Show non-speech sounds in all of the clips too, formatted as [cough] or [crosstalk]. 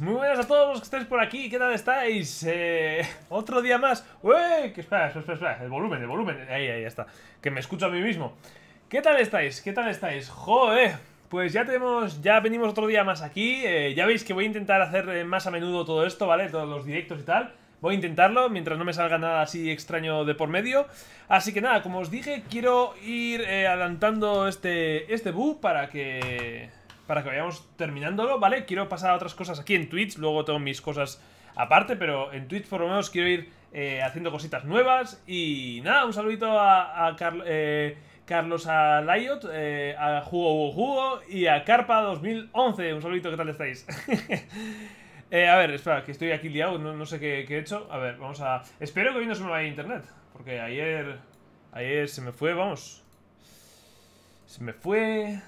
muy buenas a todos los que estáis por aquí, ¿qué tal estáis? Eh, otro día más, espera, espera, espera, el volumen, el volumen, ahí, ahí, está, que me escucho a mí mismo ¿Qué tal estáis? ¿Qué tal estáis? ¡Joder! Pues ya tenemos, ya venimos otro día más aquí eh, Ya veis que voy a intentar hacer eh, más a menudo todo esto, ¿vale? Todos los directos y tal Voy a intentarlo mientras no me salga nada así extraño de por medio. Así que nada, como os dije, quiero ir adelantando este, este bug para que para que vayamos terminándolo, ¿vale? Quiero pasar a otras cosas aquí en Twitch, luego tengo mis cosas aparte, pero en Twitch por lo menos quiero ir eh, haciendo cositas nuevas. Y nada, un saludito a, eh, Carlos a eh, a Jugo Jugo y a Carpa 2011. Un saludito, ¿qué tal estáis? [laughs] Eh, a ver, espera, que estoy aquí liado, no, no sé qué, qué, he hecho. A ver, vamos a... Espero que hoy no se me vaya internet, porque ayer... Ayer se me fue, vamos. Se me fue...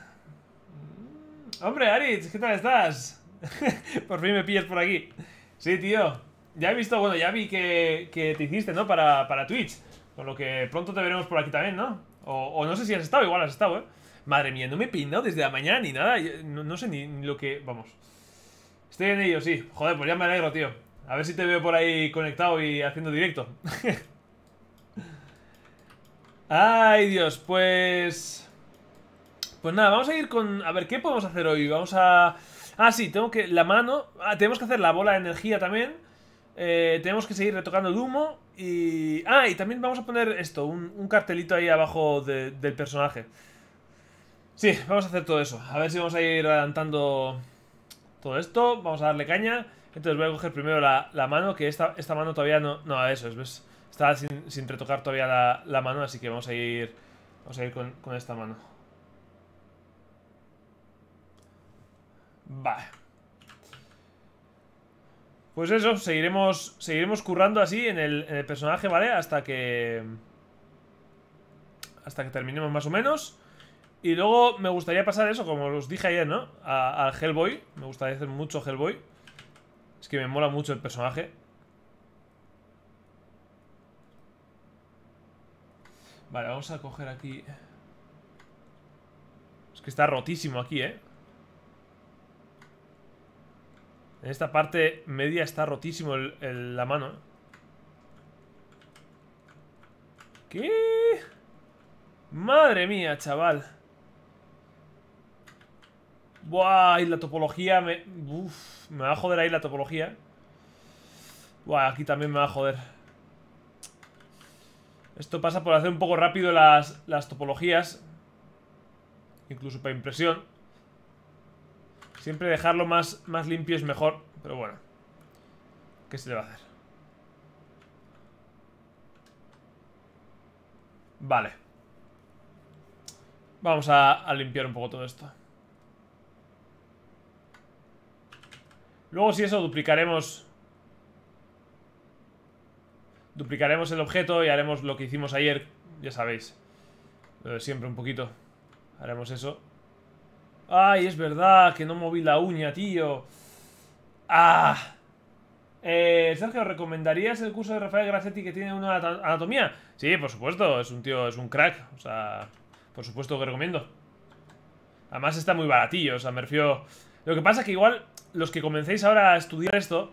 Hombre, Aritz, ¿qué tal estás? [laughs] por fin me pillas por aquí. Sí, tío. Ya he visto, bueno, ya vi que, te hiciste, ¿no? Para, para, Twitch. Con lo que pronto te veremos por aquí también, ¿no? O, no sé si has estado, igual has estado, ¿eh? Madre mía, no me he desde la mañana ni nada. No, sé ni lo que... Vamos. Estoy en ello, sí. Joder, pues ya me alegro, tío. A ver si te veo por ahí conectado y haciendo directo. [laughs] Ay, Dios, pues... Pues nada, vamos a ir con... A ver, ¿qué podemos hacer hoy? Vamos a... Ah, sí, tengo que... La mano... Ah, tenemos que hacer la bola de energía también. Eh, tenemos que seguir retocando el humo y... Ah, y también vamos a poner esto, un, cartelito ahí abajo del personaje. Sí, vamos a hacer todo eso. A ver si vamos a ir adelantando todo esto. Vamos a darle caña. Entonces voy a coger primero la, mano, que esta, esta mano todavía no... No, eso es, sin, retocar todavía la, mano, así que vamos a ir... Vamos a ir con esta mano. Vale. Pues eso, seguiremos, seguiremos currando así en el, personaje, ¿vale? Hasta que... Hasta que terminemos más o menos. Y luego me gustaría pasar eso, como os dije ayer, ¿no? al Hellboy. Me gustaría hacer mucho Hellboy. Es que me mola mucho el personaje. Vale, vamos a coger aquí... Es que está rotísimo aquí, ¿eh? En esta parte media está rotísimo la mano. ¿Qué? Madre mía, chaval. Buah, y la topología me... Uf, me va a joder ahí la topología. Buah, aquí también me va a joder. Esto pasa por hacer un poco rápido las topologías. Incluso para impresión. Siempre dejarlo más, más limpio es mejor, pero bueno. ¿Qué se le va a hacer? Vale. Vamos a, a limpiar un poco todo esto. Luego si eso duplicaremos Duplicaremos el objeto y haremos lo que hicimos ayer Ya sabéis Lo de siempre un poquito Haremos eso Ay, es verdad que no moví la uña, tío. Ah. Eh, Sergio, ¿recomendarías el curso de Rafael Grassetti que tiene una anatomía? Sí, por supuesto, es un tío, es un crack. O sea, por supuesto que recomiendo. Además está muy baratillo, o sea, me refiero... Lo que pasa es que igual los que comencéis ahora a estudiar esto,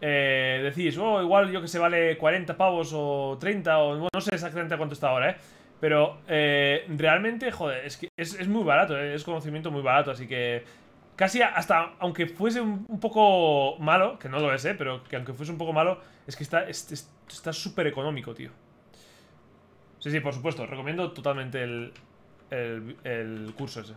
eh, decís, oh, igual yo que se vale 40 pavos o 30, o no sé exactamente cuánto está ahora, ¿eh? Pero eh, realmente, joder, es que es, muy barato, eh, es conocimiento muy barato, así que casi hasta, aunque fuese un, poco malo, que no lo es, eh, pero que aunque fuese un poco malo, es que está súper está, económico, tío. Sí, sí, por supuesto, recomiendo totalmente el, el, curso ese.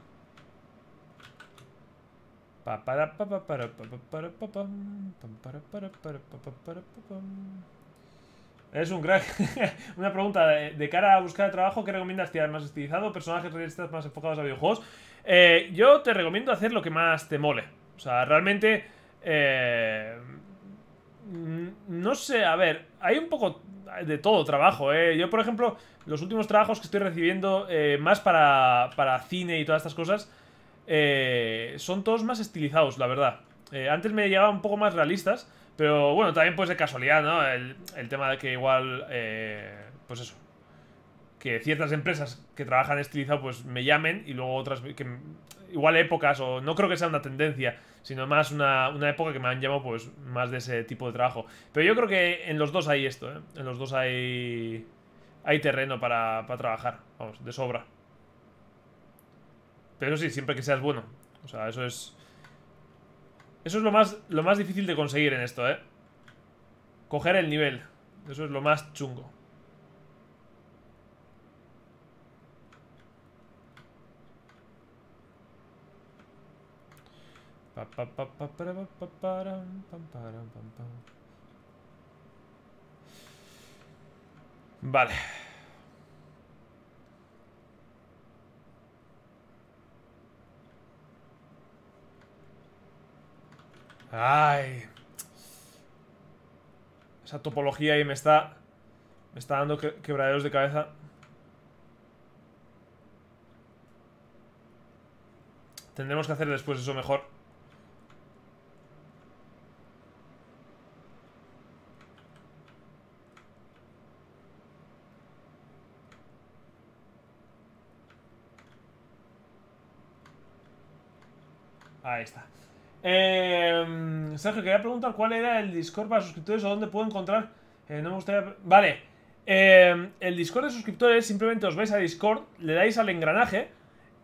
Es un crack. [laughs] Una pregunta, de, cara a buscar trabajo, ¿qué recomiendas tirar? ¿Más estilizado? ¿Personajes realistas más enfocados a videojuegos? Eh, yo te recomiendo hacer lo que más te mole. O sea, realmente... Eh, no sé, a ver, hay un poco de todo trabajo. Eh. Yo, por ejemplo, los últimos trabajos que estoy recibiendo, más para, cine y todas estas cosas, son todos más estilizados, la verdad. Eh, antes me llevaba un poco más realistas, pero bueno, también pues de casualidad, ¿no? El, tema de que igual, eh, pues eso, que ciertas empresas que trabajan estilizado pues me llamen y luego otras que igual épocas o no creo que sea una tendencia, sino más una, época que me han llamado pues más de ese tipo de trabajo. Pero yo creo que en los dos hay esto, ¿eh? En los dos hay, hay terreno para, trabajar, vamos, de sobra. Pero sí, siempre que seas bueno. O sea, eso es eso es lo más, lo más difícil de conseguir en esto, ¿eh? Coger el nivel. Eso es lo más chungo. Vale. Ay. Esa topología ahí me está... Me está dando quebraderos de cabeza. Tendremos que hacer después eso mejor. Ahí está. Eh, Sergio, quería preguntar cuál era el Discord para suscriptores o dónde puedo encontrar. Eh, no me gustaría. Vale. Em, el Discord de suscriptores, simplemente os vais a Discord, le dais al engranaje.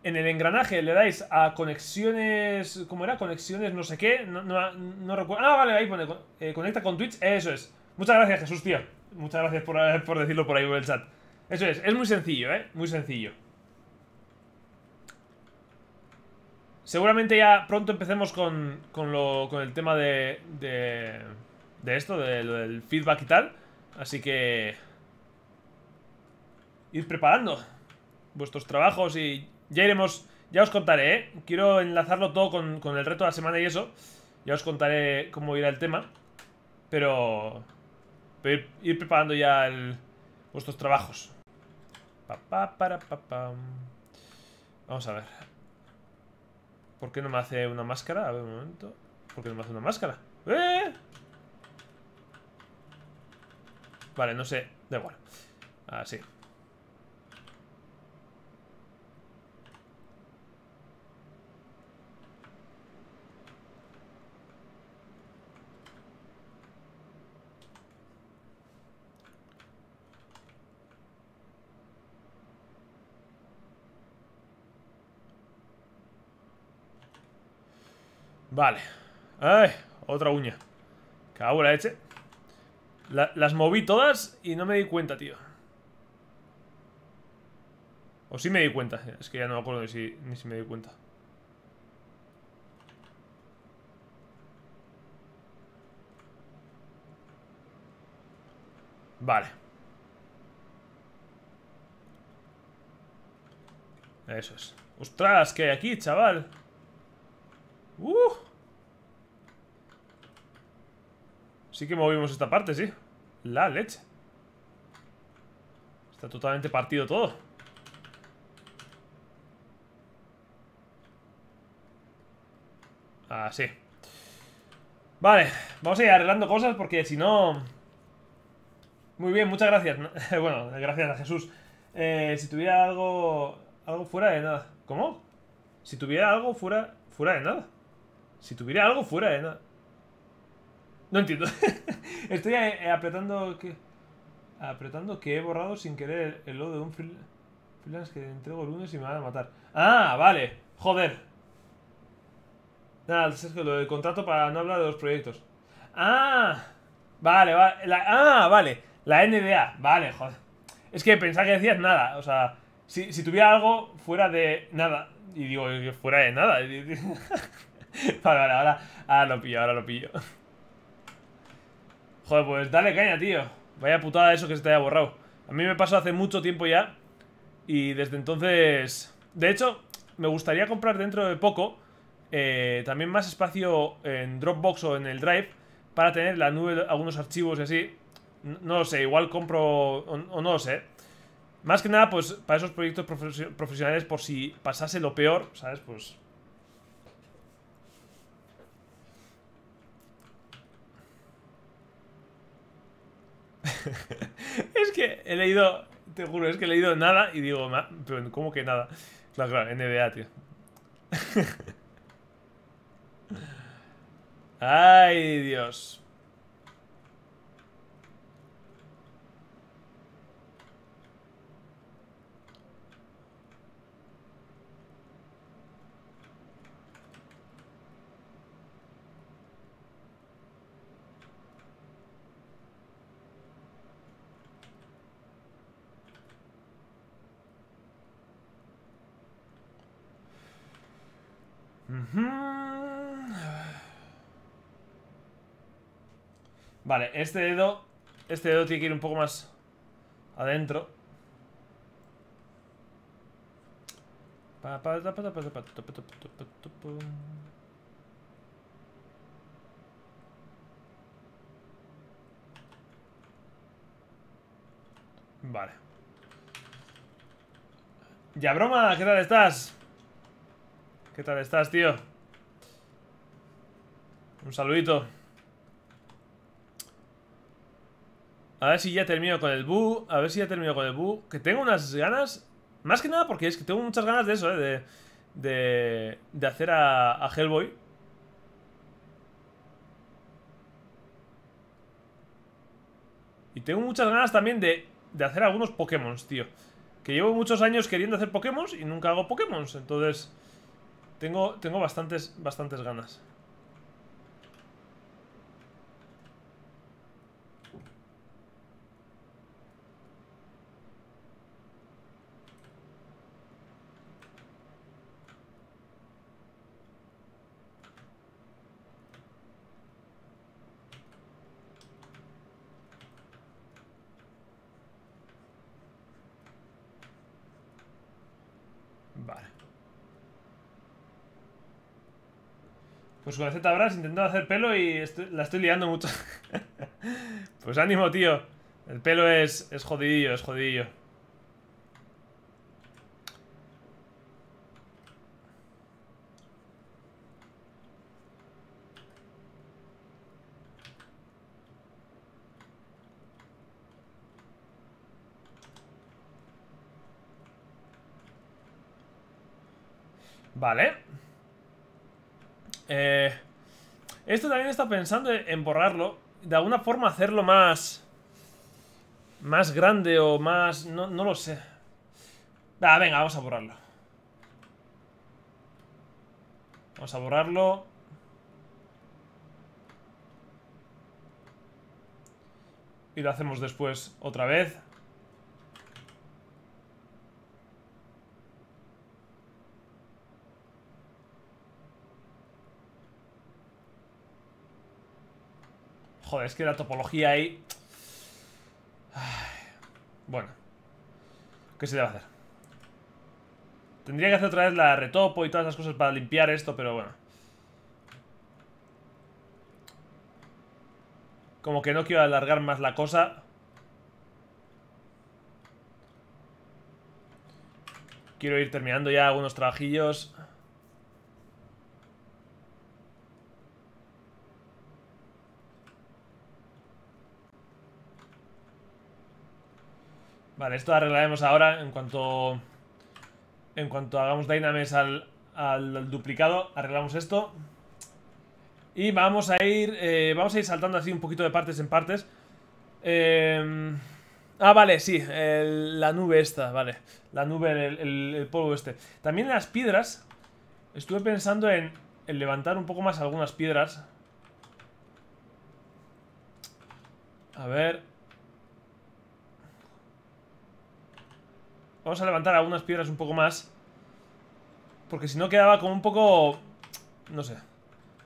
En el engranaje le dais a conexiones. ¿Cómo era? Conexiones no sé qué. No, recuerdo. Ah, vale, ahí pone. Eh, conecta con Twitch. Eso es. Muchas gracias, Jesús, tío. Muchas gracias por, por decirlo por ahí por el chat. Eso es. Es muy sencillo, ¿eh? Muy sencillo. Seguramente ya pronto empecemos con, el tema de, de, de esto, del feedback y tal. Así que... Ir preparando vuestros trabajos y ya iremos... Ya os contaré, ¿eh? Quiero enlazarlo todo con, el reto de la semana y eso. Ya os contaré cómo irá el tema. Pero... ir, preparando ya vuestros trabajos. Pa, pa, para, pa, Vamos a ver. ¿Por qué no me hace una máscara? A ver, un momento. ¿Por qué no me hace una máscara? ¡Eh! Vale, no sé. Da igual. Así. Vale. Ay, otra uña. Cabo la eche las moví todas y no me di cuenta, tío. O sí me di cuenta. Es que ya no me acuerdo ni si, ni si me di cuenta. Vale. Eso es. ¡Ostras! ¿Qué hay aquí, chaval? ¡Uh! Sí que movimos esta parte, sí. La leche. Está totalmente partido todo. Así. Ah, vale, vamos a ir arreglando cosas porque si no... Muy bien, muchas gracias. [laughs] bueno, gracias a Jesús. Eh, si tuviera algo... Algo fuera de nada. ¿Cómo? Si tuviera algo fuera... Fuera de nada. Si tuviera algo fuera de nada. No entiendo. [laughs] Estoy eh, eh, apretando que apretando que he borrado sin querer el, logo de un freelance que entrego el lunes y me van a matar. Ah, vale. Joder. Nada, que lo del contrato para no hablar de los proyectos. Ah, vale, vale. La, ah, vale. La NDA. Vale, joder. Es que pensaba que decías nada. O sea, si, tuviera algo fuera de nada. Y digo, fuera de nada. [laughs] vale, vale, ahora lo pillo, ahora lo pillo. Joder, pues dale caña, tío. Vaya putada eso que se te haya borrado. A mí me pasó hace mucho tiempo ya. Y desde entonces... De hecho, me gustaría comprar dentro de poco eh, también más espacio en Dropbox o en el Drive para tener la nube, algunos archivos y así. No lo sé, igual compro o, no lo sé. Más que nada, pues para esos proyectos profesionales, por si pasase lo peor, ¿sabes? Pues [laughs] es que he leído, te juro, es que he leído nada y digo, pero ¿cómo que nada? Claro, claro, NBA, tío. [laughs] Ay, Dios. Vale, este dedo... Este dedo tiene que ir un poco más adentro. Vale. Ya broma, ¿qué tal estás? ¿Qué tal estás, tío? Un saludito. A ver si ya termino con el bu. A ver si ya termino con el bu. Que tengo unas ganas. Más que nada porque es que tengo muchas ganas de eso, ¿eh? De, de, de hacer a, a Hellboy. Y tengo muchas ganas también de, de hacer algunos Pokémon, tío. Que llevo muchos años queriendo hacer Pokémon y nunca hago Pokémon. Entonces, tengo, tengo bastantes, bastantes ganas. su pues con habrás intentado hacer pelo y la estoy liando mucho. [laughs] pues ánimo, tío. El pelo es, es jodidillo, es jodidillo. Vale. Eh, esto también está pensando en borrarlo. De alguna forma hacerlo más... Más grande o más... No, lo sé. Ah, venga, vamos a borrarlo. Vamos a borrarlo. Y lo hacemos después otra vez. Joder, es que la topología ahí... Bueno. ¿Qué se debe hacer? Tendría que hacer otra vez la retopo y todas esas cosas para limpiar esto, pero bueno. Como que no quiero alargar más la cosa. Quiero ir terminando ya algunos trabajillos. Vale, esto lo arreglaremos ahora en cuanto... En cuanto hagamos Dynames al, duplicado, arreglamos esto. Y vamos a ir... Eh, vamos a ir saltando así un poquito de partes en partes. Em, ah, vale, sí, la nube esta, vale. La nube, el, polvo este. También las piedras. Estuve pensando en, levantar un poco más algunas piedras. A ver. Vamos a levantar algunas piedras un poco más. Porque si no quedaba como un poco... No sé.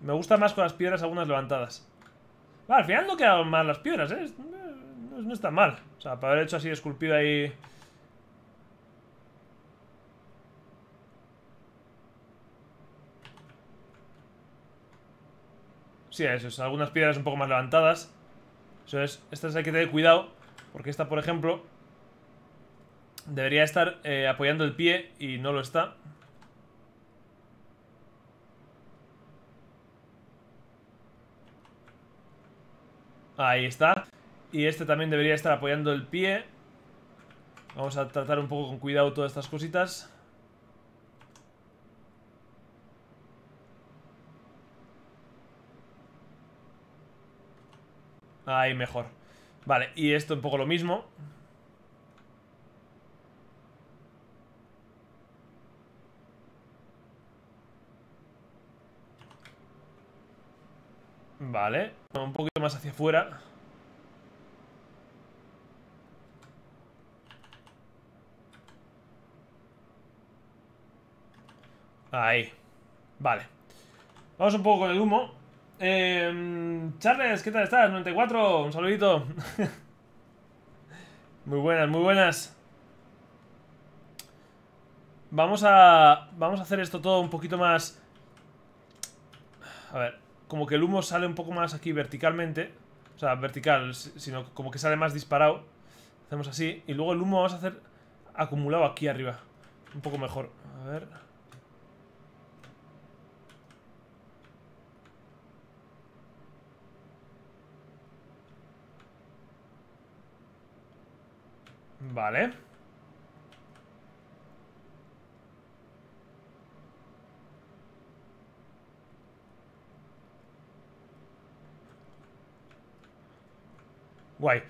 Me gusta más con las piedras algunas levantadas. Vale, al final no quedaban mal las piedras, ¿eh? No, está mal. O sea, para haber hecho así esculpido ahí... Sí, eso es. Algunas piedras un poco más levantadas. Eso es. Estas hay que tener cuidado. Porque esta, por ejemplo, Debería estar eh, apoyando el pie y no lo está. Ahí está. Y este también debería estar apoyando el pie. Vamos a tratar un poco con cuidado todas estas cositas. Ahí mejor. Vale, y esto un poco lo mismo. Vale. Un poquito más hacia afuera. Ahí. Vale. Vamos un poco con el humo. Em, Charles, ¿qué tal estás? 94, un saludito. [laughs] muy buenas, muy buenas. Vamos a... Vamos a hacer esto todo un poquito más... A ver, como que el humo sale un poco más aquí verticalmente. O sea, vertical, sino como que sale más disparado. Hacemos así. Y luego el humo vamos a hacer acumulado aquí arriba. Un poco mejor. A ver. Vale. Guay.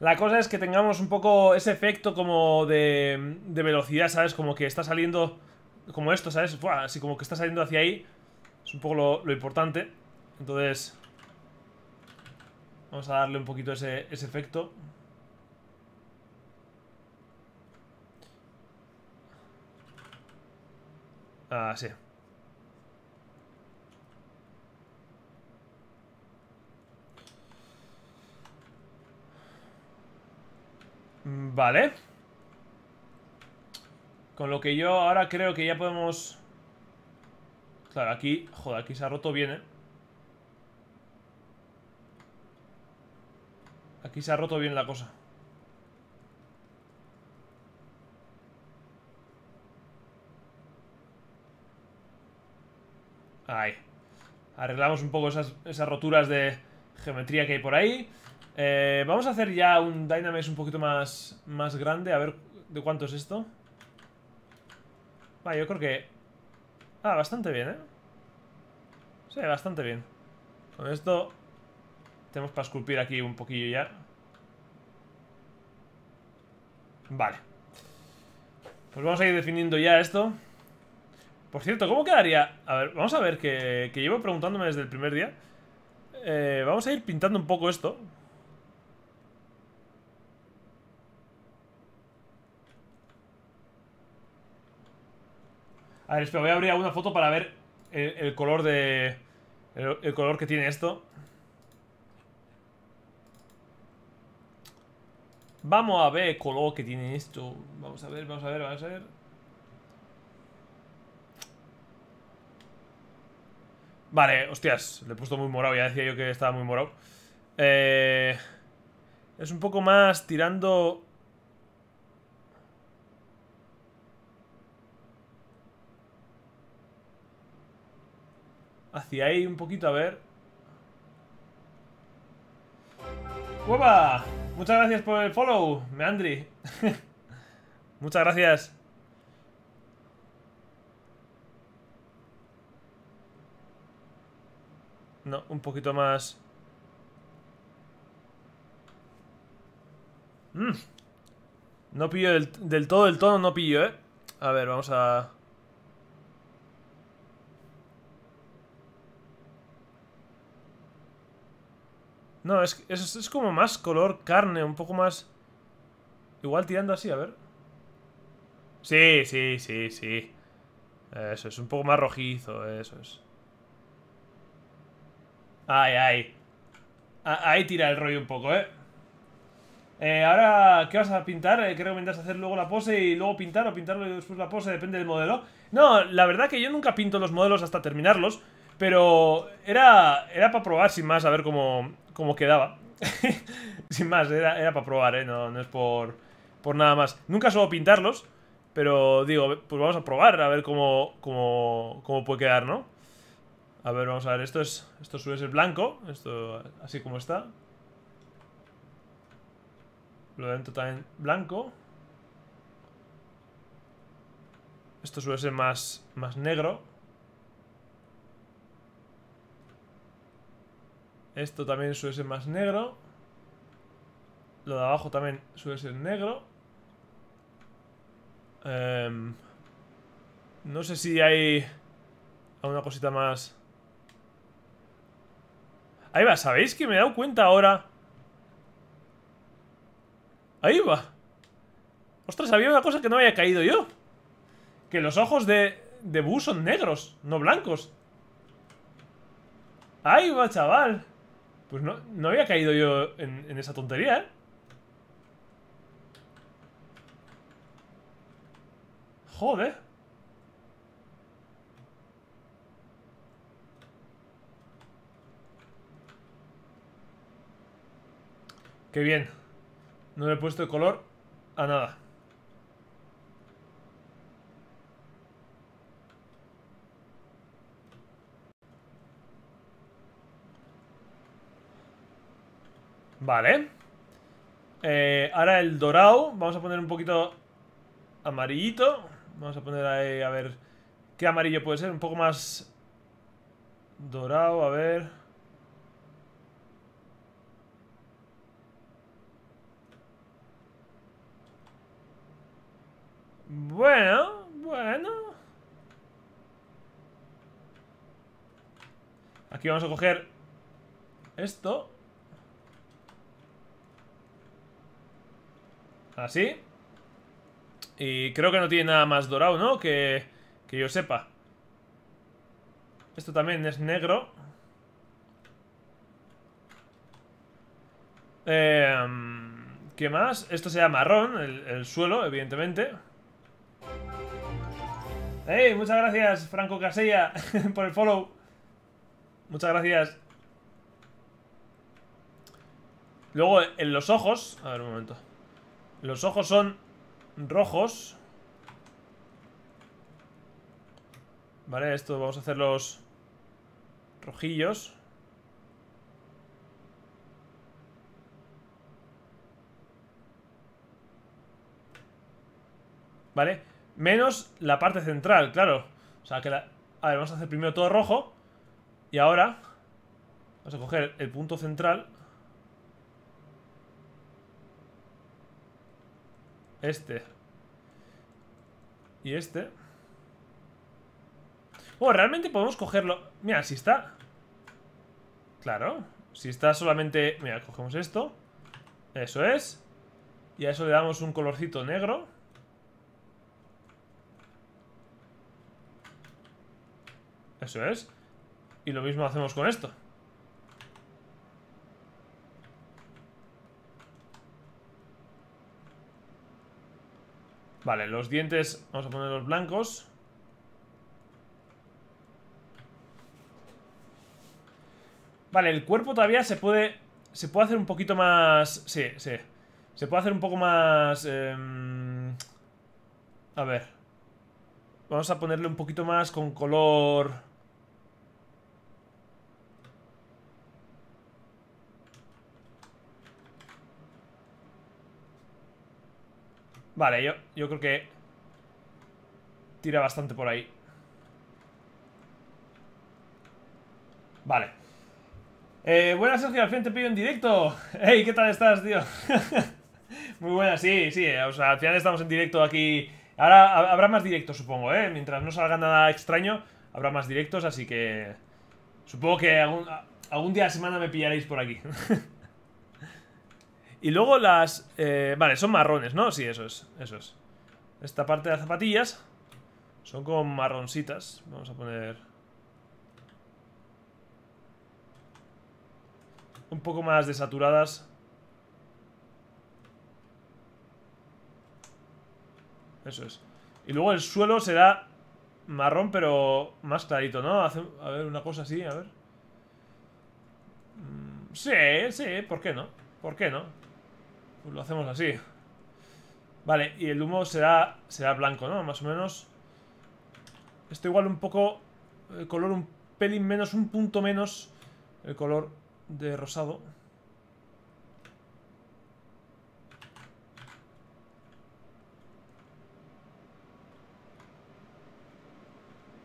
La cosa es que tengamos un poco ese efecto como de, de velocidad, ¿sabes? Como que está saliendo como esto, ¿sabes? así como que está saliendo hacia ahí. Es un poco lo, importante. Entonces, vamos a darle un poquito ese, ese efecto. Ah, sí. Mm, vale. Con lo que yo ahora creo que ya podemos... Claro, aquí... Joder, aquí se ha roto bien, ¿eh? Aquí se ha roto bien la cosa. Ahí. Arreglamos un poco esas, esas roturas de geometría que hay por ahí. Eh, vamos a hacer ya un Dynamax un poquito más, más grande. A ver de cuánto es esto. Vale, yo creo que... Ah, bastante bien, ¿eh? Sí, bastante bien. Con esto tenemos para esculpir aquí un poquillo ya. Vale. Pues vamos a ir definiendo ya esto. Por cierto, ¿cómo quedaría? A ver, vamos a ver que, que llevo preguntándome desde el primer día. Eh, vamos a ir pintando un poco esto A ver, espera, voy a abrir alguna foto para ver el, color de... El, color que tiene esto. Vamos a ver el color que tiene esto. Vamos a ver, vamos a ver, vamos a ver. Vale, hostias, le he puesto muy morado, ya decía yo que estaba muy morado. Eh, es un poco más tirando hacia ahí un poquito, a ver. ¡Hueva! Muchas gracias por el follow, Meandri. [laughs] Muchas gracias. No, un poquito más. Mm. No pillo del, del todo, el tono no pillo, ¿eh? A ver, vamos a... No, es, como más color carne, un poco más... Igual tirando así, a ver. Sí, sí, sí, sí. Eso es, un poco más rojizo, eso es. Ay, ay. ahí tira el rollo un poco, ¿eh? eh ahora, ¿qué vas a pintar? Eh, ¿Qué recomiendas hacer luego la pose y luego pintar o pintarlo y después la pose? Depende del modelo. No, la verdad que yo nunca pinto los modelos hasta terminarlos, pero era, era para probar sin más a ver cómo, como quedaba. [laughs] Sin más, era, para probar, ¿eh? No, no es por, por nada más. Nunca suelo pintarlos, pero digo, pues vamos a probar a ver cómo, cómo, cómo puede quedar, ¿no? A ver, vamos a ver, esto es esto suele ser blanco, esto así como está. Lo de dentro también blanco. Esto suele ser más, más negro. Esto también suele ser más negro. Lo de abajo también suele ser negro. Em, no sé si hay alguna cosita más. Ahí va, ¿sabéis que me he dado cuenta ahora? Ahí va. Ostras, había una cosa que no había caído yo. Que los ojos de, de Boo son negros, no blancos. Ahí va, chaval. Pues no, había caído yo en, esa tontería, ¿eh? Joder. Qué bien. No le he puesto color a nada. Vale. Eh, ahora el dorado. Vamos a poner un poquito amarillito. Vamos a poner ahí, a ver... ¿Qué amarillo puede ser? Un poco más... Dorado, a ver... Bueno, bueno... Aquí vamos a coger... Esto... Así. Y creo que no tiene nada más dorado, ¿no? Que, que yo sepa. Esto también es negro. Em, ¿Qué más? Esto sea marrón, el, suelo, evidentemente. ¡Ey! Muchas gracias, Franco Casella, [laughs] por el follow. Muchas gracias. Luego, en los ojos... A ver, un momento. Los ojos son rojos. Vale, esto vamos a hacerlos rojillos. ¿Vale? Menos la parte central, claro. O sea, que la... A ver, vamos a hacer primero todo rojo. Y ahora... Vamos a coger el punto central... Este. Y este. Bueno, oh, realmente podemos cogerlo. Mira, si está... Claro. Si está solamente... Mira, cogemos esto. Eso es. Y a eso le damos un colorcito negro. Eso es. Y lo mismo hacemos con esto. Vale, los dientes vamos a poner los blancos. Vale, el cuerpo todavía se puede... Se puede hacer un poquito más... Sí, sí. Se puede hacer un poco más... Em, a ver. Vamos a ponerle un poquito más con color... Vale, yo, creo que tira bastante por ahí. Vale. Eh, buenas, Sergio, al fin te pido en directo. [laughs] Hey, ¿qué tal estás, tío? [laughs] Muy buenas, sí, sí. Eh, o sea, al final estamos en directo aquí. Ahora habrá más directos, supongo, ¿eh? Mientras no salga nada extraño, habrá más directos, así que... Supongo que algún, algún día de semana me pillaréis por aquí. [laughs] Y luego las... Eh, vale, son marrones, ¿no? Sí, eso es, eso es. Esta parte de las zapatillas son como marroncitas. Vamos a poner... Un poco más desaturadas. Eso es. Y luego el suelo se da marrón, pero más clarito, ¿no? a ver, una cosa así, a ver. Mm, sí, sí, ¿por qué no? ¿Por qué no? Pues lo hacemos así. Vale, y el humo será, será blanco, ¿no? Más o menos. Esto igual un poco... El eh, color un pelín menos, un punto menos. El color de rosado.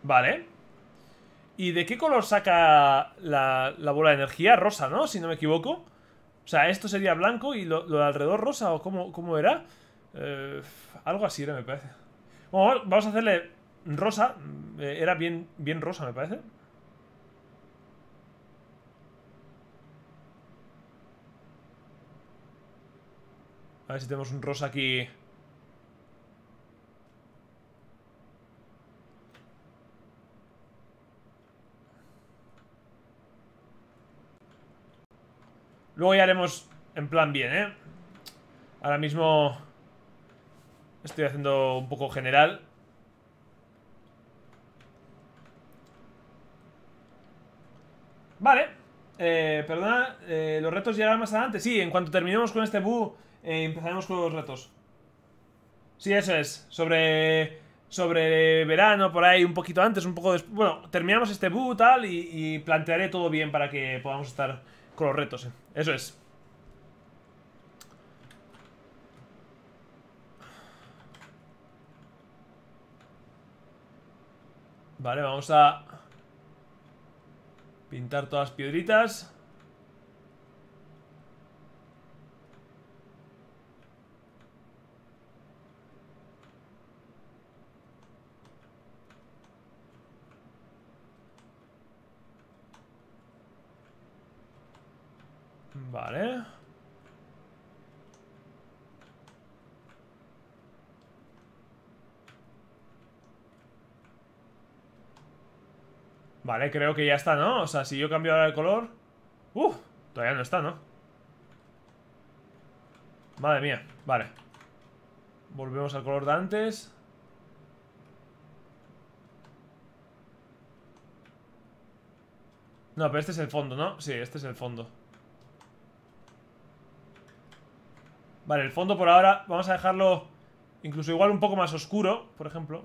Vale. ¿Y de qué color saca la, la bola de energía? Rosa, ¿no? Si no me equivoco. O sea, esto sería blanco y lo, de alrededor rosa, o cómo, era. Eh, algo así era, me parece. vamos a hacerle rosa. Eh, era bien, bien rosa, me parece. A ver si tenemos un rosa aquí Luego ya haremos en plan bien, ¿eh? Ahora mismo estoy haciendo un poco general. Vale. Eh, perdona, eh, los retos llegarán más adelante. Sí, en cuanto terminemos con este bu, eh, empezaremos con los retos. Sí, eso es. Sobre sobre verano, por ahí, un poquito antes, un poco después. Bueno, terminamos este bu tal y plantearé todo bien para que podamos estar con los retos, eh. Eso es. Vale, vamos a pintar todas las piedritas. Vale. Vale, creo que ya está, ¿no? O sea, si yo cambio ahora el color... ¡Uf! Todavía no está, ¿no? Madre mía, vale Volvemos al color de antes No, pero este es el fondo, ¿no? Sí, este es el fondo Vale, el fondo por ahora vamos a dejarlo incluso igual un poco más oscuro, por ejemplo.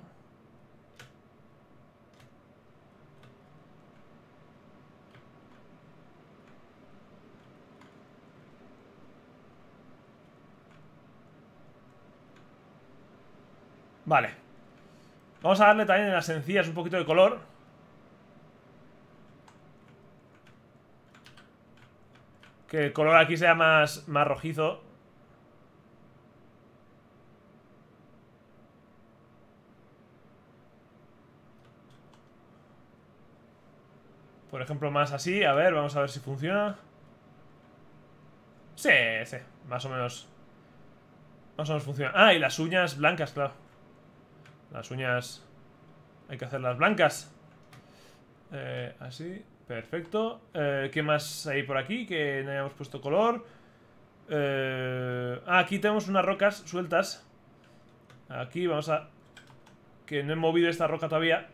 Vale. Vamos a darle también en las encías un poquito de color. Que el color aquí sea más, más rojizo. Por ejemplo, más así. A ver, vamos a ver si funciona. Sí, sí. Más o menos. Más o menos funciona. Ah, y las uñas blancas, claro. Las uñas... Hay que hacerlas blancas. Eh, así. Perfecto. Eh, ¿Qué más hay por aquí? Que no hayamos puesto color. Eh, ah, aquí tenemos unas rocas sueltas. Aquí vamos a... Que no he movido esta roca todavía.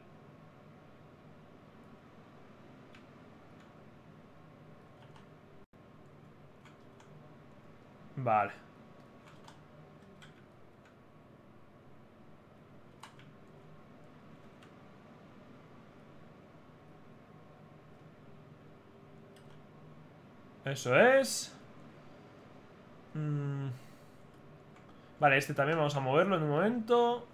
Vale. Eso es. Mm. Vale, este también vamos a moverlo en un momento.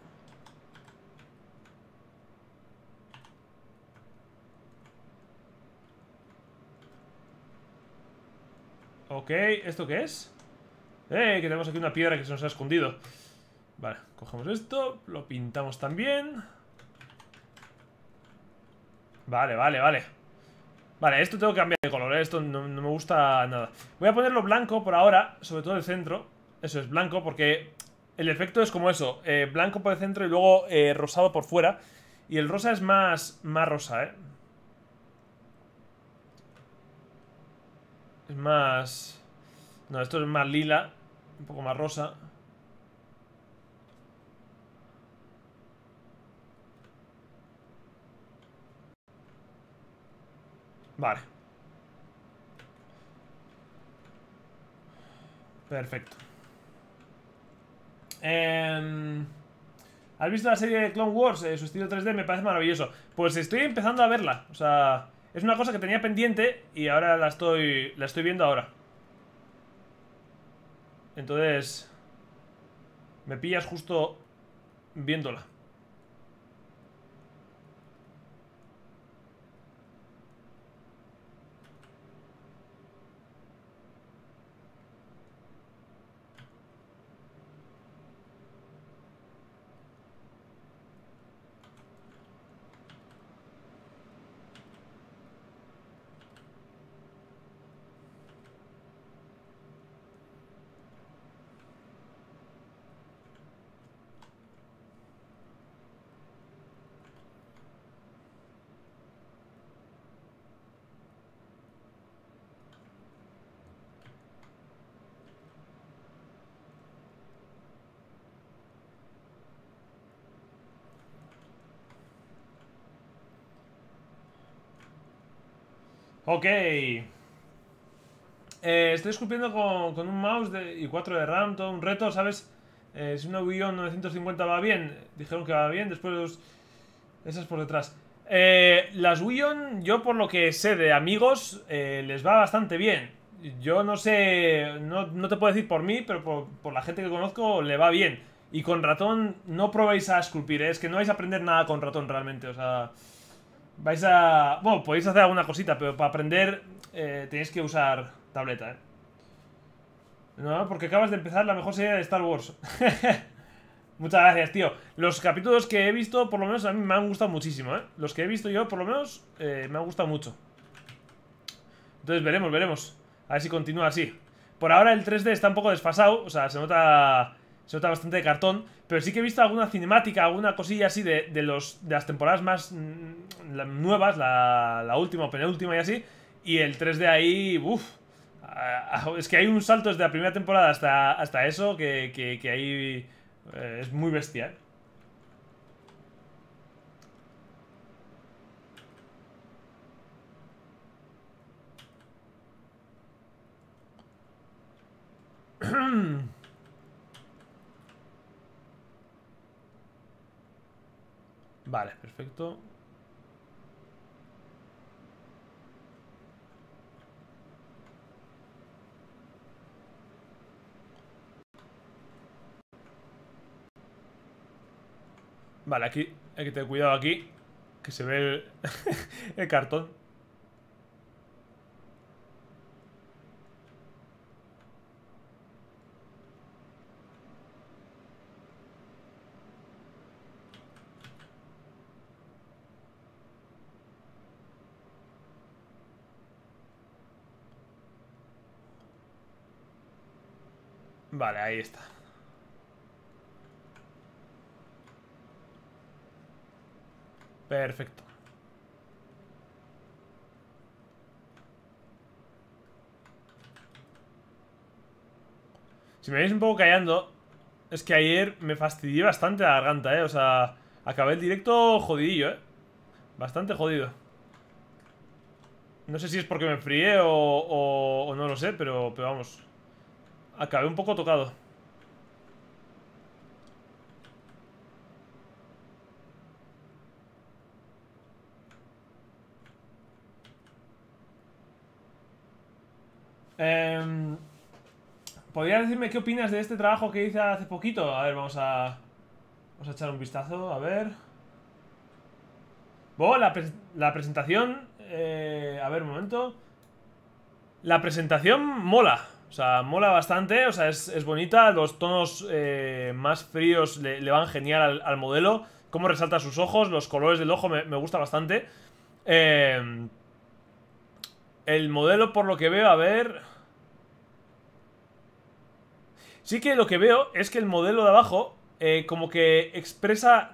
Ok, ¿esto qué es? ¡Eh! Que tenemos aquí una piedra que se nos ha escondido. Vale, cogemos esto, lo pintamos también. Vale, vale, vale. Vale, esto tengo que cambiar de color, ¿eh? esto no, me gusta nada. Voy a ponerlo blanco por ahora, sobre todo el centro. Eso es, blanco, porque el efecto es como eso, eh, blanco por el centro y luego eh, rosado por fuera. Y el rosa es más, más rosa, ¿eh? Es más... No, esto es más lila un poco más rosa. Vale. Perfecto. Em, ¿Has visto la serie de Clone Wars? Eh, su estilo 3D me parece maravilloso. Pues estoy empezando a verla. O sea, es una cosa que tenía pendiente y ahora la estoy, la estoy viendo ahora. Entonces, me pillas justo viéndola. Ok. Eh, estoy escupiendo con, un mouse de, y 4 de RAM, todo un reto, ¿sabes? Eh, si una Wii 950 va bien, dijeron que va bien, después esas por detrás. Eh, las Wii yo por lo que sé de amigos, les va bastante bien. Yo no sé, no, te puedo decir por mí, pero por, por, la gente que conozco le va bien. Y con ratón no probéis a esculpir, es que no vais a aprender nada con ratón realmente, o sea... Vais a... Bueno, podéis hacer alguna cosita, pero para aprender eh, tenéis que usar tableta, ¿eh? No, porque acabas de empezar la mejor serie de Star Wars. [laughs] Muchas gracias, tío. Los capítulos que he visto, por lo menos, a mí me han gustado muchísimo, ¿eh? Los que he visto yo, por lo menos, eh, me han gustado mucho. Entonces, veremos, veremos. A ver si continúa así. Por ahora el 3D está un poco desfasado, o sea, se nota se nota bastante de cartón, pero sí que he visto alguna cinemática, alguna cosilla así de, los, de las temporadas más mm, nuevas, la, última o penúltima y así, y el 3 de ahí, uff, es que hay un salto desde la primera temporada hasta, hasta eso que, ahí eh, es muy bestial. Eh. [clears throat] Vale, perfecto. Vale, aquí hay que tener cuidado aquí, que se ve el, [laughs] cartón. Vale, ahí está. Perfecto. Si me veis un poco callando, es que ayer me fastidié bastante la garganta, ¿eh? O sea, acabé el directo jodidillo, ¿eh? Bastante jodido. No sé si es porque me fríe o, no lo sé, pero, pero vamos acabé un poco tocado. Em, ¿Podrías decirme qué opinas de este trabajo que hice hace poquito? A ver, vamos a... Vamos echar un vistazo, a ver... la, presentación... Eh, a ver, un momento... La presentación mola. O sea, mola bastante, o sea, es, bonita, los tonos eh, más fríos le, van genial al, modelo, cómo resalta sus ojos, los colores del ojo me, me gusta bastante. Em, el modelo, por lo que veo, a ver... Sí que lo que veo es que el modelo de abajo eh, como que expresa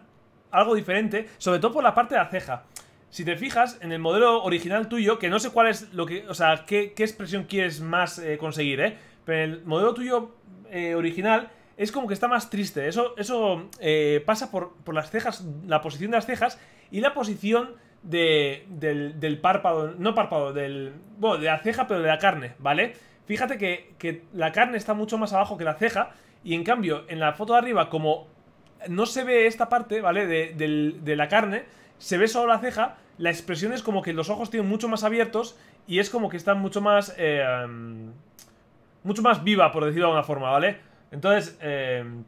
algo diferente, sobre todo por la parte de la ceja. Si te fijas, en el modelo original tuyo, que no sé cuál es lo que. O sea, qué, expresión quieres más eh, conseguir, ¿eh? Pero el modelo tuyo eh, original es como que está más triste. Eso, eso eh, pasa por, las cejas, la posición de las cejas y la posición de, del, del, párpado, no párpado, del. Bueno, de la ceja, pero de la carne, ¿vale? Fíjate que, que, la carne está mucho más abajo que la ceja y en cambio en la foto de arriba, como no se ve esta parte, ¿vale? De, del, de la carne se ve solo la ceja, la expresión es como que los ojos tienen mucho más abiertos y es como que están mucho más... Em, mucho más viva, por decirlo de alguna forma, ¿vale? Entonces, em,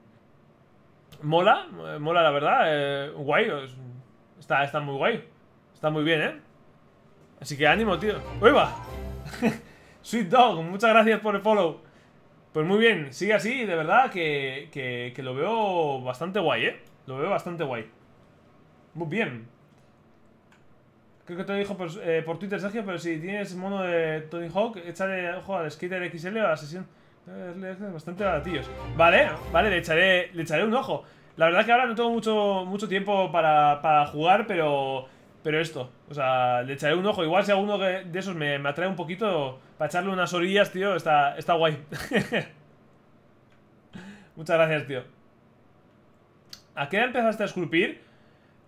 mola, eh, mola la verdad, eh, guay, está, muy guay, está muy bien, ¿eh? Así que ánimo, tío. ¡Uy, [laughs] Sweet Dog, muchas gracias por el follow. Pues muy bien, sigue así, de verdad que, que lo veo bastante guay, ¿eh? Lo veo bastante guay. Muy bien. Creo que te lo dijo por, eh, por, Twitter, Sergio, pero si tienes mono de Tony Hawk, échale ojo al skater XL o a la sesión. Eh, bastante baratillos. Vale, vale, le echaré, le echaré un ojo. La verdad que ahora no tengo mucho, mucho tiempo para, jugar, pero... Pero esto, o sea, le echaré un ojo. Igual si alguno de esos me, atrae un poquito, para echarle unas orillas, tío, está, está guay. [laughs] Muchas gracias, tío. ¿A qué edad empezaste a esculpir?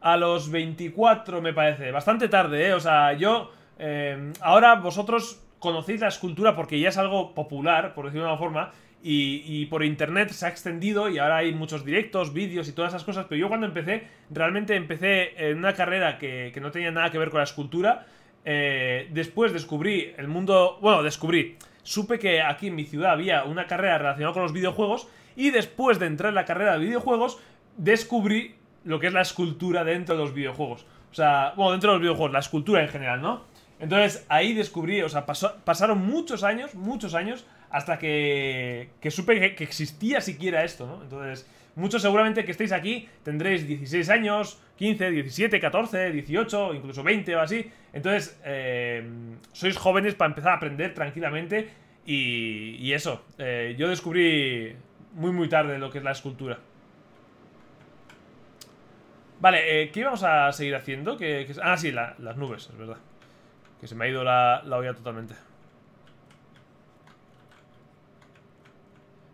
a los 24, me parece. Bastante tarde, ¿eh? O sea, yo... Eh, ahora vosotros conocéis la escultura porque ya es algo popular, por decirlo de una forma, y, por internet se ha extendido y ahora hay muchos directos, vídeos y todas esas cosas, pero yo cuando empecé, realmente empecé en una carrera que, no tenía nada que ver con la escultura. Eh, después descubrí el mundo, bueno, descubrí, supe que aquí en mi ciudad había una carrera relacionada con los videojuegos y después de entrar en la carrera de videojuegos, descubrí lo que es la escultura dentro de los videojuegos. O sea, bueno, dentro de los videojuegos, la escultura en general, ¿no? Entonces ahí descubrí, o sea, pasaron muchos años, muchos años, hasta que, que supe que, existía siquiera esto, ¿no? Entonces, muchos seguramente que estéis aquí tendréis 16 años, 15, 17, 14, 18, incluso 20 o así. Entonces, eh, sois jóvenes para empezar a aprender tranquilamente y, eso. Eh, yo descubrí muy, muy tarde lo que es la escultura. Vale, eh, ¿qué íbamos a seguir haciendo? Ah, sí, las nubes, es verdad. Que se me ha ido la, la olla totalmente.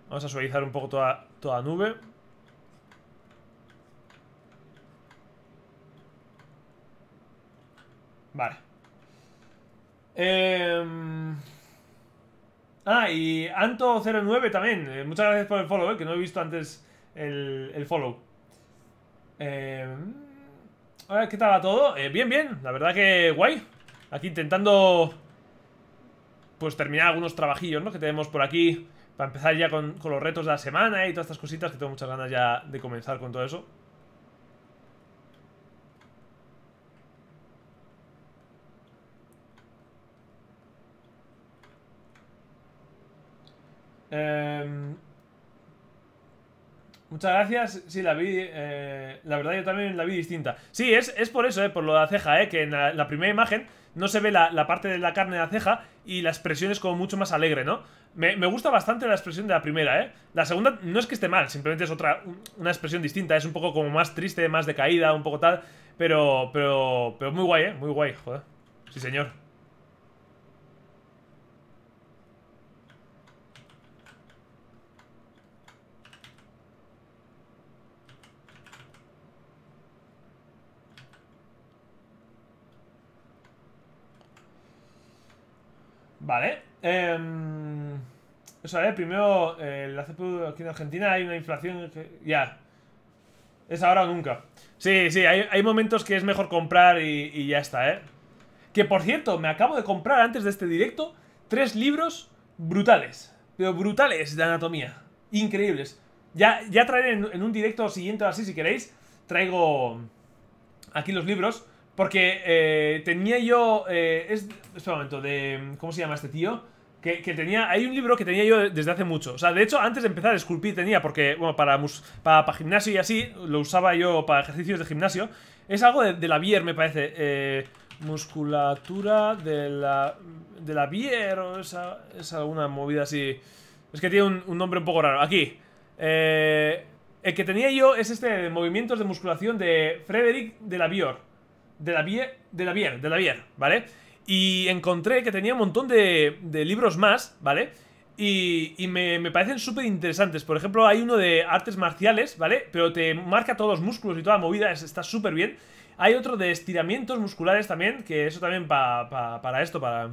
Vamos a suavizar un poco toda, toda nube. Vale. Em, ah, y Anto09 también. Eh, muchas gracias por el follow, eh, que no he visto antes el, el follow. Eh, a ver, ¿qué tal va todo? Eh, bien, bien, la verdad que guay Aquí intentando Pues terminar algunos trabajillos, ¿no? Que tenemos por aquí Para empezar ya con, los retos de la semana y todas estas cositas Que tengo muchas ganas ya de comenzar con todo eso Eh... Muchas gracias. Sí, la vi. Eh, la verdad, yo también la vi distinta. Sí, es, es por eso, eh, por lo de la ceja, eh, que en la, primera imagen no se ve la, parte de la carne de la ceja y la expresión es como mucho más alegre, ¿no? Me, me, gusta bastante la expresión de la primera, ¿eh? La segunda no es que esté mal, simplemente es otra, una expresión distinta, es un poco como más triste, más decaída, un poco tal, pero, pero, pero muy guay, ¿eh? Muy guay, joder. Sí, señor. Vale. eso, em, primero, eh, el la aquí en Argentina hay una inflación Ya. Es ahora o nunca. Sí, sí, hay, momentos que es mejor comprar y, ya está, ¿eh? Que por cierto, me acabo de comprar antes de este directo tres libros brutales. Pero brutales de anatomía. Increíbles. Ya, ya traeré en, en un directo siguiente o así, si queréis. Traigo aquí los libros. Porque eh, tenía yo... Eh, es, espera un momento, de... ¿Cómo se llama este tío? Que, tenía... Hay un libro que tenía yo desde hace mucho. O sea, de hecho, antes de empezar a esculpir tenía, porque, bueno, para, para, gimnasio y así, lo usaba yo para ejercicios de gimnasio. Es algo de, de la Bier, me parece. Eh, musculatura de la... De la Bier, o esa, es alguna movida así... Es que tiene un, nombre un poco raro. Aquí. el que tenía yo es este de movimientos de musculación de Frederick de la Bior de la Vier, de la de la ¿vale? Y encontré que tenía un montón de, de libros más, ¿vale? Y, y me, parecen súper interesantes. Por ejemplo, hay uno de artes marciales, ¿vale? Pero te marca todos los músculos y toda la movida, está súper bien. Hay otro de estiramientos musculares también, que eso también para esto, para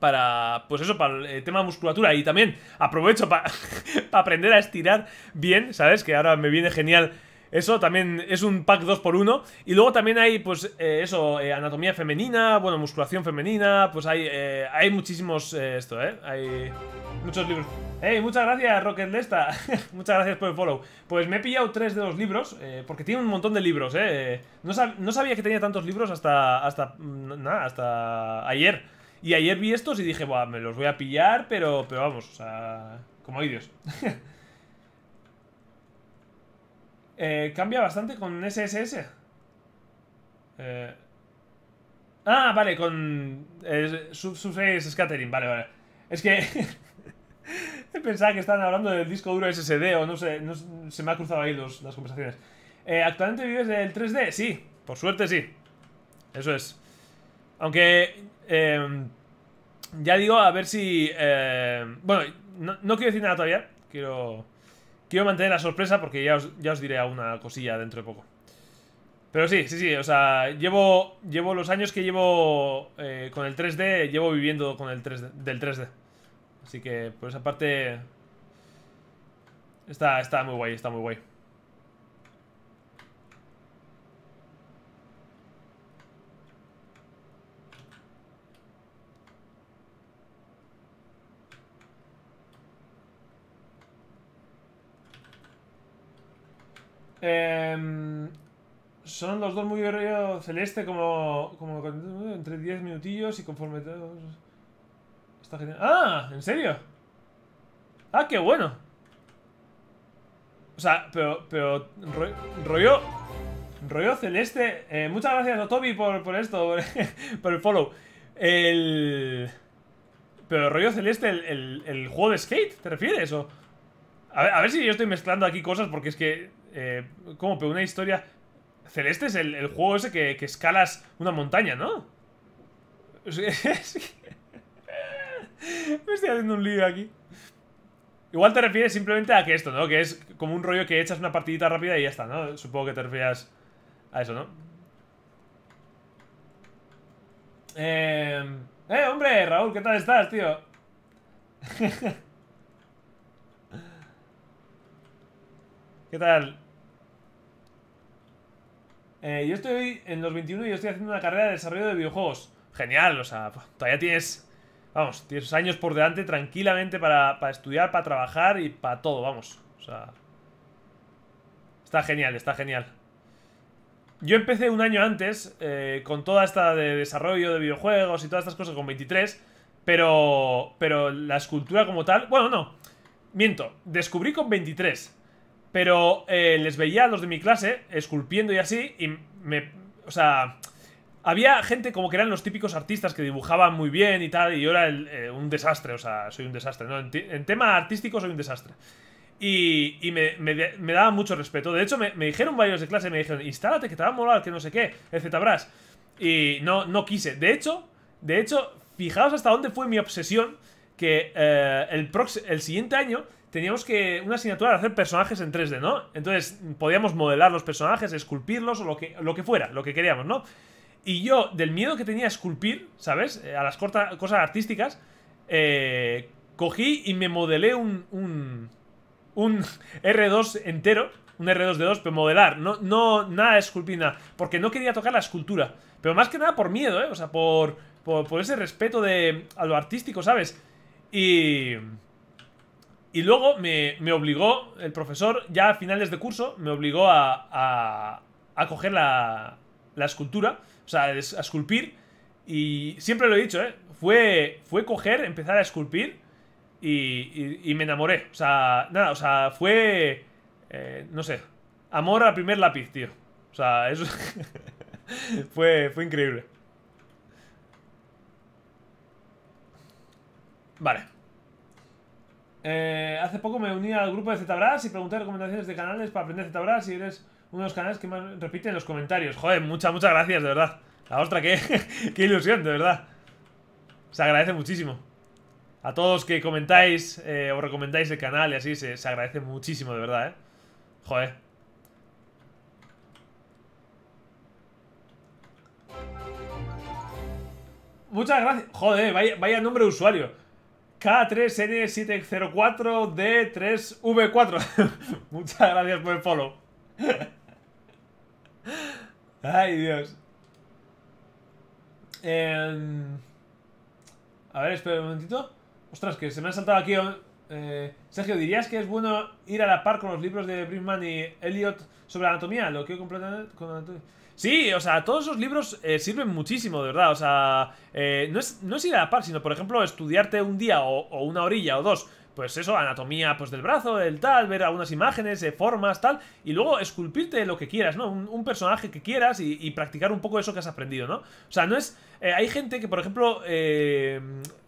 para, pues eso, para el eh, tema musculatura y también aprovecho para [laughs] aprender a estirar bien, ¿sabes? Que ahora me viene genial eso también es un pack 2x1. Y luego también hay, pues, eh, eso, eh, anatomía femenina, bueno, musculación femenina, pues hay, eh, hay muchísimos esto, ¿eh? Hay muchos libros. ¡Ey! muchas gracias, Rocket Lesta! [laughs] muchas gracias por el follow. Pues me he pillado tres de los libros, porque tiene un montón de libros, ¿eh? No, sabía que tenía tantos libros hasta, hasta, mm, nada, hasta ayer. Y ayer vi estos y dije, bueno, me los voy a pillar, pero, pero vamos, o sea, como hay Dios. [laughs] Eh, cambia bastante con SSS. Eh... Ah, vale, con eh, sub sub Scattering, vale, vale. Es que [laughs] pensaba que estaban hablando del disco duro SSD o no sé, se me ha cruzado ahí las conversaciones. Eh, ¿Actualmente vives del 3D? Sí, por suerte sí. Eso es. Aunque, em, ya digo, a ver si... Eh, bueno, no, no quiero decir nada todavía, quiero... Quiero mantener la sorpresa porque ya os, ya os diré una cosilla dentro de poco. Pero sí, sí, sí, o sea, llevo, llevo los años que llevo eh, con el 3D, llevo viviendo con el 3D, del 3D. Así que por esa parte... Está, está muy guay, está muy guay. Em, son los dos muy rollo celeste, como, como entre 10 minutillos y conforme... Está ¡Ah! ¿En serio? ¡Ah, qué bueno! O sea, pero, pero, rollo, rollo celeste. Eh, muchas gracias, a por, por esto, [laughs] por, el follow. El... Pero rollo celeste, el, el, juego de skate, ¿te refieres? O, a ver si yo estoy mezclando aquí cosas porque es que eh, ¿Cómo? Pero una historia... Celeste es el, juego ese que, escalas una montaña, ¿no? [laughs] Me estoy haciendo un lío aquí. Igual te refieres simplemente a que esto, ¿no? Que es como un rollo que echas una partidita rápida y ya está, ¿no? Supongo que te refieres a eso, ¿no? Eh, eh hombre, Raúl, ¿qué tal estás, tío? [laughs] ¿Qué tal? Eh, yo estoy en los 21 y yo estoy haciendo una carrera de desarrollo de videojuegos. Genial, o sea, todavía tienes, vamos, tienes años por delante tranquilamente para, estudiar, para trabajar y para todo, vamos. O sea, está genial, está genial. Yo empecé un año antes eh, con toda esta de desarrollo de videojuegos y todas estas cosas con 23, pero, pero la escultura como tal, bueno, no, miento, descubrí con 23, pero eh, les veía a los de mi clase esculpiendo y así, y me. O sea. Había gente como que eran los típicos artistas que dibujaban muy bien y tal, y yo era eh, un desastre, o sea, soy un desastre, ¿no? En, tema artístico soy un desastre. Y, me, daba mucho respeto. De hecho, me, dijeron varios de clase, me dijeron, instálate, que te va a molar, que no sé qué, el Y no, no quise. De hecho, de hecho, fijaos hasta dónde fue mi obsesión que eh, el siguiente año teníamos que una asignatura de hacer personajes en 3D, ¿no? Entonces podíamos modelar los personajes, esculpirlos o lo que, lo que fuera, lo que queríamos, ¿no? Y yo, del miedo que tenía a esculpir, ¿sabes? Eh, a las cosas artísticas, eh, cogí y me modelé un, un, un [laughs] R2 entero, un R2 de 2, pero modelar, no, no nada de esculpir, nada, porque no quería tocar la escultura, pero más que nada por miedo, ¿eh? O sea, por, por, ese respeto de, a lo artístico, ¿sabes? Y... Y luego me, obligó, el profesor, ya a finales de curso, me obligó a, a, a coger la, la, escultura, o sea, a esculpir. Y siempre lo he dicho, ¿eh? Fue, fue coger, empezar a esculpir y, y, me enamoré. O sea, nada, o sea, fue, eh, no sé, amor al primer lápiz, tío. O sea, eso [laughs] fue, fue increíble. Vale. Eh, hace poco me uní al grupo de ZBras y pregunté recomendaciones de canales para aprender ZBras y eres uno de los canales que más repiten en los comentarios. Joder, muchas, muchas gracias, de verdad. La otra, que [laughs] qué ilusión, de verdad. Se agradece muchísimo. A todos que comentáis eh, o recomendáis el canal y así, se, agradece muchísimo, de verdad, eh. Joder. Muchas gracias. Joder, vaya, vaya nombre de usuario. K3N704D3V4. [laughs] Muchas gracias por el follow. [laughs] Ay, Dios. Em, a ver, espera un momentito. Ostras, que se me ha saltado aquí. Eh, Sergio, ¿dirías que es bueno ir a la par con los libros de Brinkman y Elliot sobre anatomía? Lo quiero completar con anatomía. Sí, o sea, todos esos libros eh, sirven muchísimo, de verdad. O sea, eh, no, es, no, es, ir a la par, sino, por ejemplo, estudiarte un día o, una orilla o dos pues eso, anatomía pues del brazo, el tal, ver algunas imágenes, eh, formas, tal, y luego esculpirte lo que quieras, ¿no? Un, personaje que quieras y, practicar un poco eso que has aprendido, ¿no? O sea, no es... Eh, hay gente que, por ejemplo,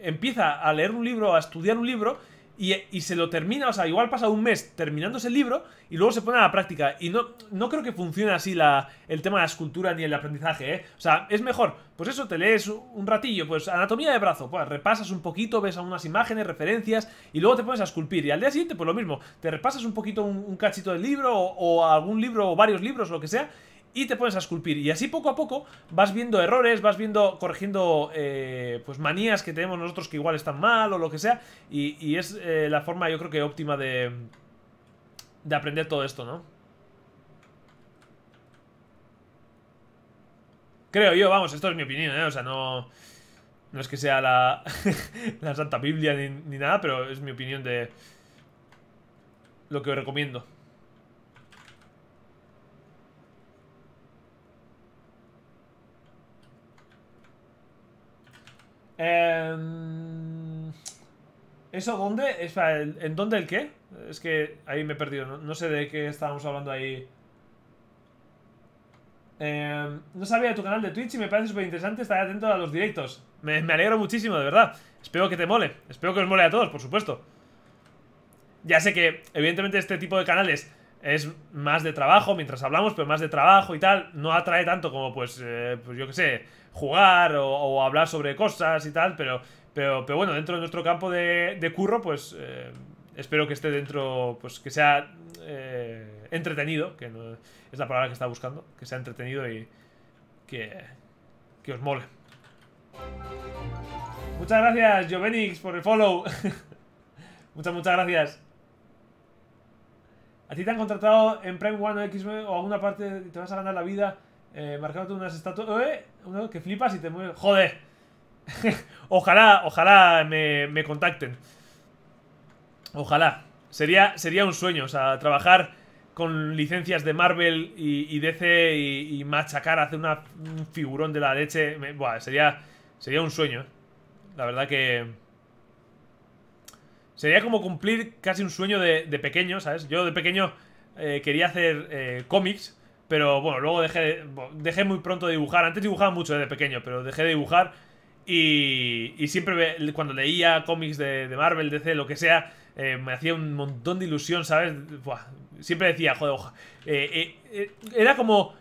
empieza a leer un libro, a estudiar un libro, y, se lo termina, o sea, igual pasa un mes terminando ese libro y luego se pone a la práctica. Y no, no creo que funcione así la, el tema de la escultura ni el aprendizaje, ¿eh? O sea, es mejor, pues eso, te lees un ratillo, pues anatomía de brazo, pues repasas un poquito, ves algunas imágenes, referencias y luego te pones a esculpir. Y al día siguiente, pues lo mismo, te repasas un poquito un, cachito del libro o, o algún libro o varios libros, lo que sea, y te pones a esculpir. Y así poco a poco vas viendo errores, vas viendo, corrigiendo eh, pues manías que tenemos nosotros que igual están mal o lo que sea. Y, es eh, la forma yo creo que óptima de, de aprender todo esto, ¿no? Creo yo, vamos, esto es mi opinión, ¿eh? O sea, no... No es que sea la, [laughs] la Santa Biblia ni, ni nada, pero es mi opinión de lo que os recomiendo. Em, ¿Eso dónde? ¿En dónde el qué? Es que ahí me he perdido. No, sé de qué estábamos hablando ahí. Em, no sabía de tu canal de Twitch y me parece súper interesante. estar atento a los directos. Me, alegro muchísimo, de verdad. Espero que te mole. Espero que os mole a todos, por supuesto. Ya sé que, evidentemente, este tipo de canales es más de trabajo, mientras hablamos, pero más de trabajo y tal. No atrae tanto como, pues, eh, pues yo qué sé jugar o, hablar sobre cosas y tal, pero, pero, pero bueno, dentro de nuestro campo de, curro, pues eh, espero que esté dentro, pues que sea eh, entretenido, que no, es la palabra que está buscando, que sea entretenido y que, os mole. Muchas gracias, Jovenix, por el follow. [laughs] muchas, muchas gracias. ¿A ti te han contratado en Prime One o X o alguna parte te vas a ganar la vida eh, marcado tú unas estatuas. ¿Eh? que flipas y te mueves. ¡Joder! [laughs] ojalá, ojalá me, contacten. Ojalá. Sería, sería un sueño, o sea, trabajar con licencias de Marvel y, DC y, machacar, hacer un figurón de la leche. buah, sería, sería un sueño. ¿eh? La verdad que... Sería como cumplir casi un sueño de, de pequeño, ¿sabes? Yo de pequeño eh, quería hacer cómics pero bueno, luego dejé, dejé muy pronto de dibujar. Antes dibujaba mucho desde pequeño, pero dejé de dibujar. Y, y siempre cuando leía cómics de, de, Marvel, DC, lo que sea, eh, me hacía un montón de ilusión, ¿sabes? siempre decía, joder, oja. Eh, eh, era como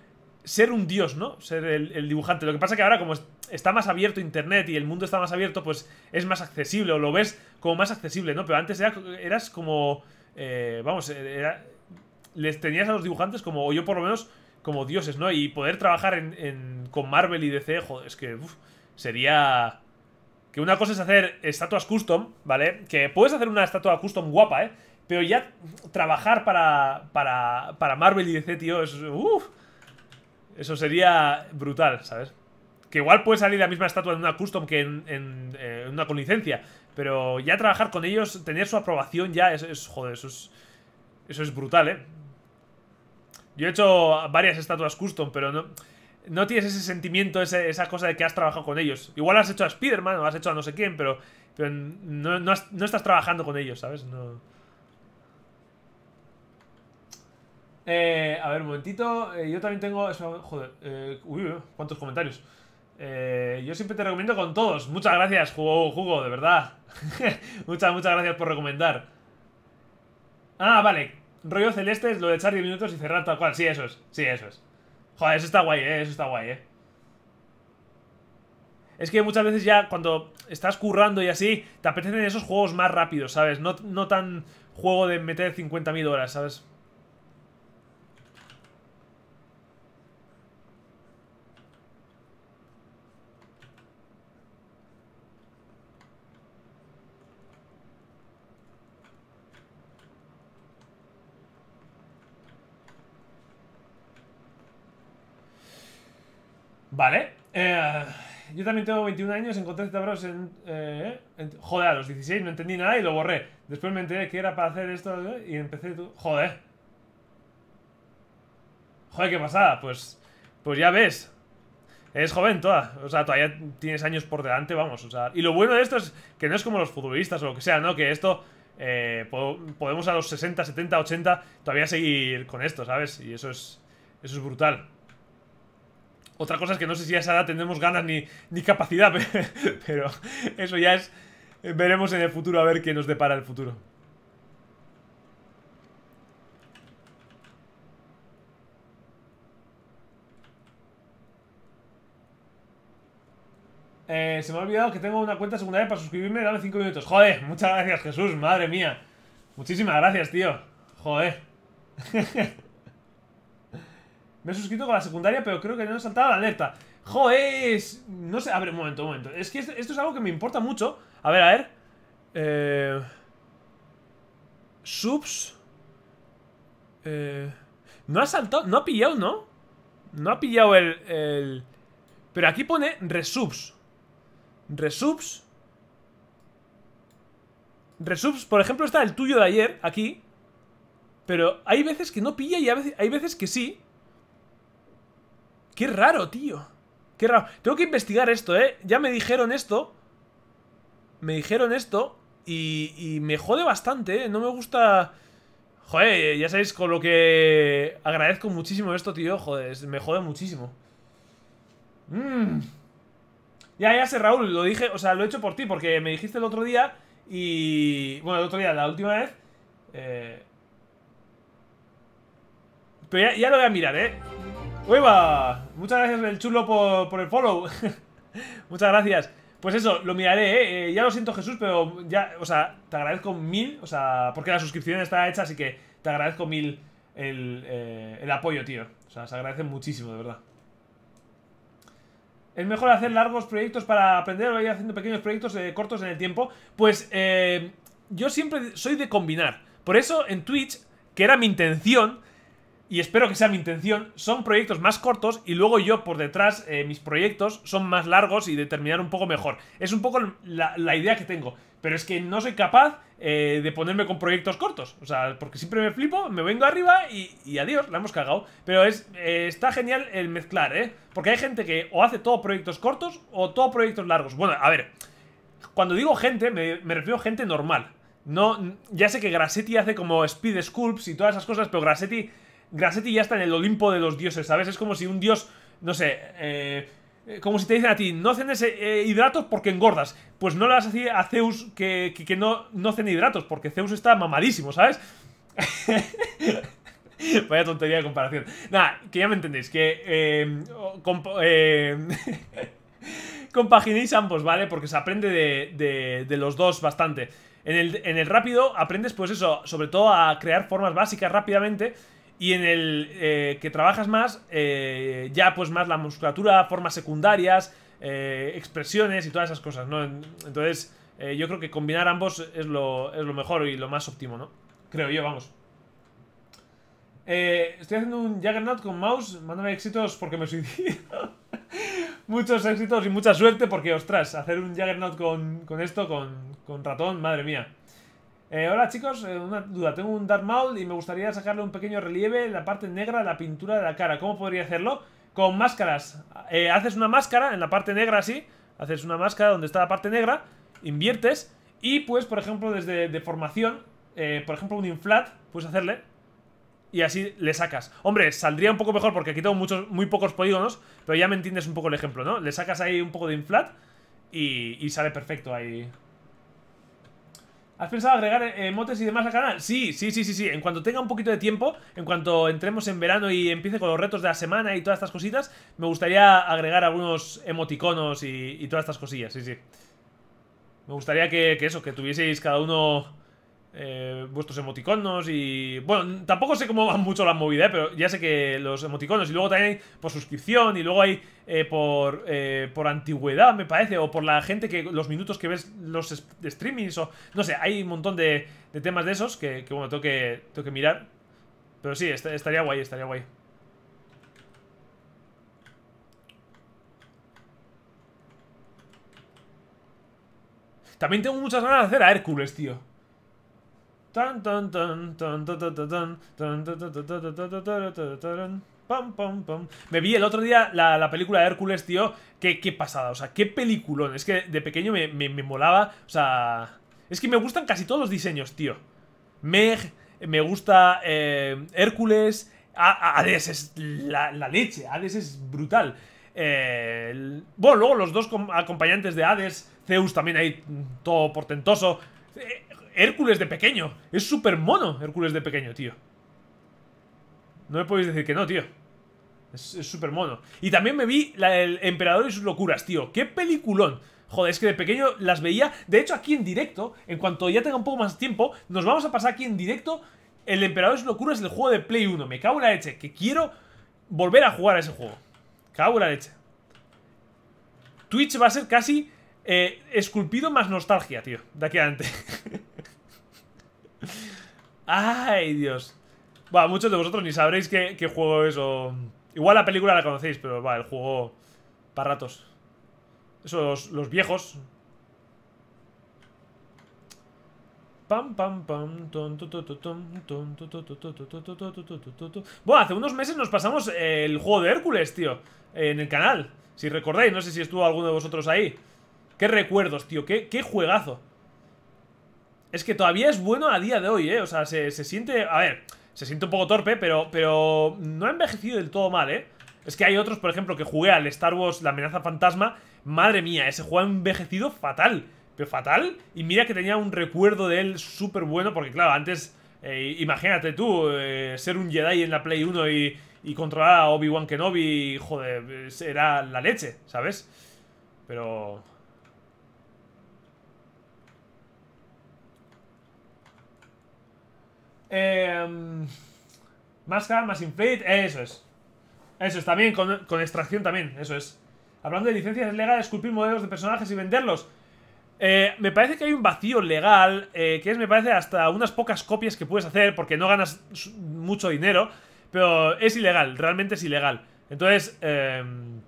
ser un dios, ¿no? Ser el, dibujante. Lo que pasa que ahora como está más abierto Internet y el mundo está más abierto, pues es más accesible, o lo ves como más accesible, ¿no? Pero antes era, eras como... vamos, era, les tenías a los dibujantes como, o yo por lo menos como dioses, ¿no? Y poder trabajar con Marvel y DC, joder, es que uff, sería... Que una cosa es hacer estatuas custom, ¿vale? Que puedes hacer una estatua custom guapa, ¿eh? Pero ya trabajar para, para, para Marvel y DC, tío, es... uff, eso sería brutal, ¿sabes? Que igual puede salir la misma estatua en una custom que en, en eh, una con licencia. Pero ya trabajar con ellos, tener su aprobación ya, es, es joder, eso es, eso es brutal, ¿eh? Yo he hecho varias estatuas custom, pero no, no tienes ese sentimiento, esa cosa de que has trabajado con ellos. Igual has hecho a Spiderman o has hecho a no sé quién, pero, no, estás trabajando con ellos, ¿sabes? No. Eh, a ver, un momentito. Eh, yo también tengo... joder, eh, uy, cuántos comentarios. yo siempre te recomiendo con todos. Muchas gracias, Jugo, Jugo de verdad. [laughs] muchas, muchas gracias por recomendar. Ah, vale, Rollo celeste es lo de echar 10 minutos y cerrar tal cual. Sí, eso es. Sí, eso es. Joder, eso está guay, eh. Eso está guay, eh. Es que muchas veces ya cuando estás currando y así, te apetecen esos juegos más rápidos, ¿sabes? No, no tan juego de meter 50.000 horas, ¿sabes? Vale. Eh, yo también tengo 21 años, encontré ZBrush este en, eh, Joder, a los 16 no entendí nada y lo borré. Después me enteré que era para hacer esto y empecé... Joder. Joder, qué pasada. Pues, pues ya ves. es joven toda. O sea, todavía tienes años por delante, vamos. O sea, y lo bueno de esto es que no es como los futbolistas o lo que sea, ¿no? Que esto... Eh, podemos a los 60, 70, 80 todavía seguir con esto, ¿sabes? Y eso es... Eso es brutal. Otra cosa es que no sé si a esa edad tendremos ganas ni, capacidad, [laughs] pero eso ya es... Veremos en el futuro a ver qué nos depara el futuro. Eh, se me ha olvidado que tengo una cuenta secundaria para suscribirme. Dame 5 minutos. Joder, muchas gracias, Jesús. Madre mía. Muchísimas gracias, tío. Joder. [laughs] Me he suscrito con la secundaria, pero creo que no he saltado la alerta. ¡Jo, No sé, Abre un momento, un momento. Es que esto, es algo que me importa mucho. A ver, a ver. Eh... Subs. Eh, no ha saltado, no ha pillado, ¿no? No ha pillado el... el... Pero aquí pone resubs. Resubs. Resubs, por ejemplo, está el tuyo de ayer, aquí. Pero hay veces que no pilla y hay veces que sí. Qué raro, tío. Qué raro. Tengo que investigar esto, ¿eh? Ya me dijeron esto. Me dijeron esto. Y, y me jode bastante, ¿eh? No me gusta... Joder, ya sabéis con lo que agradezco muchísimo esto, tío. Joder, me jode muchísimo. Mmm. Ya, ya sé, Raúl, lo dije, o sea, lo he hecho por ti, porque me dijiste el otro día y... Bueno, el otro día, la última vez. Eh... Pero ya, ya lo voy a mirar, ¿eh? ¡Hueva! Muchas gracias, el chulo, por, el follow. [laughs] Muchas gracias. Pues eso, lo miraré, ¿eh? ¿eh? Ya lo siento, Jesús, pero ya, o sea, te agradezco mil, o sea, porque la suscripción está hecha, así que te agradezco mil el, eh, el apoyo, tío. O sea, se agradece muchísimo, de verdad. ¿Es mejor hacer largos proyectos para aprender o ir haciendo pequeños proyectos eh, cortos en el tiempo? Pues eh... yo siempre soy de combinar. Por eso en Twitch, que era mi intención, y espero que sea mi intención, son proyectos más cortos y luego yo por detrás eh, mis proyectos son más largos y determinar un poco mejor. Es un poco la, idea que tengo, pero es que no soy capaz eh, de ponerme con proyectos cortos, o sea, porque siempre me flipo, me vengo arriba y, adiós, la hemos cagado. Pero es, eh, está genial el mezclar, ¿eh? Porque hay gente que o hace todo proyectos cortos o todo proyectos largos. Bueno, a ver, cuando digo gente, me, refiero a gente normal. No, ya sé que Grassetti hace como speed sculpts y todas esas cosas, pero Grassetti Grassetti ya está en el Olimpo de los dioses, ¿sabes? Es como si un dios, no sé, eh, eh, como si te dicen a ti, no cenes eh, hidratos porque engordas. Pues no le vas a a Zeus que, que, no, no cene hidratos, porque Zeus está mamadísimo, ¿sabes? [laughs] Vaya tontería de comparación. Nada, que ya me entendéis, que eh, [laughs] compaginéis ambos, ¿vale? Porque se aprende de, de, de los dos bastante. En el, en el rápido aprendes, pues eso, sobre todo a crear formas básicas rápidamente y en el eh, que trabajas más, eh, ya pues más la musculatura, formas secundarias, eh, expresiones y todas esas cosas, ¿no? Entonces, yo creo que combinar ambos es lo, mejor y lo más óptimo, ¿no? Creo yo, vamos. estoy haciendo un Juggernaut con mouse, mándame éxitos porque me suicido. [laughs] Muchos éxitos y mucha suerte porque, ostras, hacer un Juggernaut con, con esto, con, con ratón, madre mía. Eh, hola chicos, eh, una duda, tengo un Dark Maul y me gustaría sacarle un pequeño relieve en la parte negra de la pintura de la cara. ¿Cómo podría hacerlo? Con máscaras. Eh, haces una máscara en la parte negra así, haces una máscara donde está la parte negra, inviertes y pues, por ejemplo, desde deformación, por ejemplo, un inflat, puedes hacerle y así le sacas. Hombre, saldría un poco mejor porque aquí tengo muchos, muy pocos polígonos, pero ya me entiendes un poco el ejemplo, ¿no? Le sacas ahí un poco de inflat y, y sale perfecto ahí ¿Has pensado agregar emotes eh, y demás al canal? Sí, sí, sí, sí, sí. En cuanto tenga un poquito de tiempo, en cuanto entremos en verano y empiece con los retos de la semana y todas estas cositas, me gustaría agregar algunos emoticonos y, todas estas cosillas, sí, sí. Me gustaría que, que eso, que tuvieseis cada uno eh, vuestros emoticonos y... Bueno, tampoco sé cómo van mucho las movidas, ¿eh? pero ya sé que los emoticonos y luego también hay por suscripción y luego hay eh, por, antigüedad, me parece, o por la gente que... los minutos que ves los streamings o... No sé, hay un montón de, temas de esos que, que, bueno, tengo que, mirar. Pero sí, estaría guay, estaría guay. También tengo muchas ganas de hacer a Hércules, tío. Me vi el otro día la, película de Hércules, tío. Qué, pasada, o sea, qué peliculón. Es que de pequeño me, molaba. O sea. Es que me gustan casi todos los diseños, tío. Meg, me gusta Hércules. Hades es la, leche, Hades es brutal. bueno, luego los dos acompañantes de Hades, Zeus también ahí todo portentoso. Hércules de pequeño. Es súper mono Hércules de pequeño, tío. No me podéis decir que no, tío. Es súper mono. Y también me vi El Emperador y sus locuras, tío. ¡Qué peliculón! Joder, es que de pequeño las veía. De hecho, aquí en directo, en cuanto ya tenga un poco más tiempo, nos vamos a pasar aquí en directo El Emperador y sus locuras del juego de Play 1. Me cago en la leche, que quiero volver a jugar a ese juego. Cago en la leche. Twitch va a ser casi eh, esculpido más nostalgia, tío. De aquí adelante. [laughs] ¡Ay, Dios! Bueno, muchos de vosotros ni sabréis qué, juego es o... Igual la película la conocéis, pero va, el juego... Para ratos. Esos, los viejos. Pam, pam, pam. Bueno, hace unos meses nos pasamos el juego de Hércules, tío. En el canal. Si recordáis, no sé si estuvo alguno de vosotros ahí. Qué recuerdos, tío. Qué, qué juegazo. Es que todavía es bueno a día de hoy, ¿eh? O sea, se, siente... A ver, se siente un poco torpe, pero, pero no ha envejecido del todo mal, ¿eh? Es que hay otros, por ejemplo, que jugué al Star Wars La amenaza fantasma. Madre mía, ese juego ha envejecido fatal. Pero fatal. Y mira que tenía un recuerdo de él súper bueno, porque claro, antes... Eh, imagínate tú, eh, ser un Jedi en la Play 1 y, y controlar a Obi-Wan Kenobi, joder, eh, era la leche, ¿sabes? Pero Eh, em, máscara, más inflate, eso es. Eso es, también con, extracción también, eso es. Hablando de licencias, ¿es legal esculpir modelos de personajes y venderlos? Eh, me parece que hay un vacío legal, eh, que es, me parece, hasta unas pocas copias que puedes hacer porque no ganas mucho dinero, pero es ilegal, realmente es ilegal. Entonces, em,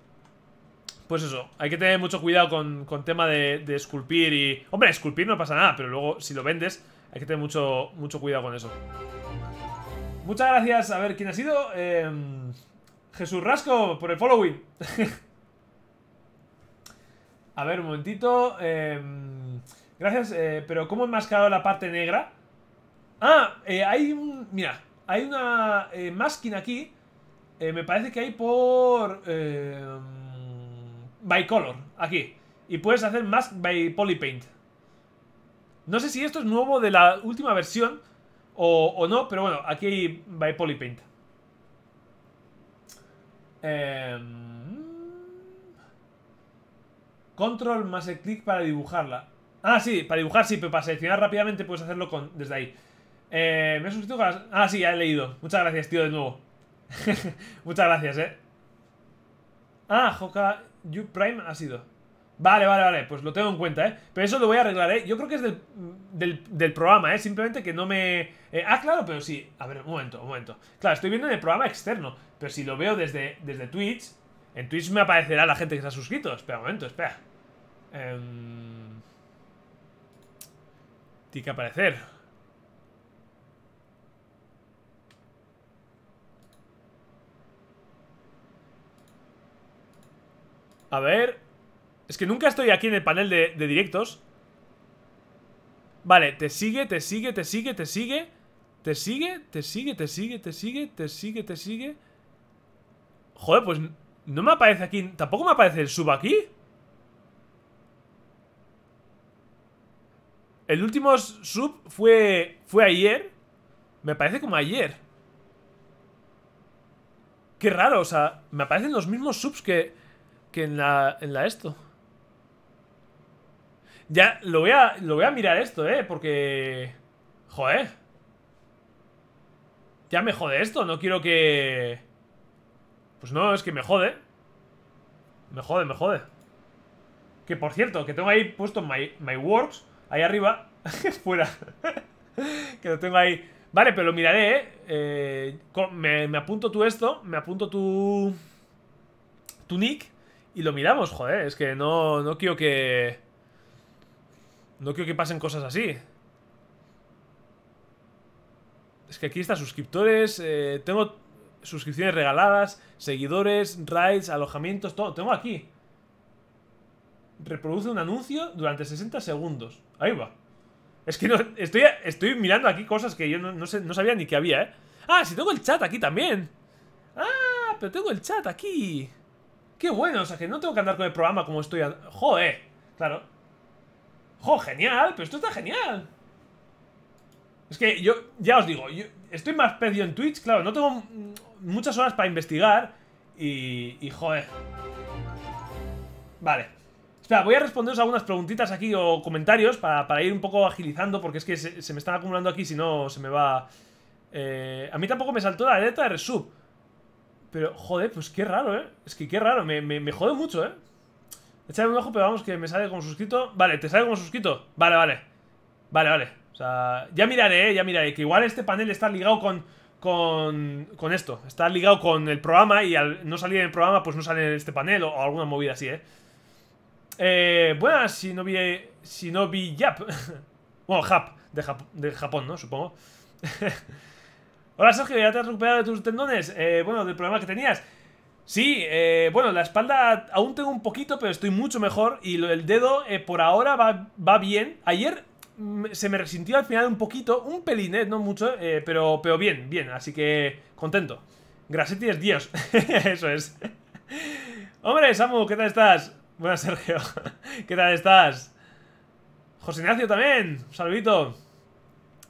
pues eso, hay que tener mucho cuidado con, con tema de, de esculpir y... Hombre, esculpir no pasa nada, pero luego si lo vendes, hay que tener mucho, mucho cuidado con eso. Muchas gracias. A ver, ¿quién ha sido? Em, Jesús Rasco, por el following. [laughs] a ver, un momentito. Em, gracias. Eh, pero ¿cómo he enmascarado la parte negra? Ah, eh, hay un... Mira, hay una eh, masking aquí. me parece que hay por... Em, by color, aquí. Y puedes hacer mask by polypaint. No sé si esto es nuevo de la última versión o, no, pero bueno, aquí va Polypaint. Em, control más el clic para dibujarla. Ah, sí, para dibujar sí, pero para seleccionar rápidamente puedes hacerlo con, desde ahí. Eh, me he suscrito Ah, sí, ya he leído. Muchas gracias, tío, de nuevo. [laughs] Muchas gracias, eh. Ah, Hoka You Prime ha sido. Vale, vale, vale, pues lo tengo en cuenta, ¿eh? Pero eso lo voy a arreglar, ¿eh? Yo creo que es del, del, programa, ¿eh? Simplemente que no me... Eh, ah, claro, pero sí... A ver, un momento, un momento. Claro, estoy viendo en el programa externo, pero si lo veo desde, desde Twitch, en Twitch me aparecerá la gente que está suscrito. Espera un momento, espera. Eh... Tiene que aparecer. A ver, es que nunca estoy aquí en el panel de, directos. Vale, te sigue, te sigue, te sigue, te sigue. Te sigue, te sigue, te sigue, te sigue, te sigue, te sigue. Joder, pues no me aparece aquí. Tampoco me aparece el sub aquí. El último sub fue. fue ayer. Me parece como ayer. Qué raro, o sea, me aparecen los mismos subs que. que en la. en la esto. Ya, lo voy a, lo voy a mirar esto, ¿eh? Porque... Joder. Ya me jode esto, no quiero que... Pues no, es que me jode. Me jode, me jode. Que por cierto, que tengo ahí puesto My, my Works, ahí arriba, [laughs] fuera. que lo tengo ahí. Vale, pero lo miraré, ¿eh? eh me, apunto tú esto, me apunto tu... Tu nick y lo miramos, joder. Es que no, no quiero que... No quiero que pasen cosas así. Es que aquí está suscriptores, eh, tengo suscripciones regaladas, seguidores, raids, alojamientos, todo. Tengo aquí. Reproduce un anuncio durante 60 segundos. Ahí va. Es que no, estoy, estoy mirando aquí cosas que yo no, no, sabía ni que había, ¿eh? Ah, si sí tengo el chat aquí también. Ah, pero tengo el chat aquí. Qué bueno, o sea que no tengo que andar con el programa como estoy... Joder, claro. ¡Jo, genial! Pero esto está genial. Es que yo, ya os digo, yo estoy más pedio en Twitch, claro, no tengo muchas horas para investigar y, y joder. Vale. Espera, voy a responderos algunas preguntitas aquí o comentarios para, ir un poco agilizando porque es que se, me están acumulando aquí, si no se me va... Eh, a mí tampoco me saltó la letra de resub. Pero, joder, pues qué raro, ¿eh? Es que qué raro, me, me jode mucho, ¿eh? Echar un ojo, pero vamos que me sale como suscrito. Vale, ¿te sale como suscrito? Vale, vale. Vale, vale. O sea, ya miraré, eh, ya miraré. Que igual este panel está ligado con, con, con esto. Está ligado con el programa y al no salir en el programa, pues no sale en este panel o, alguna movida así, eh. Eh, buenas, si no vi, si no vi [laughs] Jap, bueno Jap de Japón, ¿no? Supongo. [laughs] Hola Sergio, ¿ya te has recuperado de tus tendones? Eh, bueno, del problema que tenías. Sí, eh, bueno, la espalda aún tengo un poquito, pero estoy mucho mejor. Y el dedo, eh, por ahora, va, bien. Ayer mm, se me resintió al final un poquito, un pelín, eh, no mucho, pero, pero bien, bien. Así que contento. Gracias, es Dios. [laughs] Eso es. Hombre, Samu, ¿qué tal estás? Buenas, Sergio. [laughs] ¿Qué tal estás? José Ignacio también. Un saludito.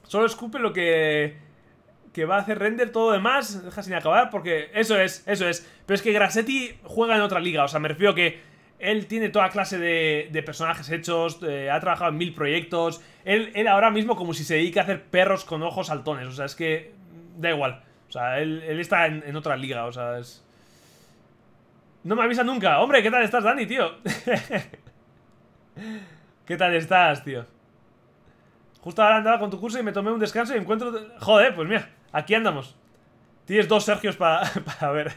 Solo escupe lo que que va a hacer render todo de demás, deja sin acabar, porque eso es, eso es. Pero es que Grassetti juega en otra liga, o sea, me refiero que él tiene toda clase de, personajes hechos, eh, ha trabajado en mil proyectos, él, ahora mismo como si se dedica a hacer perros con ojos saltones, o sea, es que da igual. O sea, él, está en, en, otra liga, o sea, es... No me avisa nunca. Hombre, ¿qué tal estás, Dani, tío? [laughs] ¿Qué tal estás, tío? Justo ahora andaba con tu curso y me tomé un descanso y encuentro... Joder, pues mira, Aquí andamos. Tienes dos Sergios [laughs] para ver.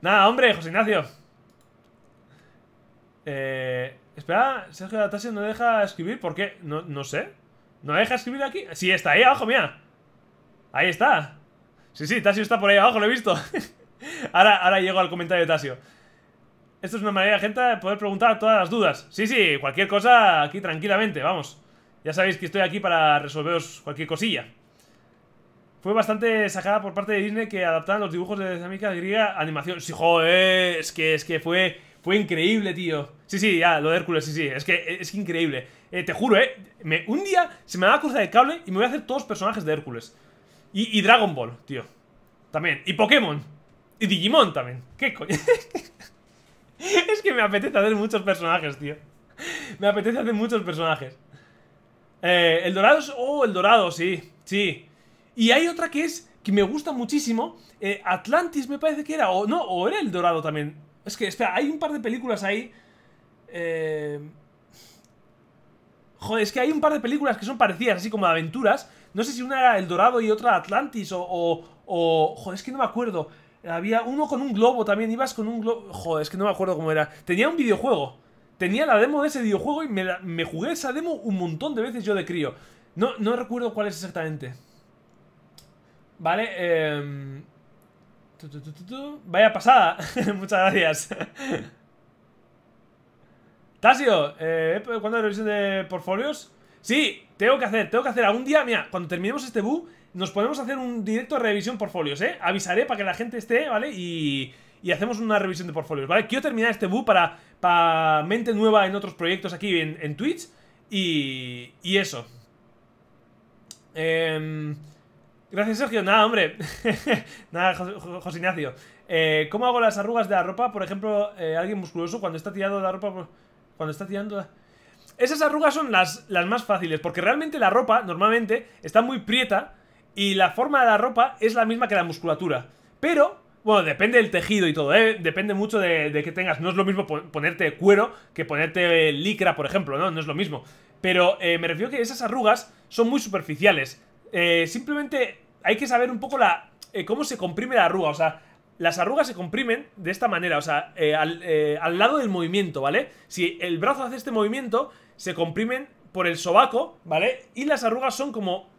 Nada, hombre, José Ignacio. Eh, espera, Sergio Tasio no deja escribir. ¿Por qué? No, sé. ¿No deja escribir aquí? Sí, está ahí abajo, mira. Ahí está. Sí, sí, Tasio está por ahí abajo, lo he visto. [laughs] ahora, ahora llego al comentario de Tasio. Esto es una manera, gente, de poder preguntar todas las dudas. Sí, sí, cualquier cosa aquí tranquilamente, vamos. Ya sabéis que estoy aquí para resolveros cualquier cosilla. Fue bastante sacada por parte de Disney que adaptaran los dibujos de de griega a animación. Sí, joder, es que, es que fue, fue increíble, tío. Sí, sí, ya, lo de Hércules, sí, sí, es que es que increíble. Eh, te juro, eh, me, un día se me va a cruzar el cable y me voy a hacer todos los personajes de Hércules. Y, y Dragon Ball, tío. También. Y Pokémon. Y Digimon también. ¿Qué coño? [laughs] es que me apetece hacer muchos personajes, tío. Me apetece hacer muchos personajes. Eh, el dorado es... Oh, el dorado, sí, sí. Y hay otra que es... Que me gusta muchísimo. Eh, Atlantis me parece que era... O no, o era el dorado también. Es que, espera, hay un par de películas ahí... Eh... Joder, es que hay un par de películas que son parecidas, así como aventuras. No sé si una era El Dorado y otra Atlantis o, o, o... Joder, es que no me acuerdo. Había uno con un globo también, ibas con un globo... Joder, es que no me acuerdo cómo era. Tenía un videojuego. Tenía la demo de ese videojuego y me, jugué esa demo un montón de veces yo de crío. No, no recuerdo cuál es exactamente. Vale, eh... Vaya pasada. [laughs] Muchas gracias. Tasio, eh, eh, ¿cuándo hay revisión de portfolios? Sí, tengo que hacer, tengo que hacer. Algún día, mira, cuando terminemos este bu, nos podemos hacer un directo de revisión portfolios, ¿eh? Avisaré para que la gente esté, ¿vale? Y y hacemos una revisión de portfolios, ¿vale? Quiero terminar este bu para, para mente nueva en otros proyectos aquí en, en Twitch y, y eso. Em, gracias, Sergio. Nada, hombre. [laughs] Nada, José Ignacio. Eh, ¿Cómo hago las arrugas de la ropa? Por ejemplo, eh, alguien musculoso cuando está tirado la ropa... Cuando está tirando... La... Esas arrugas son las, las más fáciles, porque realmente la ropa, normalmente, está muy prieta y la forma de la ropa es la misma que la musculatura. Pero bueno, depende del tejido y todo, ¿eh? Depende mucho de, que tengas. No es lo mismo ponerte cuero que ponerte licra, por ejemplo, ¿no? No es lo mismo. Pero eh, me refiero a que esas arrugas son muy superficiales. Eh, simplemente hay que saber un poco la eh, cómo se comprime la arruga. O sea, las arrugas se comprimen de esta manera, o sea, al, al lado del movimiento, ¿vale? Si el brazo hace este movimiento, se comprimen por el sobaco, ¿vale? Y las arrugas son como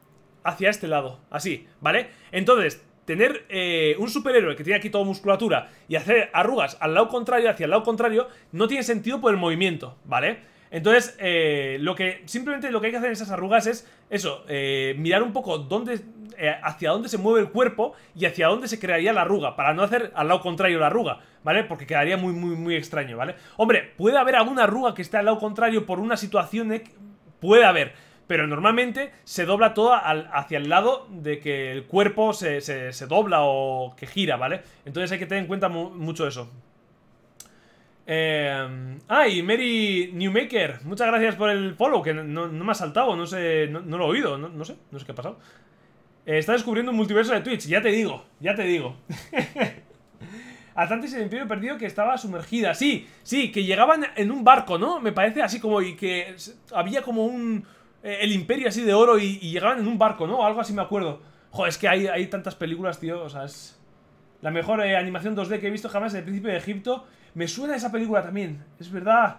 hacia este lado, así, ¿vale? Entonces, tener eh, un superhéroe que tiene aquí toda musculatura y hacer arrugas al lado contrario, hacia el lado contrario, no tiene sentido por el movimiento, ¿vale? Entonces, eh, lo que simplemente lo que hay que hacer en esas arrugas es eso, eh, mirar un poco dónde, hacia dónde se mueve el cuerpo y hacia dónde se crearía la arruga, para no hacer al lado contrario la arruga, ¿vale? Porque quedaría muy, muy, muy extraño, ¿vale? Hombre, puede haber alguna arruga que esté al lado contrario por una situación, puede haber, pero normalmente se dobla todo hacia el lado de que el cuerpo se, dobla o que gira, ¿vale? Entonces hay que tener en cuenta mucho eso. Eh, ah, y Mary Newmaker, muchas gracias por el follow, que no, me ha saltado, no sé, no, lo he oído, no, sé, no sé qué ha pasado. Eh, está descubriendo un multiverso de Twitch, ya te digo, ya te digo. [laughs] Atlantis se el Imperio Perdido que estaba sumergida. Sí, sí, que llegaban en un barco, ¿no? Me parece así como y que había como un, eh, el imperio así de oro y, llegaban en un barco, ¿no? Algo así me acuerdo. Joder, es que hay, hay tantas películas, tío. O sea, es la mejor eh, animación 2D que he visto jamás el Príncipe de Egipto. Me suena esa película también, es verdad.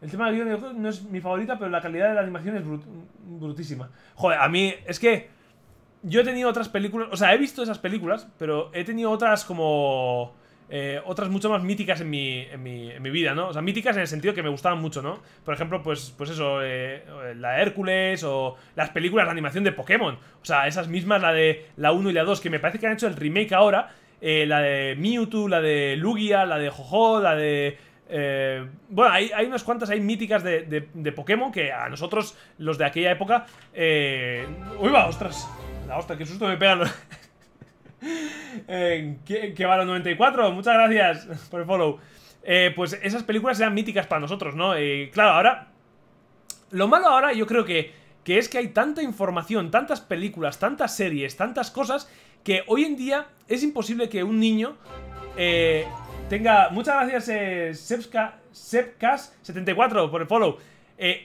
El tema de Egipto no es mi favorita, pero la calidad de la animación es brutísima. Joder, a mí, es que yo he tenido otras películas, o sea, he visto esas películas, pero he tenido otras como... Eh, otras mucho más míticas en mi, en mi, en, mi, vida, ¿no? O sea, míticas en el sentido que me gustaban mucho, ¿no? Por ejemplo, pues, pues eso, eh, la de Hércules o las películas de animación de Pokémon. O sea, esas mismas, la de la 1 y la 2, que me parece que han hecho el remake ahora. Eh, la de Mewtwo, la de Lugia, la de Jojo, la de... bueno, hay, unas cuantas, hay míticas de, de, Pokémon que a nosotros, los de aquella época... ¡Uy, va! ¡Ostras! La hostia, qué susto me pegan los... [laughs] Eh, que, 94, muchas gracias por el follow. Eh, pues esas películas sean míticas para nosotros, ¿no? Eh, claro, ahora... Lo malo ahora yo creo que, es que hay tanta información, tantas películas, tantas series, tantas cosas, que hoy en día es imposible que un niño tenga... Muchas gracias, eh, 74 por el follow.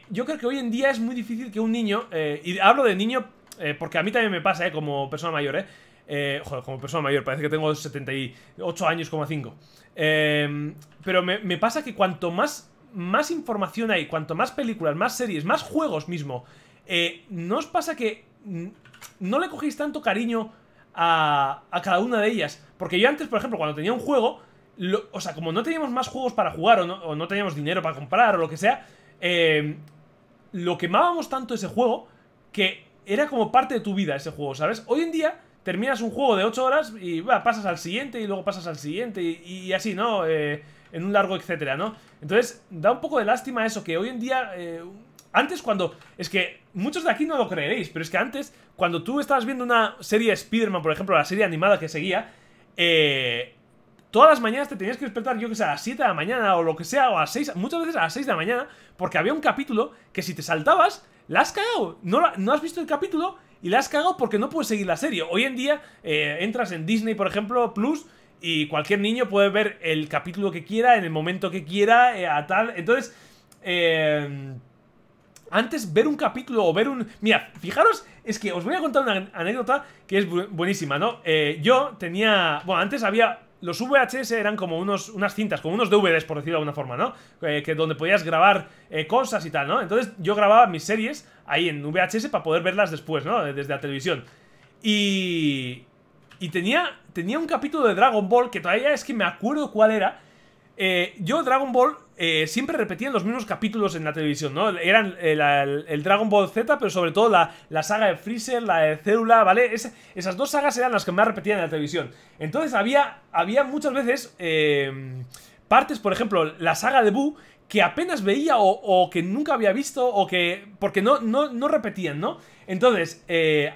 yo creo que hoy en día es muy difícil que un niño, y hablo de niño porque a mí también me pasa, como persona mayor, ¿eh? Eh, joder, como persona mayor, parece que tengo 78 años, 5. Em, pero me, pasa que cuanto más, más información hay, cuanto más películas, más series, más juegos mismo, eh, ¿no os pasa que no le cogéis tanto cariño a, a, cada una de ellas? Porque yo antes, por ejemplo, cuando tenía un juego, o sea, como no teníamos más juegos para jugar o no, o no teníamos dinero para comprar o lo que sea, em, lo quemábamos tanto ese juego que era como parte de tu vida ese juego, ¿sabes? Hoy en día terminas un juego de 8 horas y pasas al siguiente y luego pasas al siguiente y, así, ¿no? Eh, en un largo etcétera, ¿no? Entonces, da un poco de lástima eso, que hoy en día... Eh, antes cuando... Es que muchos de aquí no lo creeréis, pero es que antes, cuando tú estabas viendo una serie Spider-Man, por ejemplo, la serie animada que seguía, eh, todas las mañanas te tenías que despertar, yo que sé, a las 7 de la mañana o lo que sea, o a las 6, muchas veces a las 6 de la mañana, porque había un capítulo que si te saltabas, la has cagado, no, no has visto el capítulo y la has cagado porque no puedes seguir la serie. Hoy en día eh, entras en Disney, por ejemplo, Plus, y cualquier niño puede ver el capítulo que quiera, en el momento que quiera, eh, a tal. Entonces, eh, antes ver un capítulo o ver un... Mira, fijaros, es que os voy a contar una anécdota que es buenísima, ¿no? yo tenía... Bueno, antes había los VHS eran como unos, unas cintas, como unos DVDs, por decirlo de alguna forma, ¿no? Eh, que donde podías grabar eh, cosas y tal, ¿no? Entonces yo grababa mis series ahí en VHS para poder verlas después, ¿no? Eh, desde la televisión. Y. Y tenía, tenía un capítulo de Dragon Ball que todavía es que me acuerdo cuál era. yo Dragon Ball eh, siempre repetían los mismos capítulos en la televisión, ¿no? Eran eh, el, Dragon Ball Z, pero sobre todo la, saga de Freezer, la de Célula, ¿vale? Es, esas dos sagas eran las que más repetían en la televisión. Entonces había, había muchas veces eh, partes, por ejemplo, la saga de Boo, que apenas veía o, que nunca había visto o que... porque no, no, repetían, ¿no? Entonces,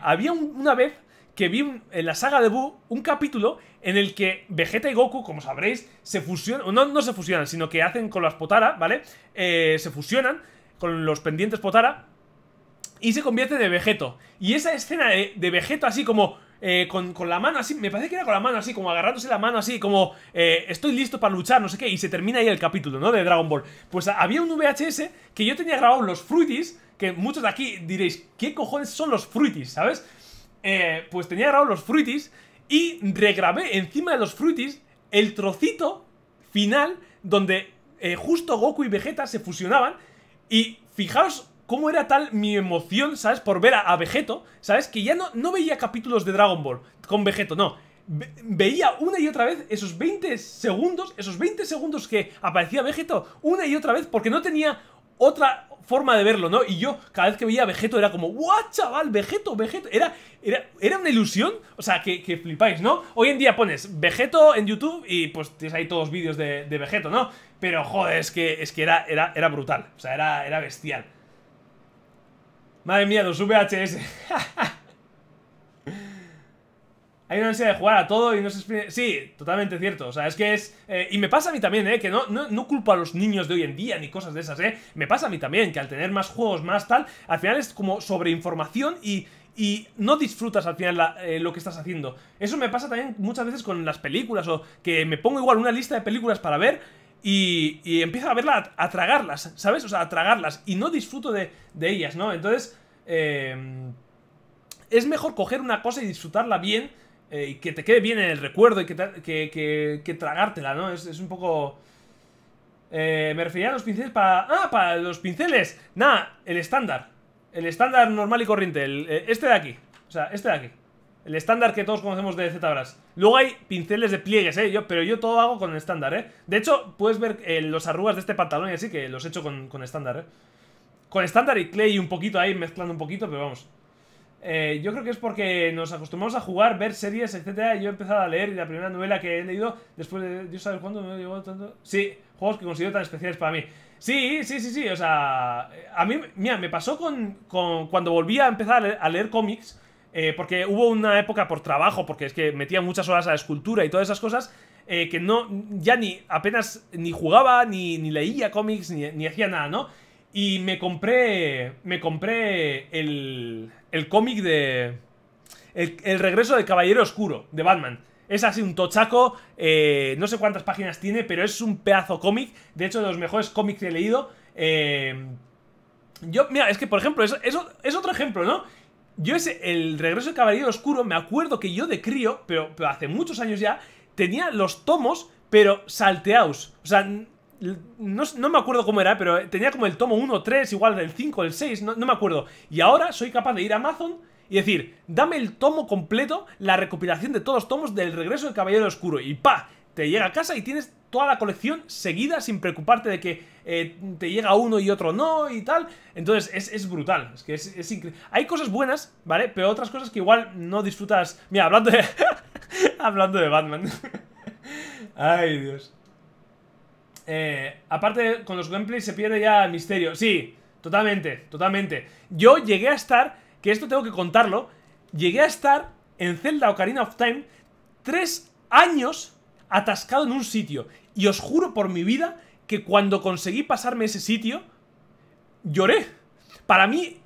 había una vez que vi en la saga de Boo un capítulo en el que Vegeta y Goku, como sabréis, se fusionan, no, no se fusionan, sino que hacen con las Potara, ¿vale? Eh, se fusionan con los pendientes Potara y se convierte de Vegeto. Y esa escena de, de Vegeto así como... Eh, con, la mano así, me parece que era con la mano así, como agarrándose la mano así, como eh, estoy listo para luchar, no sé qué, y se termina ahí el capítulo, ¿no? De Dragon Ball. Pues había un VHS que yo tenía grabado los FruiTis, que muchos de aquí diréis, ¿qué cojones son los FruiTis, ¿Sabes? pues tenía grabado los Fruities y regrabé encima de los fruities el trocito final donde eh, justo Goku y Vegeta se fusionaban. Y fijaos cómo era tal mi emoción, ¿sabes? Por ver a, Vegeto, ¿sabes? Que ya no, no, veía capítulos de Dragon Ball con Vegeto, no. veía una y otra vez esos 20 segundos, esos 20 segundos que aparecía Vegeto una y otra vez porque no tenía otra forma de verlo, ¿no? Y yo cada vez que veía Vegeto era como, ¡guau, chaval! Vegeto, Vegeto. Era, era, era una ilusión, o sea, que, que, flipáis, ¿no? Hoy en día pones Vegeto en YouTube y pues tienes ahí todos vídeos de, Vegeto, ¿no? Pero joder, es que, es que era, era, era brutal, o sea, era, era bestial. Madre mía, los VHS. [laughs] hay una ansiedad de jugar a todo y no se Sí, totalmente cierto. O sea, es que es. Eh, y me pasa a mí también, ¿eh? Que no, no, no, culpo a los niños de hoy en día ni cosas de esas, ¿eh? Me pasa a mí también que al tener más juegos, más tal, al final es como sobreinformación y. Y no disfrutas al final eh, lo que estás haciendo. Eso me pasa también muchas veces con las películas o que me pongo igual una lista de películas para ver y, y empiezo a verla, a, tragarlas, ¿sabes? O sea, a tragarlas y no disfruto de, ellas, ¿no? Entonces, eh, es mejor coger una cosa y disfrutarla bien eh, y que te quede bien en el recuerdo y que, que, que, tragártela, ¿no? Es, un poco... Eh, me refería a los pinceles para... ¡Ah! Para los pinceles. Nada, el estándar. El estándar normal y corriente. El, eh, este de aquí. O sea, este de aquí. El estándar que todos conocemos de ZBrush. Luego hay pinceles de pliegues, ¿eh? Yo, pero yo todo hago con el estándar, ¿eh? De hecho, puedes ver eh, los arrugas de este pantalón y así que los he hecho con, con estándar, ¿eh? Con estándar y clay un poquito ahí, mezclando un poquito, pero vamos. Eh, yo creo que es porque nos acostumbramos a jugar, ver series, etcétera. Y yo he empezado a leer y la primera novela que he leído, después de Dios sabe cuándo, me llegó tanto. Sí, juegos que considero tan especiales para mí. Sí, sí, sí, sí. O sea, eh, a mí, mira, me pasó con, con cuando volví a empezar a leer, cómics, eh, porque hubo una época por trabajo, porque es que metía muchas horas a la escultura y todas esas cosas. que no, ya ni apenas ni jugaba, ni, ni leía cómics, ni, ni hacía nada, ¿no? Y me compré. Me compré el el cómic de... El, regreso del Caballero Oscuro, de Batman. Es así un tochaco, eh, no sé cuántas páginas tiene, pero es un pedazo cómic. De hecho, de los mejores cómics que he leído. Eh, yo, mira, es que, por ejemplo, eso, es otro ejemplo, ¿no? Yo ese, el regreso del Caballero Oscuro, me acuerdo que yo de crío, pero, pero hace muchos años ya, tenía los tomos, pero salteados. O sea, no, me acuerdo cómo era, pero tenía como el tomo 1, 3, igual el 5, el 6, no, me acuerdo. Y ahora soy capaz de ir a Amazon y decir, dame el tomo completo, la recopilación de todos los tomos del regreso del Caballero Oscuro. Y pa, te llega a casa y tienes toda la colección seguida sin preocuparte de que eh, te llega uno y otro no y tal. Entonces es, brutal, es que es, Hay cosas buenas, ¿vale? Pero otras cosas que igual no disfrutas. Mira, hablando de, [laughs] hablando de Batman. [laughs] Ay, Dios. Eh, aparte con los gameplays se pierde ya el misterio. Sí, totalmente, totalmente. Yo llegué a estar, que esto tengo que contarlo, llegué a estar en Zelda Ocarina of Time tres años atascado en un sitio. Y os juro por mi vida que cuando conseguí pasarme ese sitio, lloré. Para mí,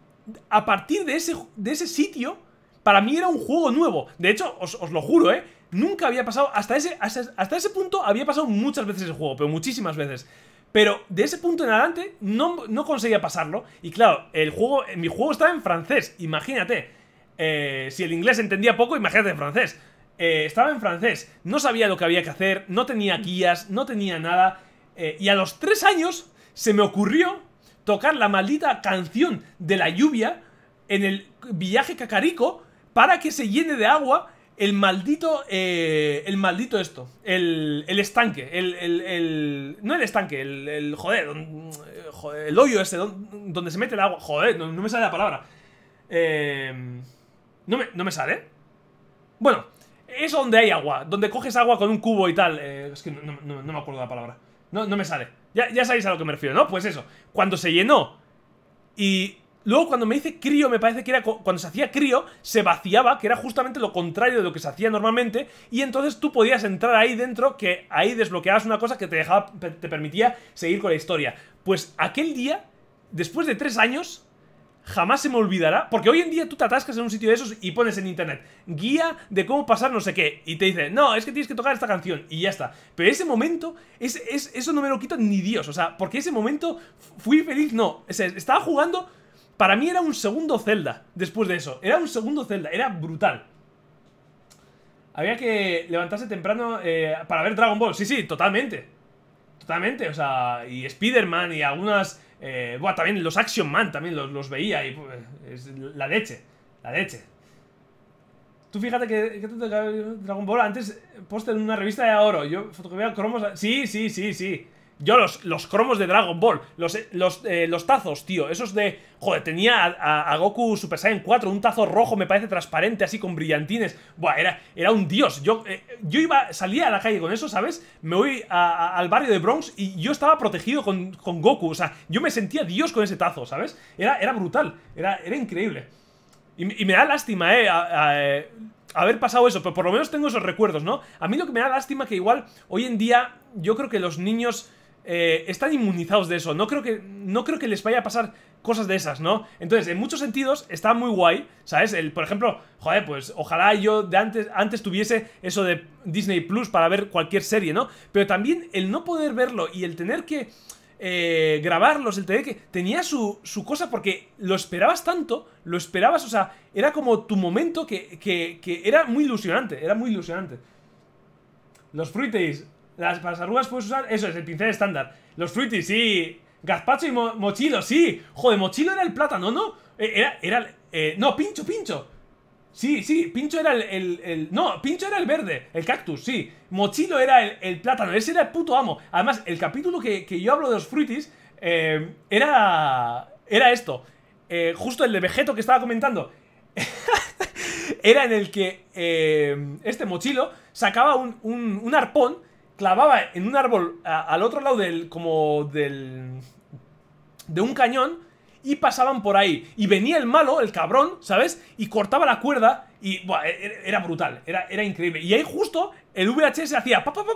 a partir de ese, de ese sitio, para mí era un juego nuevo. De hecho, os lo juro, ¿eh? Nunca había pasado, hasta ese, hasta, ese punto había pasado muchas veces el juego, pero muchísimas veces. Pero de ese punto en adelante no, no, conseguía pasarlo. Y claro, el juego, eh, mi juego estaba en francés, imagínate. Eh, si el inglés entendía poco, imagínate en francés. Eh, estaba en francés, no sabía lo que había que hacer, no tenía guías, no tenía nada. y a los tres años se me ocurrió tocar la maldita canción de la lluvia en el viaje cacarico para que se llene de agua el maldito. Eh, el maldito esto. El, el estanque. El, el, No el estanque, el. el joder, eh, El hoyo ese donde se mete el agua. Joder, no, me sale la palabra. Eh, no, me, no me sale. Bueno, es donde hay agua. Donde coges agua con un cubo y tal. Eh, es que no, me acuerdo la palabra. No, no me sale. Ya, ya sabéis a lo que me refiero, ¿no? Pues eso. Cuando se llenó y Luego cuando me dice crío, me parece que era cuando se hacía crío, se vaciaba, que era justamente lo contrario de lo que se hacía normalmente, y entonces tú podías entrar ahí dentro, que ahí desbloqueabas una cosa que te, dejaba, te permitía seguir con la historia. Pues aquel día, después de tres años, jamás se me olvidará, porque hoy en día tú te atascas en un sitio de esos y pones en internet guía de cómo pasar no sé qué, y te dice, no, es que tienes que tocar esta canción, y ya está. Pero ese momento, es, eso no me lo quita ni Dios, o sea, porque ese momento fui feliz, no, estaba jugando para mí era un segundo Zelda después de eso. Era un segundo Zelda, era brutal. Había que levantarse temprano eh, para ver Dragon Ball. Sí, sí, totalmente. Totalmente, o sea, y Spider-Man y algunas... Eh, también los Action Man también los, los veía y pues, es la leche, la leche. Tú fíjate que, Dragon Ball antes eh, poste en una revista de oro. Yo fotocopiaba cromos... Sí, sí, sí, sí. Yo los, los cromos de Dragon Ball, los, eh, los, eh, los tazos, tío, esos de... Joder, tenía a, Goku Super Saiyan 4, un tazo rojo, me parece transparente, así con brillantines. Buah, era, era un dios. Yo, eh, yo iba, salía a la calle con eso, ¿sabes? Me voy al barrio de Bronx y yo estaba protegido con, con, Goku. O sea, yo me sentía dios con ese tazo, ¿sabes? Era, era brutal, era, era increíble. Y, me da lástima, ¿eh? haber pasado eso, pero por lo menos tengo esos recuerdos, ¿no? A mí lo que me da lástima que igual hoy en día yo creo que los niños eh, están inmunizados de eso. No creo, que, no creo que les vaya a pasar cosas de esas, ¿no? Entonces, en muchos sentidos, está muy guay, ¿sabes? El, por ejemplo, joder, pues ojalá yo de antes, antes tuviese eso de Disney Plus para ver cualquier serie, ¿no? Pero también el no poder verlo y el tener que eh, grabarlos, el tener que... Tenía su, cosa porque lo esperabas tanto, lo esperabas, o sea, era como tu momento que, era muy ilusionante, era muy ilusionante. Los Fruities, las, para las arrugas puedes usar... Eso es, el pincel estándar. Los fruitis, sí. Gazpacho y mochilo, sí. Joder, mochilo era el plátano, ¿no? Eh, era... era eh, no, pincho, pincho. Sí, sí, pincho era el, el, No, pincho era el verde, el cactus, sí. Mochilo era el, plátano, ese era el puto amo. Además, el capítulo que, yo hablo de los fruitis eh, era... Era esto. justo el de Vegeto que estaba comentando. [laughs] era en el que eh, este mochilo sacaba un, un, un, arpón clavaba en un árbol al otro lado del. como del. de un cañón y pasaban por ahí. Y venía el malo, el cabrón, ¿sabes? Y cortaba la cuerda y buah, e, e, era brutal, era, era increíble. Y ahí justo el VHS hacía pa, pa, pa,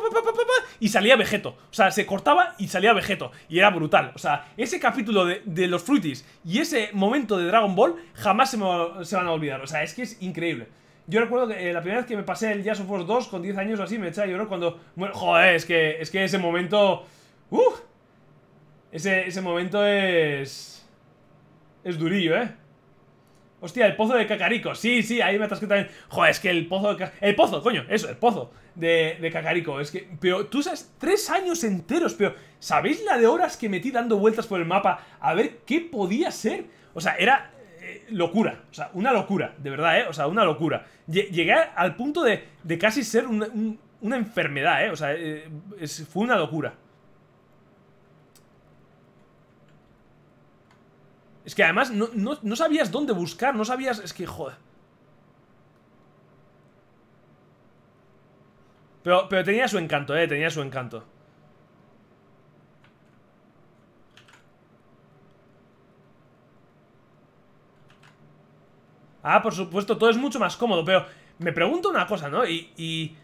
y salía Vegeto. O sea, se cortaba y salía Vegeto. Y era brutal. O sea, ese capítulo de, de los Fruities y ese momento de Dragon Ball jamás se, se van a olvidar. O sea, es que es increíble. Yo recuerdo que eh, la primera vez que me pasé el Jazz Force 2 con 10 años o así, me echaba a llorar cuando... Bueno, joder, es que, es que ese momento... ¡Uf! ¡uh! Ese, momento es... Es durillo, ¿eh? Hostia, el pozo de Cacarico. Sí, sí, ahí me que también. Joder, es que el pozo de El pozo, coño, eso, el pozo de, de, Cacarico. Es que, pero tú sabes, tres años enteros, pero ¿sabéis la de horas que metí dando vueltas por el mapa a ver qué podía ser? O sea, era locura, o sea, una locura, de verdad, ¿eh? O sea, una locura. Llegué al punto de, casi ser una enfermedad, ¿eh? O sea, eh, fue una locura. Es que además no, sabías dónde buscar, no sabías... Es que, joder. Pero, pero tenía su encanto, ¿eh? Tenía su encanto. Ah, por supuesto, todo es mucho más cómodo, pero me pregunto una cosa, ¿no? Y, y,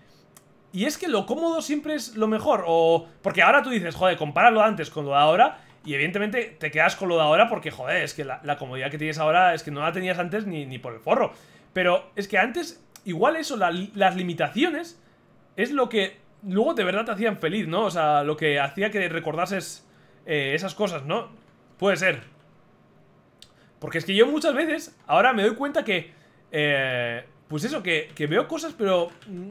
es que lo cómodo siempre es lo mejor, o... Porque ahora tú dices, joder, compáralo antes con lo de ahora, y evidentemente te quedas con lo de ahora porque, joder, es que la, comodidad que tienes ahora es que no la tenías antes ni, por el forro. Pero es que antes, igual eso, las limitaciones es lo que luego de verdad te hacían feliz, ¿no? O sea, lo que hacía que recordases eh, esas cosas, ¿no? Puede ser. Porque es que yo muchas veces ahora me doy cuenta que... Eh, pues eso, que, veo cosas, pero... Mm,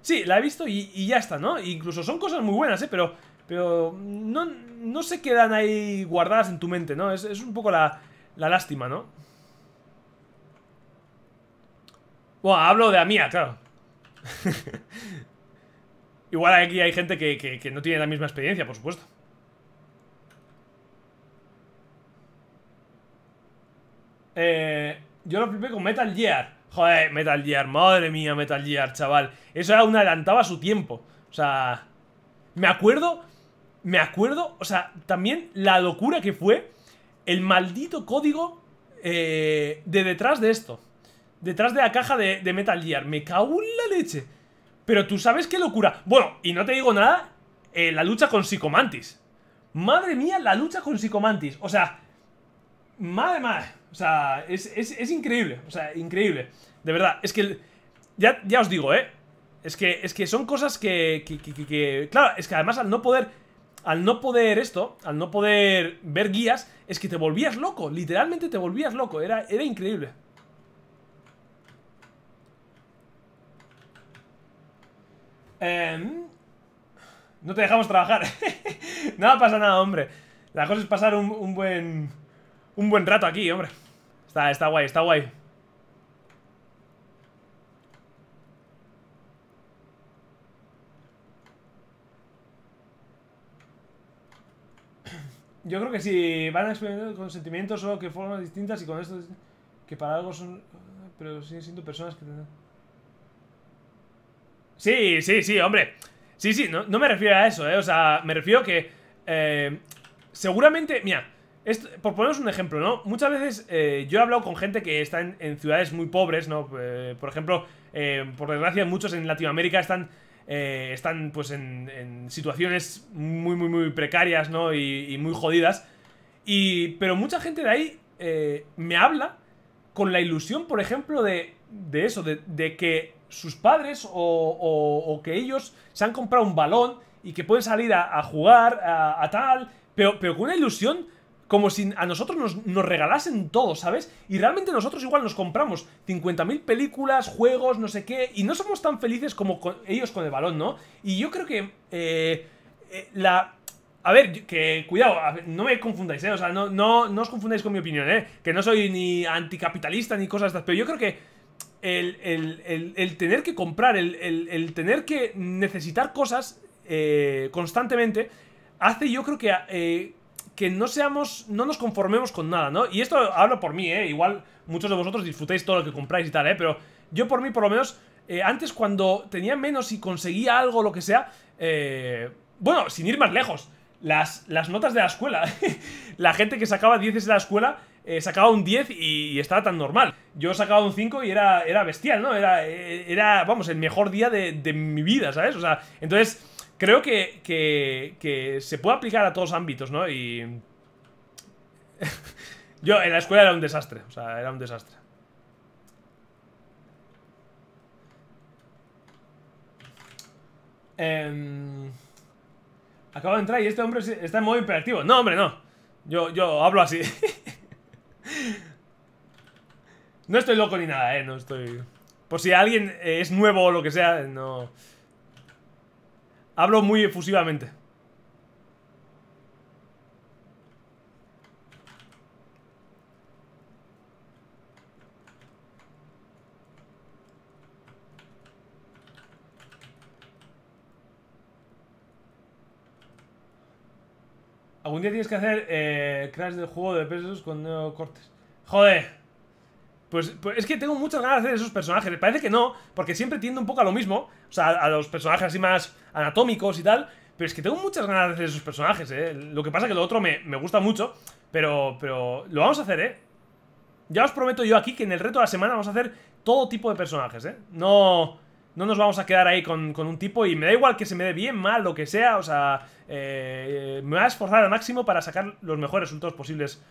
sí, la he visto y, ya está, ¿no? incluso son cosas muy buenas, ¿eh? Pero, pero no, no se quedan ahí guardadas en tu mente, ¿no? Es, un poco la, lástima, ¿no? Bueno, hablo de la mía, claro. [laughs] Igual aquí hay gente que no tiene la misma experiencia, por supuesto. Eh, yo lo flipé con Metal Gear. Joder, Metal Gear, madre mía, Metal Gear, chaval. Eso era un adelantaba a su tiempo. O sea, me acuerdo, me acuerdo, o sea, también la locura que fue el maldito código eh, de detrás de esto. Detrás de la caja de, Metal Gear. Me cago en la leche. Pero tú sabes qué locura. Bueno, y no te digo nada, eh, la lucha con Psicomantis. Madre mía, la lucha con Psicomantis. O sea, Madre madre. O sea, es, es, increíble. O sea, increíble. De verdad. Es que. Ya, ya os digo, ¿eh? Es que, es que son cosas que, Claro, es que además al no poder. Al no poder esto, al no poder ver guías, es que te volvías loco. Literalmente te volvías loco. Era, era increíble. Em, no te dejamos trabajar. [laughs] nada pasa nada, hombre. La cosa es pasar un buen un buen rato aquí, hombre. Está, está guay, está guay. Yo creo que si van a experimentar con sentimientos o que formas distintas y con esto que para algo son pero siguen siendo personas que Sí, sí, sí, hombre. Sí, sí, no, no me refiero a eso, eh. O sea, me refiero que eh, seguramente, mira, por poneros un ejemplo, ¿no? Muchas veces eh, yo he hablado con gente que está en, ciudades muy pobres, ¿no? Eh, por ejemplo, eh, por desgracia, muchos en Latinoamérica están. están pues en, situaciones muy, muy, muy precarias, ¿no? Y, muy jodidas. Pero mucha gente de ahí me habla con la ilusión, por ejemplo, de. de eso, de, que sus padres o, que ellos se han comprado un balón y que pueden salir a, jugar, a, tal. Pero, pero con una ilusión como si a nosotros nos, regalasen todo, ¿sabes? Y realmente nosotros igual nos compramos 50.000 películas, juegos, no sé qué, y no somos tan felices como ellos con el balón, ¿no? Y yo creo que eh, eh la... A ver, que cuidado, no me confundáis, ¿eh? O sea, no, no, os confundáis con mi opinión, ¿eh? Que no soy ni anticapitalista ni cosas de estas, pero yo creo que el, el, tener que comprar, el, tener que necesitar cosas eh, constantemente, hace yo creo que... Eh, que no seamos, no nos conformemos con nada, ¿no? Y esto hablo por mí, ¿eh? Igual muchos de vosotros disfrutáis todo lo que compráis y tal, ¿eh? Pero yo por mí, por lo menos, eh, antes cuando tenía menos y conseguía algo, lo que sea, eh, bueno, sin ir más lejos, las, las notas de la escuela. [laughs] la gente que sacaba 10 de la escuela eh, sacaba un 10 y, estaba tan normal. Yo sacaba un 5 y era, era bestial, ¿no? Era, era, vamos, el mejor día de, de mi vida, ¿sabes? O sea, entonces Creo que, se puede aplicar a todos ámbitos, ¿no? Y... [laughs] Yo en la escuela era un desastre, o sea, era un desastre. Em, acabo de entrar y este hombre está en modo imperativo. No, hombre, no. Yo, yo hablo así. [laughs] no estoy loco ni nada, eh. No estoy. Por si alguien es nuevo o lo que sea, no. Hablo muy efusivamente. Algún día tienes que hacer eh, crash del juego de pesos con cortes. Joder. Pues, pues, es que tengo muchas ganas de hacer esos personajes. Parece que no, porque siempre tiendo un poco a lo mismo. O sea, a, los personajes así más anatómicos y tal. Pero es que tengo muchas ganas de hacer esos personajes, ¿eh? Lo que pasa es que lo otro me, gusta mucho. Pero, pero lo vamos a hacer, ¿eh? Ya os prometo yo aquí que en el reto de la semana vamos a hacer todo tipo de personajes, ¿eh? No, no nos vamos a quedar ahí con, un tipo y me da igual que se me dé bien, mal, lo que sea. O sea, eh, me voy a esforzar al máximo para sacar los mejores resultados posibles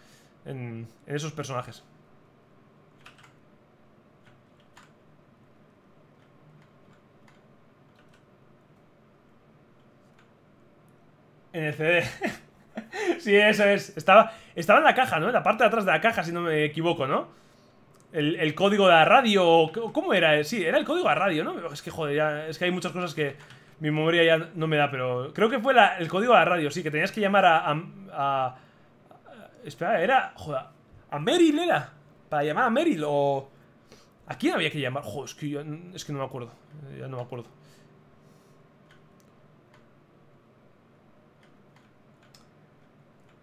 en esos personajes. En el CD. [laughs] sí, eso es. Estaba, estaba en la caja, ¿no? En la parte de atrás de la caja, si no me equivoco, ¿no? El, código de la radio. ¿Cómo era? Sí, era el código de la radio, ¿no? Es que, joder, ya, es que hay muchas cosas que mi memoria ya no me da, pero creo que fue el código de la radio, sí, que tenías que llamar a. a espera, era. Joder, a Meryl era. Para llamar a Meryl o. ¿A quién había que llamar? Joder, yo, es que no me acuerdo. Ya no me acuerdo.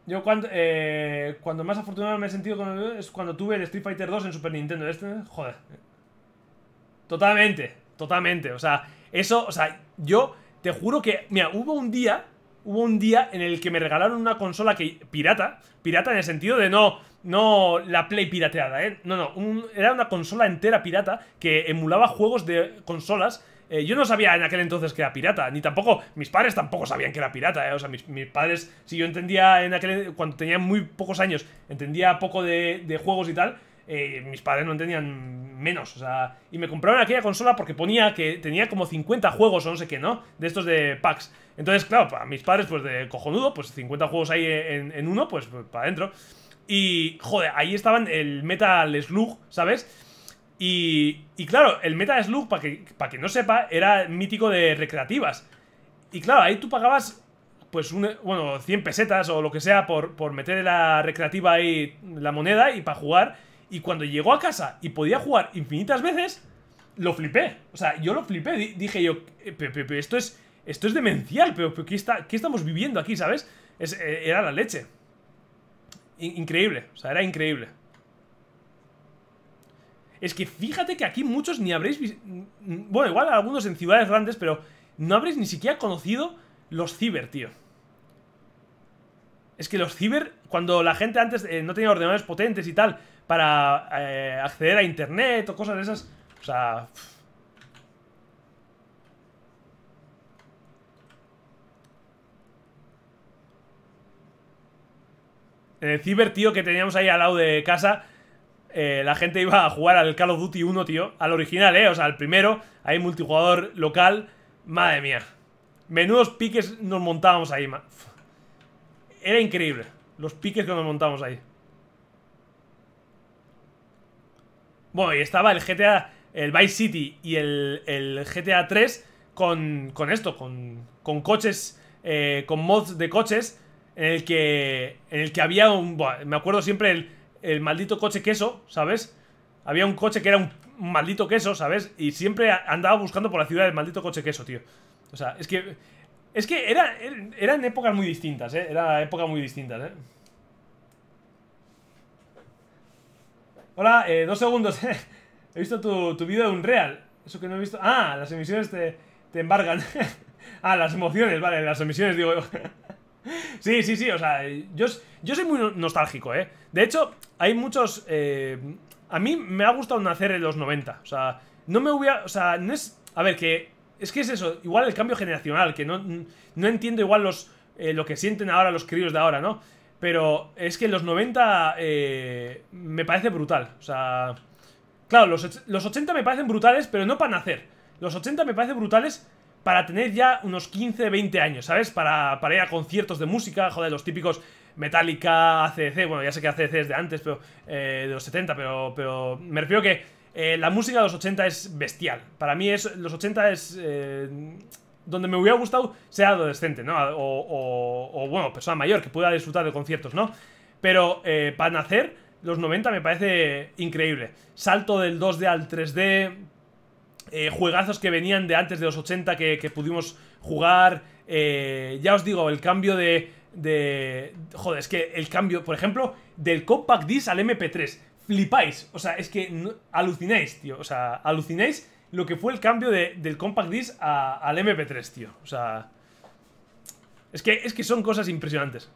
Yo cuando, eh, cuando más afortunado me he sentido con, es cuando tuve el Street Fighter 2 en Super Nintendo. Este, joder. Totalmente, totalmente. O sea, eso, o sea, yo te juro que, mira, hubo un día, hubo un día en el que me regalaron una consola que pirata, pirata en el sentido de no, no la Play pirateada, ¿eh? No, no, era una consola entera pirata que emulaba juegos de consolas eh, yo no sabía en aquel entonces que era pirata, ni tampoco, mis padres tampoco sabían que era pirata, eh, o sea, mis, padres, si yo entendía en aquel, cuando tenía muy pocos años, entendía poco de, juegos y tal, eh, mis padres no entendían menos, o sea, y me compraron aquella consola porque ponía que tenía como 50 juegos o no sé qué, ¿no? De estos de packs. Entonces, claro, para mis padres, pues de cojonudo, pues 50 juegos ahí en, en uno, pues para adentro. Y, joder, ahí estaban el Metal Slug, ¿sabes? Y, claro, el Meta Slug, para que, para que no sepa, era mítico de recreativas. Y claro, ahí tú pagabas, pues, bueno, 100 pesetas o lo que sea por, por meter la recreativa ahí, la moneda, y para jugar. Y cuando llegó a casa y podía jugar infinitas veces, lo flipé. O sea, yo lo flipé. Dije yo, eh, esto es esto es demencial, pero, ¿qué, está, ¿qué, estamos viviendo aquí, sabes? Eh, era la leche. increíble, o sea, era increíble. Es que fíjate que aquí muchos ni habréis... Mm, bueno, igual algunos en ciudades grandes, pero no habréis ni siquiera conocido los ciber, tío. Es que los ciber, cuando la gente antes eh, no tenía ordenadores potentes y tal, para eh, acceder a internet o cosas de esas, o sea... el eh, ciber, tío, que teníamos ahí al lado de casa, eh, la gente iba a jugar al Call of Duty 1, tío. Al original, ¿eh? O sea, al primero. Hay multijugador local. Madre mía. Menudos piques nos montábamos ahí. Era increíble. Los piques que nos montábamos ahí. Bueno, y estaba el GTA, el Vice City y el, GTA 3 con, con esto, con, con coches, eh, con mods de coches en el que en el que había un... me acuerdo siempre el, el maldito coche queso, ¿sabes? Había un coche que era un maldito queso, ¿sabes? Y siempre andaba buscando por la ciudad el maldito coche queso, tío. O sea, es que... Es que era, eran épocas muy distintas, ¿eh? Era épocas muy distintas, ¿eh? Hola, eh, dos segundos. [laughs] ¿eh? he visto tu, tu vídeo de Unreal. Eso que no he visto... Ah, las emisiones te, te embargan. [laughs] ah, las emociones, vale, las emisiones, digo yo sí, sí, sí, o sea, yo, soy muy nostálgico, ¿eh? De hecho, hay muchos... Eh, a mí me ha gustado nacer en los 90, o sea, no me hubiera... O sea, no es... A ver, que... Es que es eso, igual el cambio generacional, que no, entiendo igual los, eh, lo que sienten ahora los críos de ahora, ¿no? Pero es que los 90 eh, me parece brutal. O sea, claro, los, los 80 me parecen brutales, pero no para nacer. Los 80 me parecen brutales para tener ya unos 15, 20 años, ¿sabes? Para, para ir a conciertos de música, joder, los típicos Metallica, ACDC, bueno, ya sé que ACDC es de antes, pero eh, de los 70, pero, pero me refiero que eh, la música de los 80 es bestial. Para mí es, los 80 es... Eh, donde me hubiera gustado sea adolescente, ¿no? O, o, bueno, persona mayor que pueda disfrutar de conciertos, ¿no? Pero para nacer, los 90 me parece increíble. Salto del 2D al 3D, eh, juegazos que venían de antes de los 80 que, pudimos jugar. Eh, ya os digo, el cambio de, Joder, es que el cambio, por ejemplo, del Compact Disc al MP3. Flipáis. O sea, es que alucináis, tío. O sea, alucináis lo que fue el cambio del Compact Disc al MP3, tío. O sea... Es que, es que son cosas impresionantes.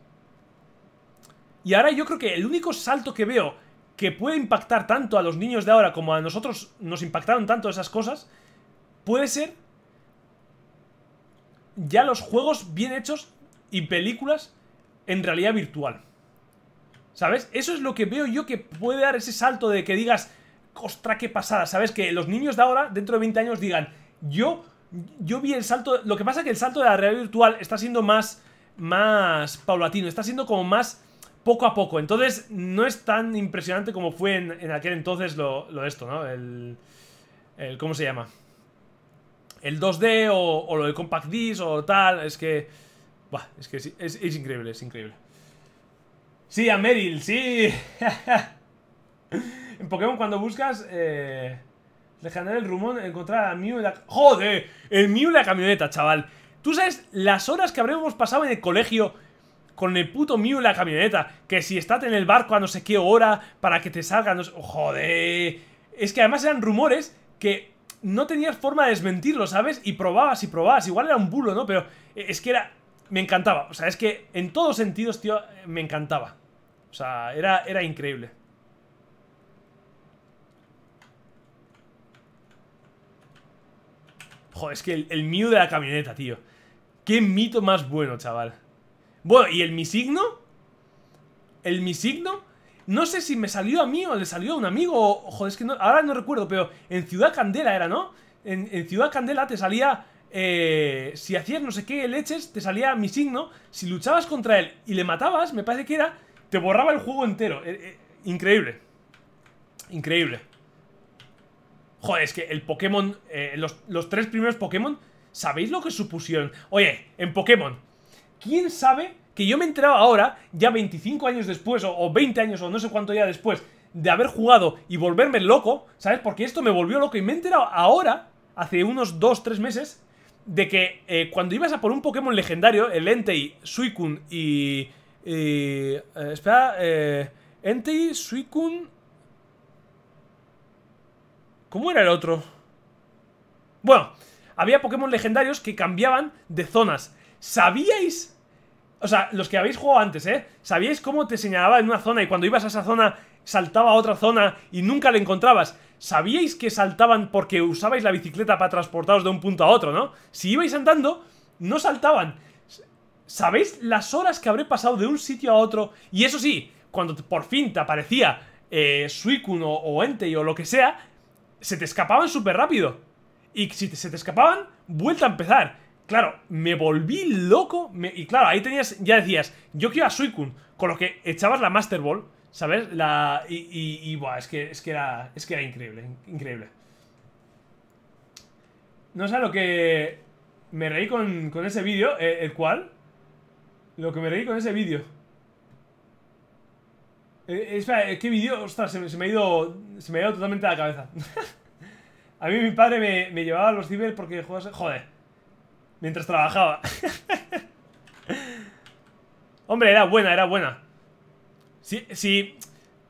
Y ahora yo creo que el único salto que veo que puede impactar tanto a los niños de ahora como a nosotros nos impactaron tanto esas cosas, puede ser ya los juegos bien hechos y películas en realidad virtual. ¿Sabes? Eso es lo que veo yo que puede dar ese salto de que digas, ostra, qué pasada, ¿sabes? Que los niños de ahora, dentro de 20 años, digan, yo, yo vi el salto, lo que pasa es que el salto de la realidad virtual está siendo más, más paulatino, está siendo como más poco a poco. Entonces, no es tan impresionante como fue en, aquel entonces lo, de esto, ¿no? El, ¿Cómo se llama? El 2D o, lo de Compact Disc o tal. Es que... Buah, es que es, increíble, es increíble. Sí, a Meryl, sí. [laughs] en Pokémon cuando buscas... Eh, legendar el rumón, encontrar a Mew en la... ¡Joder! El Mew la camioneta, chaval. ¿Tú sabes las horas que habremos pasado en el colegio con el puto Mew en la camioneta, que si estás en el barco a no sé qué hora para que te salgan, joder. Es que además eran rumores que no tenías forma de desmentirlo, ¿sabes? Y probabas y probabas, igual era un bulo, ¿no? Pero es que era me encantaba, o sea, es que en todos sentidos, tío, me encantaba. O sea, era era increíble. Joder, es que el, el de la camioneta, tío. Qué mito más bueno, chaval. Bueno, ¿y el mi signo? ¿El mi signo? No sé si me salió a mí o le salió a un amigo. joder, es que no, ahora no recuerdo, pero en Ciudad Candela era, ¿no? En, Ciudad Candela te salía. Eh, si hacías no sé qué leches, te salía mi signo. Si luchabas contra él y le matabas, me parece que era. Te borraba el juego entero. Eh, eh, increíble. Increíble. Joder, es que el Pokémon. los, los tres primeros Pokémon. ¿Sabéis lo que supusieron? Oye, en Pokémon. ¿Quién sabe que yo me he enterado ahora, ya 25 años después, o, 20 años, o no sé cuánto ya después, de haber jugado y volverme loco, ¿sabes? Porque esto me volvió loco y me he enterado ahora, hace unos 2-3 meses, de que eh, cuando ibas a por un Pokémon legendario, el Entei, Suicune y... Eh, espera, eh, Entei, Suicune... ¿Cómo era el otro? Bueno, había Pokémon legendarios que cambiaban de zonas. ¿Sabíais? O sea, los que habéis jugado antes, ¿eh? ¿Sabíais cómo te señalaba en una zona y cuando ibas a esa zona saltaba a otra zona y nunca la encontrabas? ¿Sabíais que saltaban porque usabais la bicicleta para transportaros de un punto a otro, no? Si ibais andando, no saltaban. ¿Sabéis las horas que habré pasado de un sitio a otro? Y eso sí, cuando por fin te aparecía eh, Suicune o, Entei o lo que sea, se te escapaban súper rápido. Y si se te escapaban, vuelta a empezar. Claro, me volví loco. y claro, ahí tenías, ya decías, yo quiero a Suicune. Con lo que echabas la Master Ball, ¿sabes? La, y, y, buah, es que, es que, era, es que era increíble, increíble. No sé lo que me reí con, ese vídeo, eh, el cual... Lo que me reí con ese vídeo. Eh, eh, espera, ¿qué vídeo? Ostras, se, me ha ido, se me ha ido totalmente a la cabeza. [laughs] a mí mi padre me, llevaba a los ciber porque... Joder, mientras trabajaba. Hombre, era buena, era buena. Si, si,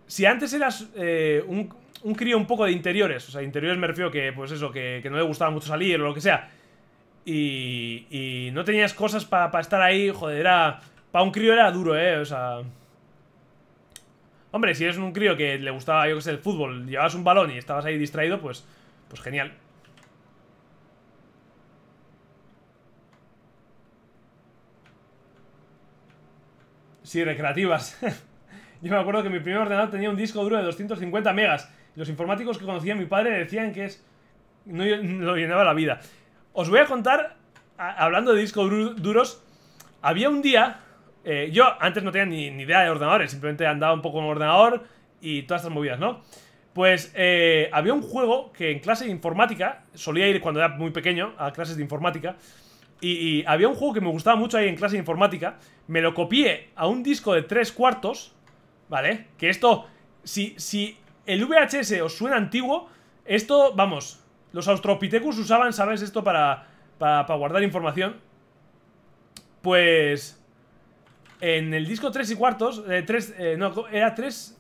si antes eras eh, un, crío un poco de interiores, o sea, interiores me refiero que, pues eso, que, no le gustaba mucho salir o lo que sea, y, no tenías cosas para estar ahí, joder, era... Para un crío era duro, eh, o sea... Hombre, si eres un crío que le gustaba, yo que sé, el fútbol, llevabas un balón y estabas ahí distraído, pues, pues genial. Sí, recreativas. [laughs] Yo me acuerdo que mi primer ordenador tenía un disco duro de 250 megas. Los informáticos que conocía mi padre decían que es no lo llenaba la vida. Os voy a contar, hablando de discos duros, había un día, eh, yo antes no tenía ni, idea de ordenadores, simplemente andaba un poco en ordenador y todas estas movidas, ¿no? Pues eh, había un juego que en clase de informática, solía ir cuando era muy pequeño a clases de informática, y, había un juego que me gustaba mucho ahí en clase de informática. Me lo copié a un disco de tres cuartos. ¿Vale? Que esto. Si, si el VHS os suena antiguo, esto, vamos. Los Australopithecus usaban, ¿sabes? Esto para, para, guardar información. Pues. En el disco 3 y cuartos. Eh, tres eh, no, era tres...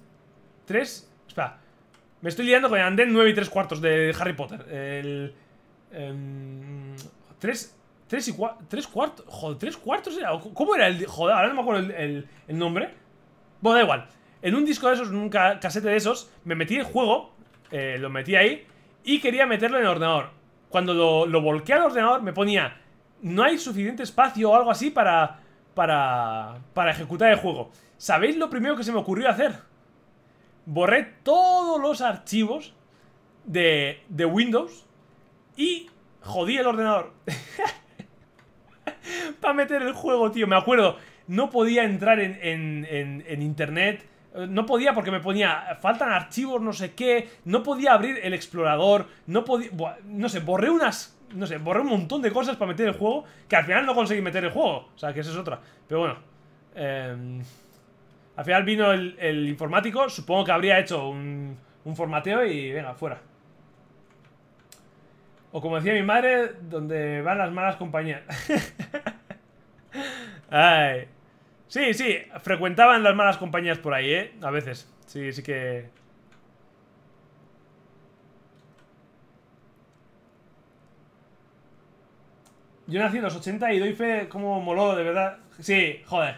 3. Espera. Me estoy liando con el Anden 9 y 3 cuartos de Harry Potter. El. Eh, em, 3. Tres y Tres cuartos. Joder, tres cuartos era. ¿Cómo era el. Joder, ahora no me acuerdo el, nombre. Bueno, da igual. En un disco de esos, en un casete de esos, me metí el juego. Eh, lo metí ahí. Y quería meterlo en el ordenador. Cuando lo, volqué al ordenador, me ponía. No hay suficiente espacio o algo así para. Para. Para ejecutar el juego. ¿Sabéis lo primero que se me ocurrió hacer? Borré todos los archivos de, de Windows y jodí el ordenador. [laughs] [laughs] para meter el juego, tío. Me acuerdo, no podía entrar en, en, internet. Eh, no podía porque me ponía, faltan archivos, no sé qué. No podía abrir el explorador. No podía, no sé, borré unas no sé, borré un montón de cosas para meter el juego que al final no conseguí meter el juego. O sea, que esa es otra. Pero bueno. Eh, al final vino el, informático, supongo que habría hecho un, un formateo y venga, fuera. O como decía mi madre, donde van las malas compañías. [laughs] Ay. Sí, sí, frecuentaban las malas compañías por ahí, ¿eh? A veces. Sí, sí que... Yo nací en los 80 y doy fe como moló, de verdad. Sí, joder.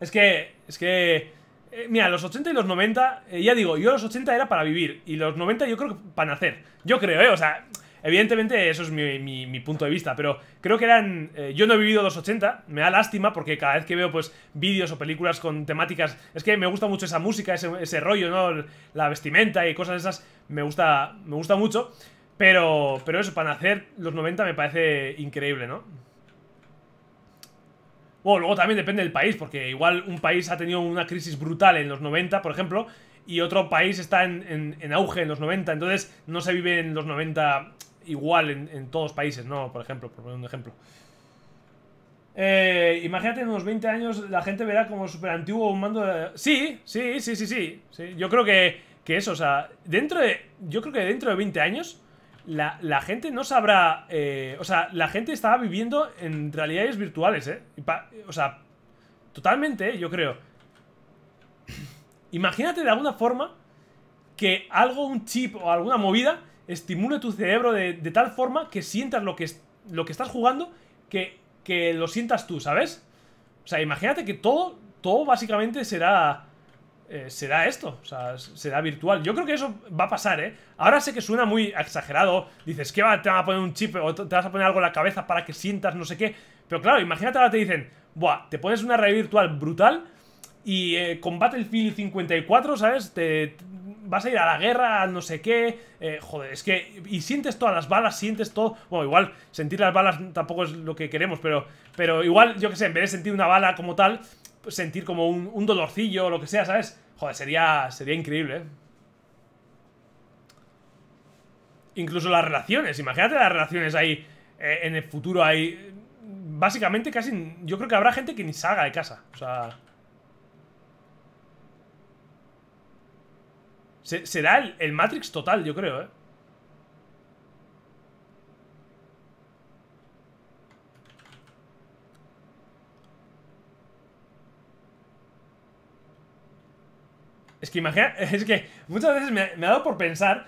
Es que... Es que... Eh, mira, los 80 y los 90, eh, ya digo, yo los 80 era para vivir y los 90 yo creo que para nacer. Yo creo, ¿eh? O sea, evidentemente eso es mi, punto de vista, pero creo que eran... Eh, yo no he vivido los 80, me da lástima porque cada vez que veo pues vídeos o películas con temáticas... Es que me gusta mucho esa música, ese, rollo, ¿no? La vestimenta y cosas esas, me gusta, me gusta mucho. Pero, pero eso, para nacer los 90 me parece increíble, ¿no? Bueno, luego también depende del país, porque igual un país ha tenido una crisis brutal en los 90, por ejemplo, y otro país está en, auge en los 90, entonces no se vive en los 90 igual en, todos los países, ¿no? Por ejemplo, por poner un ejemplo. Eh, imagínate en unos 20 años la gente verá como súper antiguo un mando de... Sí, sí, sí, sí, sí, Yo creo que, que eso, o sea, dentro de... Yo creo que dentro de 20 años la, gente no sabrá. Eh, o sea, la gente estaba viviendo en realidades virtuales, ¿eh? o sea, totalmente, eh, yo creo. Imagínate de alguna forma que algo, un chip o alguna movida estimule tu cerebro de, tal forma que sientas lo que, lo que estás jugando, que, que, lo sientas tú, ¿sabes? O sea, imagínate que todo, todo básicamente será eh, será esto, o sea, será virtual. Yo creo que eso va a pasar, ¿eh? Ahora sé que suena muy exagerado, dices, ¿qué va? Te van a poner un chip o te vas a poner algo en la cabeza para que sientas no sé qué. Pero claro, imagínate ahora te dicen, buah, te pones una realidad virtual brutal y eh, el Battlefield 54, ¿sabes? Te, vas a ir a la guerra, no sé qué. Eh, joder, es que. Y sientes todas las balas, sientes todo. Bueno, igual sentir las balas tampoco es lo que queremos, pero. Pero igual, yo qué sé, en vez de sentir una bala como tal, sentir como un, un dolorcillo o lo que sea, ¿sabes? Joder, sería, sería increíble, ¿eh? Incluso las relaciones, imagínate las relaciones ahí eh, en el futuro ahí. Básicamente casi, yo creo que habrá gente que ni salga de casa, o sea... Será el, el Matrix total, yo creo, ¿eh? Es que imagina, [laughs] es que muchas veces me, ha dado por pensar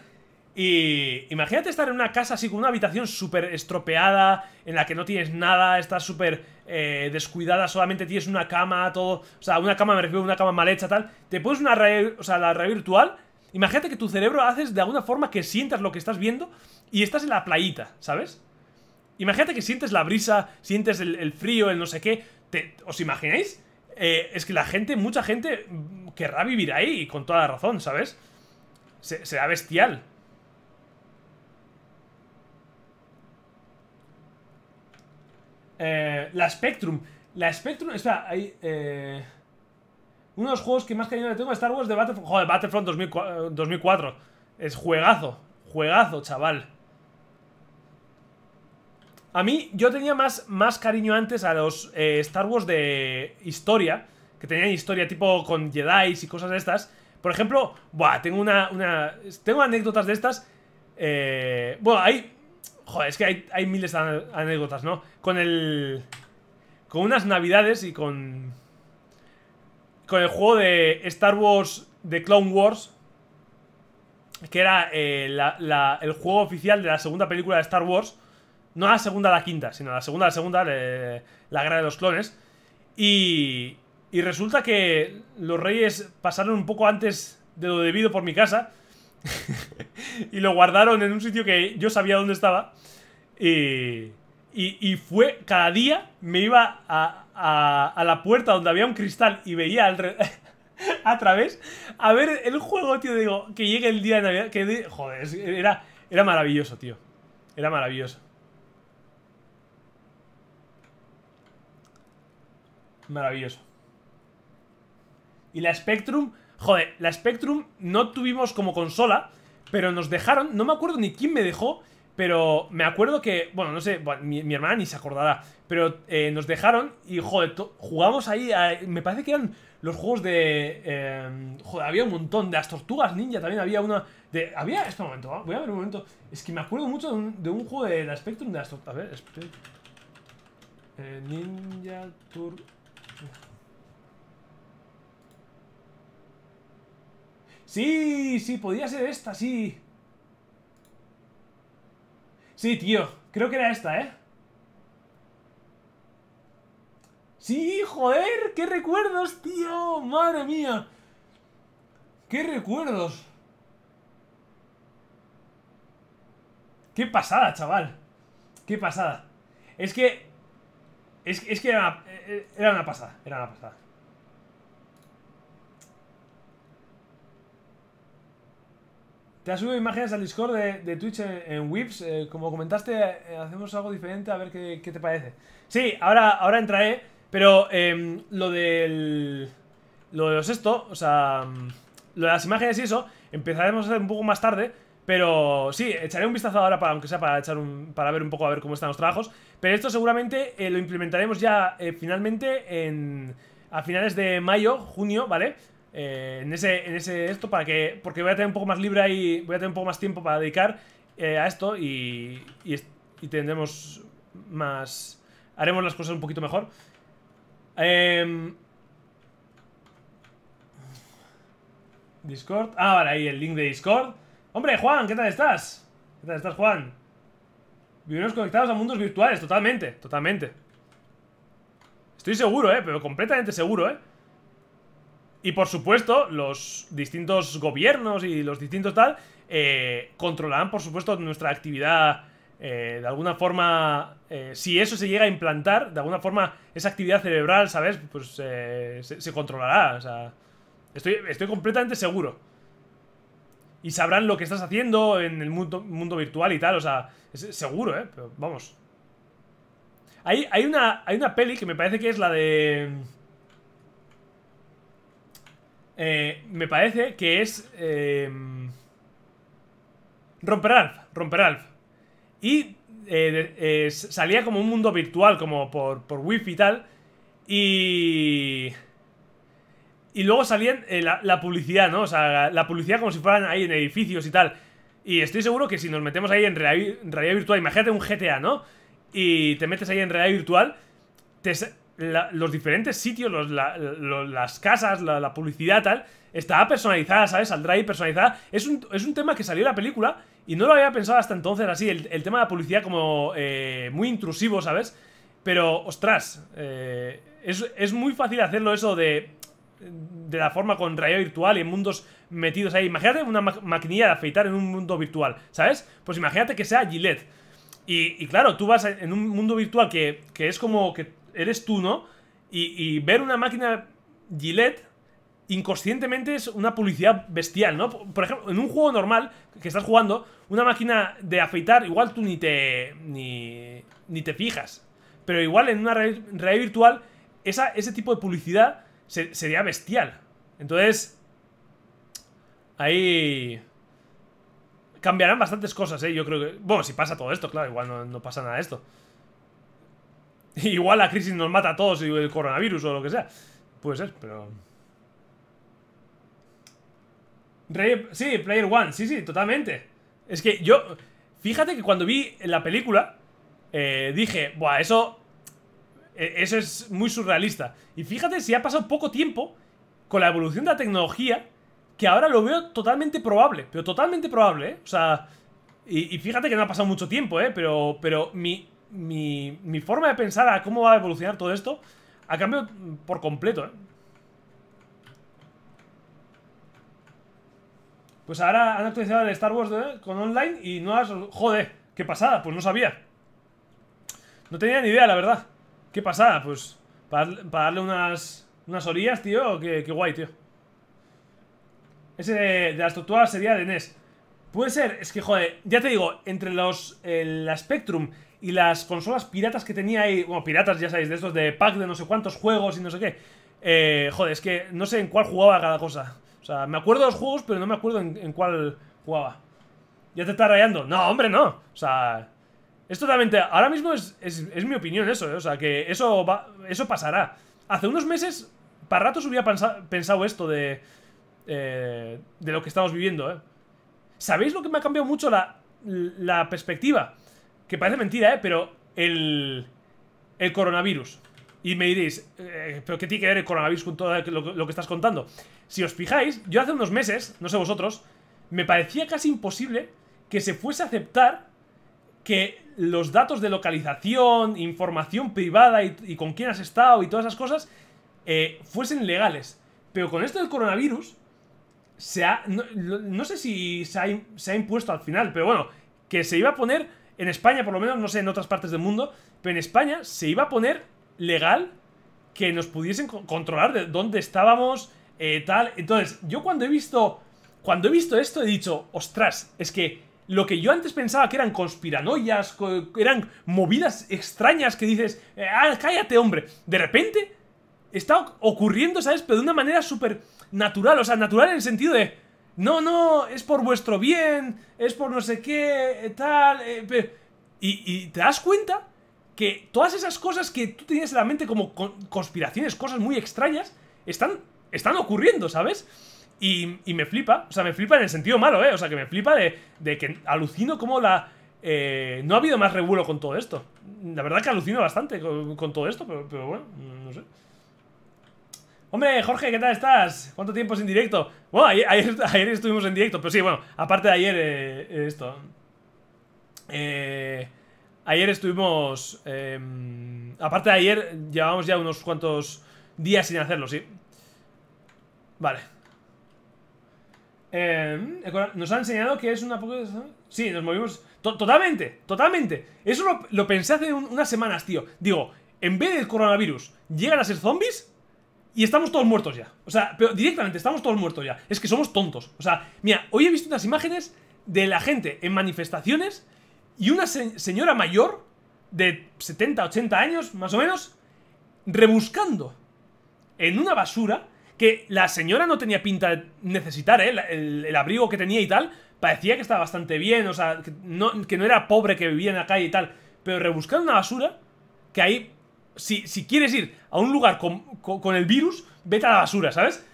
y imagínate estar en una casa así con una habitación súper estropeada, en la que no tienes nada, estás súper eh, descuidada, solamente tienes una cama, todo. O sea, una cama, me refiero una cama mal hecha, tal. Te pones una red, o sea, la red virtual. Imagínate que tu cerebro haces de alguna forma que sientas lo que estás viendo y estás en la playita, ¿sabes? Imagínate que sientes la brisa, sientes el, frío, el no sé qué. ¿Os imagináis? Eh, es que la gente, mucha gente querrá vivir ahí y con toda la razón, ¿sabes? será bestial. Eh, la Spectrum. La Spectrum, espera, hay... Eh, uno de los juegos que más cariño le tengo a Star Wars de Battlefront... Joder, Battlefront 2004. Es juegazo, juegazo, chaval. A mí, yo tenía más, más cariño antes a los eh, Star Wars de historia, que tenían historia tipo con Jedi y cosas de estas. Por ejemplo, tengo una, tengo anécdotas de estas. Eh, bueno, hay... Joder, es que hay, miles de anécdotas, ¿no? Con el... Con unas navidades y con... Con el juego de Star Wars de Clone Wars, que era eh, el juego oficial de la segunda película de Star Wars, no a la segunda a la quinta, sino a la segunda a la segunda, eh, la guerra de los clones. Y, y resulta que los reyes pasaron un poco antes de lo debido por mi casa. [laughs] y lo guardaron en un sitio que yo sabía dónde estaba. Y, y, fue, cada día me iba a, a, la puerta donde había un cristal y veía al [laughs] a través a ver el juego, tío. Digo, que llegue el día de Navidad. Que joder, era, era maravilloso, tío. Era maravilloso. Maravilloso. Y la Spectrum... Joder, la Spectrum no tuvimos como consola, pero nos dejaron... No me acuerdo ni quién me dejó, pero me acuerdo que... Bueno, no sé, mi, hermana ni se acordará, pero eh, nos dejaron y, joder, jugamos ahí... me parece que eran los juegos de... Em, joder, había un montón. De las tortugas ninja también había una... había... Este momento, ¿eh? voy a ver un momento. Es que me acuerdo mucho de un, juego de la Spectrum de las A ver, eh, Ninja Tur... Sí, sí, podía ser esta, sí. Sí, tío. Creo que era esta, ¿eh? Sí, joder. ¡Qué recuerdos, tío! ¡Madre mía! ¡Qué recuerdos! ¡Qué pasada, chaval! ¡Qué pasada! Es que... Es, que era, era una pasada. Era una pasada. Te has subido imágenes al Discord de, Twitch en, Whips. Eh, como comentaste, eh, hacemos algo diferente, a ver qué, te parece. Sí, ahora, ahora entraré, pero em, lo del. Lo de los esto, o sea. Mm, lo de las imágenes y eso, empezaremos a hacer un poco más tarde. Pero sí, echaré un vistazo ahora, para, aunque sea para, echar para ver un poco a ver cómo están los trabajos. Pero esto seguramente eh, lo implementaremos ya finalmente en, a finales de mayo, junio, ¿vale? Eh, en, ese, en ese esto para que. Porque voy a tener un poco más libre ahí. Voy a tener un poco más tiempo para dedicar eh, a esto y, y, y, tendremos más. Haremos las cosas un poquito mejor. Em, Discord. Ah, vale, ahí el link de Discord. Hombre, Juan, ¿qué tal estás? ¿Qué tal estás, Juan? Vivimos conectados a mundos virtuales, totalmente, totalmente. Estoy seguro, eh, pero completamente seguro, eh y por supuesto, los distintos gobiernos y los distintos tal eh, controlarán, por supuesto, nuestra actividad eh, de alguna forma, eh, si eso se llega a implantar, de alguna forma esa actividad cerebral, ¿sabes? Pues se, controlará. O sea, estoy, estoy completamente seguro. Y sabrán lo que estás haciendo en el mundo, mundo virtual y tal. O sea, es, seguro, ¿eh? Pero vamos. Hay, hay, una, hay una peli que me parece que es la de eh, me parece que es... Eh, romper Alf, romper Alf. Y eh, eh, salía como un mundo virtual, como por, por wifi y tal. Y... Y luego salían la, la, publicidad, ¿no? O sea, la publicidad como si fueran ahí en edificios y tal. Y estoy seguro que si nos metemos ahí en realidad virtual, imagínate un GTA, ¿no? Y te metes ahí en realidad virtual, te, los diferentes sitios, las casas, la, publicidad, tal, estaba personalizada, ¿sabes? Saldrá ahí personalizada. Es un, tema que salió en la película y no lo había pensado hasta entonces así, el, tema de la publicidad como eh, muy intrusivo, ¿sabes? Pero, ostras, eh, es, muy fácil hacerlo eso de, de la forma con realidad virtual y en mundos metidos ahí. Imagínate una maquinilla de afeitar en un mundo virtual, ¿sabes? Pues imagínate que sea Gillette. Y, claro, tú vas en un mundo virtual que, que, es como que eres tú, ¿no? Y, ver una máquina Gillette inconscientemente es una publicidad bestial, ¿no? Por ejemplo, en un juego normal que estás jugando, una máquina de afeitar, igual tú ni te, ni, te fijas. Pero igual en una realidad virtual, ese tipo de publicidad sería bestial. Entonces, ahí cambiarán bastantes cosas, ¿eh? Yo creo que... Bueno, si pasa todo esto, claro, igual no, no pasa nada de esto. [laughs] Igual la crisis nos mata a todos y el coronavirus o lo que sea. Puede ser, pero... Sí, Player One, sí, sí, totalmente. Es que yo... Fíjate que cuando vi la película, eh, dije, buah, eso... E, eso es muy surrealista. Y fíjate si ha pasado poco tiempo con la evolución de la tecnología, que ahora lo veo totalmente probable, pero totalmente probable, ¿eh? O sea... Y, y fíjate que no ha pasado mucho tiempo, ¿eh? Pero, pero mi, mi, mi forma de pensar a cómo va a evolucionar todo esto ha cambiado por completo, ¿eh? Pues ahora han actualizado el Star Wars ¿eh? con online y no has... Joder, qué pasada, pues no sabía. No tenía ni idea, la verdad. Qué pasada, pues... Para, darle unas, unas orillas, tío, qué, qué guay, tío. Ese de, la las sería de NES. Puede ser, es que, joder, ya te digo, entre los... la Spectrum y las consolas piratas que tenía ahí, bueno, piratas ya sabéis, de estos de pack de no sé cuántos juegos y no sé qué. Eh, joder, es que no sé en cuál jugaba cada cosa. O sea, me acuerdo de los juegos, pero no me acuerdo en, cuál jugaba. Ya te está rayando. No, hombre, no. O sea, es totalmente... Ahora mismo es, es, mi opinión eso, eh. o sea, que eso, eso pasará. Hace unos meses, para ratos hubiera pensado esto de... Eh, de lo que estamos viviendo, ¿eh? ¿Sabéis lo que me ha cambiado mucho la, la perspectiva? Que parece mentira, ¿eh? Pero el, el coronavirus. Y me diréis, eh, ¿pero qué tiene que ver el coronavirus con todo lo, que estás contando? Si os fijáis, yo hace unos meses, no sé vosotros, me parecía casi imposible que se fuese a aceptar que los datos de localización, información privada y, con quién has estado y todas esas cosas eh, fuesen legales. Pero con esto del coronavirus, se ha, no, sé si se ha, se ha impuesto al final, pero bueno, que se iba a poner en España por lo menos, no sé en otras partes del mundo, pero en España se iba a poner legal que nos pudiesen controlar de dónde estábamos, eh, tal. Entonces, yo cuando he visto, cuando he visto esto he dicho, ostras, es que lo que yo antes pensaba que eran conspiranoias, eran movidas extrañas que dices, eh, ah, cállate hombre, de repente está ocurriendo, ¿sabes? Pero de una manera súper natural, o sea, natural en el sentido de no, no, es por vuestro bien, es por no sé qué, eh, tal. Eh, y, y, te das cuenta que todas esas cosas que tú tenías en la mente como conspiraciones, cosas muy extrañas, están, están ocurriendo, ¿sabes? Y, y, me flipa, o sea, me flipa en el sentido malo, ¿eh? O sea, que me flipa de, de que alucino como la... Eh, no ha habido más revuelo con todo esto. La verdad que alucino bastante con, todo esto, pero, pero bueno, no sé. Hombre, Jorge, ¿qué tal estás? ¿Cuánto tiempo en directo? Bueno, [laughs] ayer, estuvimos en directo, pero sí, bueno, aparte de ayer, eh, esto. Eh, ayer estuvimos... Em, aparte de ayer, llevamos ya unos cuantos días sin hacerlo, sí. Vale. Em, nos ha enseñado que es una... Sí, nos movimos... totalmente, totalmente. Eso lo, pensé hace unas semanas, tío. Digo, en vez del coronavirus, llegan a ser zombies y estamos todos muertos ya. O sea, pero directamente estamos todos muertos ya. Es que somos tontos. O sea, mira, hoy he visto unas imágenes de la gente en manifestaciones y una señora mayor de 70, 80 años, más o menos, rebuscando en una basura que la señora no tenía pinta de necesitar, ¿eh? el, abrigo que tenía y tal, parecía que estaba bastante bien, o sea, que no, que no era pobre que vivía en la calle y tal, pero rebuscando una basura que ahí si, quieres ir a un lugar con, el virus, vete a la basura, ¿sabes?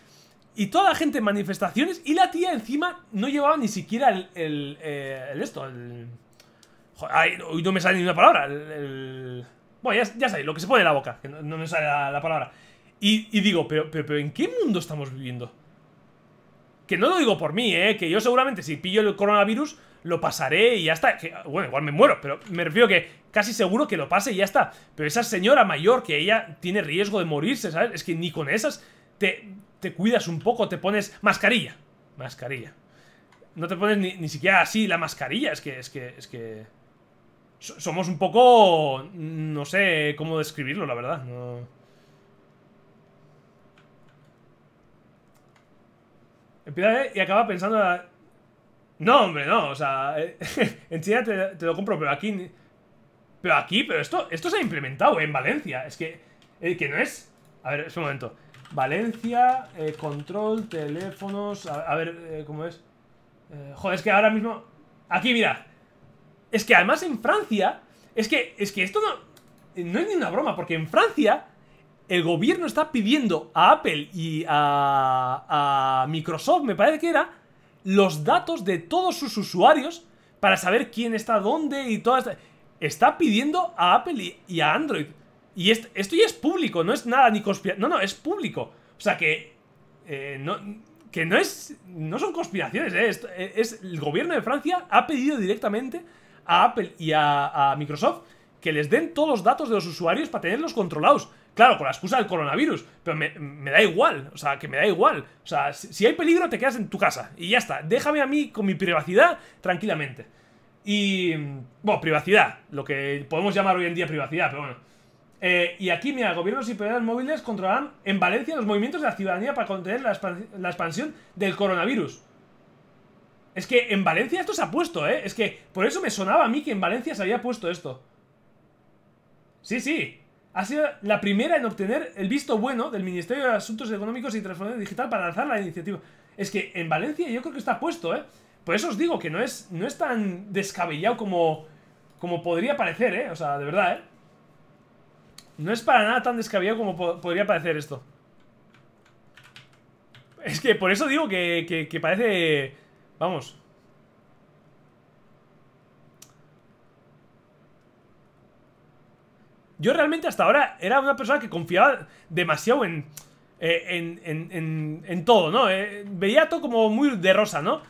Y toda la gente en manifestaciones y la tía encima no llevaba ni siquiera el, el, eh, esto, el... Joder, hoy no me sale ni una palabra. Bueno, ya, sabéis, lo que se pone en la boca, que no, me sale la, palabra. Y, digo, pero, pero, pero, ¿en qué mundo estamos viviendo? Que no lo digo por mí, ¿eh? Que yo seguramente si pillo el coronavirus lo pasaré y ya está. bueno, igual me muero, pero me refiero que casi seguro que lo pase y ya está. Pero esa señora mayor, que ella tiene riesgo de morirse, ¿sabes? Es que ni con esas te, te cuidas un poco, te pones mascarilla. Mascarilla. No te pones ni, siquiera así la mascarilla, es que, es que, es que... somos un poco... No sé cómo describirlo, la verdad. No... Empieza eh, y acaba pensando no, hombre, no, o sea, eh, [laughs] en China te, lo compro, pero aquí... Pero aquí, pero esto, esto se ha implementado en Valencia, es que... Eh, que no es... A ver, es un momento. Valencia, eh, control, teléfonos... A, ver, ¿cómo es? joder, es que ahora mismo... Aquí, mira. Es que además en Francia... Es que, es que esto no... No es ni una broma, porque en Francia el gobierno está pidiendo a Apple y a, a Microsoft, me parece que era, los datos de todos sus usuarios para saber quién está dónde y todas... Está pidiendo a Apple y, a Android. Y esto, ya es público, no es nada ni conspiración. No, no, es público. O sea que... Eh, no, que no es... No son conspiraciones, eh, eh, el gobierno de Francia ha pedido directamente a Apple y a Microsoft que les den todos los datos de los usuarios para tenerlos controlados. Claro, con la excusa del coronavirus, pero me, da igual, o sea, que me da igual. O sea, si, hay peligro, te quedas en tu casa y ya está. Déjame a mí con mi privacidad tranquilamente. Y, bueno, privacidad, lo que podemos llamar hoy en día privacidad, pero bueno. Eh, y aquí, mira, gobiernos y privadas móviles controlarán en Valencia los movimientos de la ciudadanía para contener la, la expansión del coronavirus. Es que en Valencia esto se ha puesto, ¿eh? Es que por eso me sonaba a mí que en Valencia se había puesto esto. Sí, sí, ha sido la primera en obtener el visto bueno del Ministerio de Asuntos Económicos y Transformación Digital para lanzar la iniciativa. Es que en Valencia yo creo que está puesto, ¿eh? Por eso os digo que no es, no es tan descabellado como, como podría parecer, ¿eh? O sea, de verdad, ¿eh? No es para nada tan descabellado como podría parecer esto. Es que por eso digo que parece... Vamos, Yo realmente hasta ahora era una persona que confiaba demasiado en, eh, en, todo, ¿no? Eh, veía todo como muy de rosa, ¿no?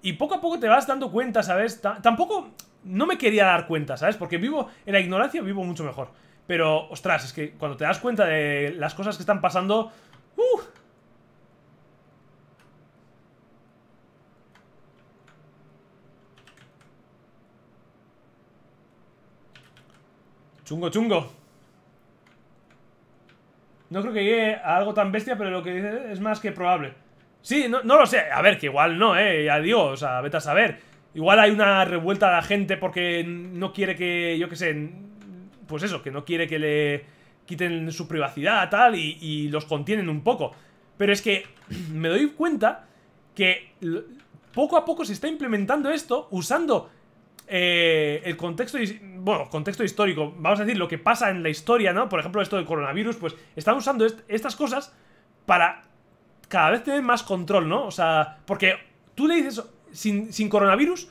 Y poco a poco te vas dando cuenta, ¿sabes? tampoco no me quería dar cuenta, ¿sabes? Porque vivo en la ignorancia, vivo mucho mejor. Pero, ostras, es que cuando te das cuenta de las cosas que están pasando... ¡Uf! ¡uh! ¡Chungo, Chungo, chungo. No creo que llegue a algo tan bestia, pero lo que dice es más que probable. Sí, no, lo sé. A ver, que igual no, ¿eh? Ya digo, o sea, vete a saber. Igual hay una revuelta de la gente porque no quiere que, yo qué sé, pues eso, que no quiere que le quiten su privacidad, tal, y los contienen un poco. Pero es que [clears throat] me doy cuenta que poco a poco se está implementando esto usando eh, el contexto, bueno, contexto histórico, vamos a decir, lo que pasa en la historia, ¿no? Por ejemplo, esto del coronavirus, pues están usando estas cosas para cada vez tener más control, ¿no? O sea, porque tú le dices, sin, coronavirus,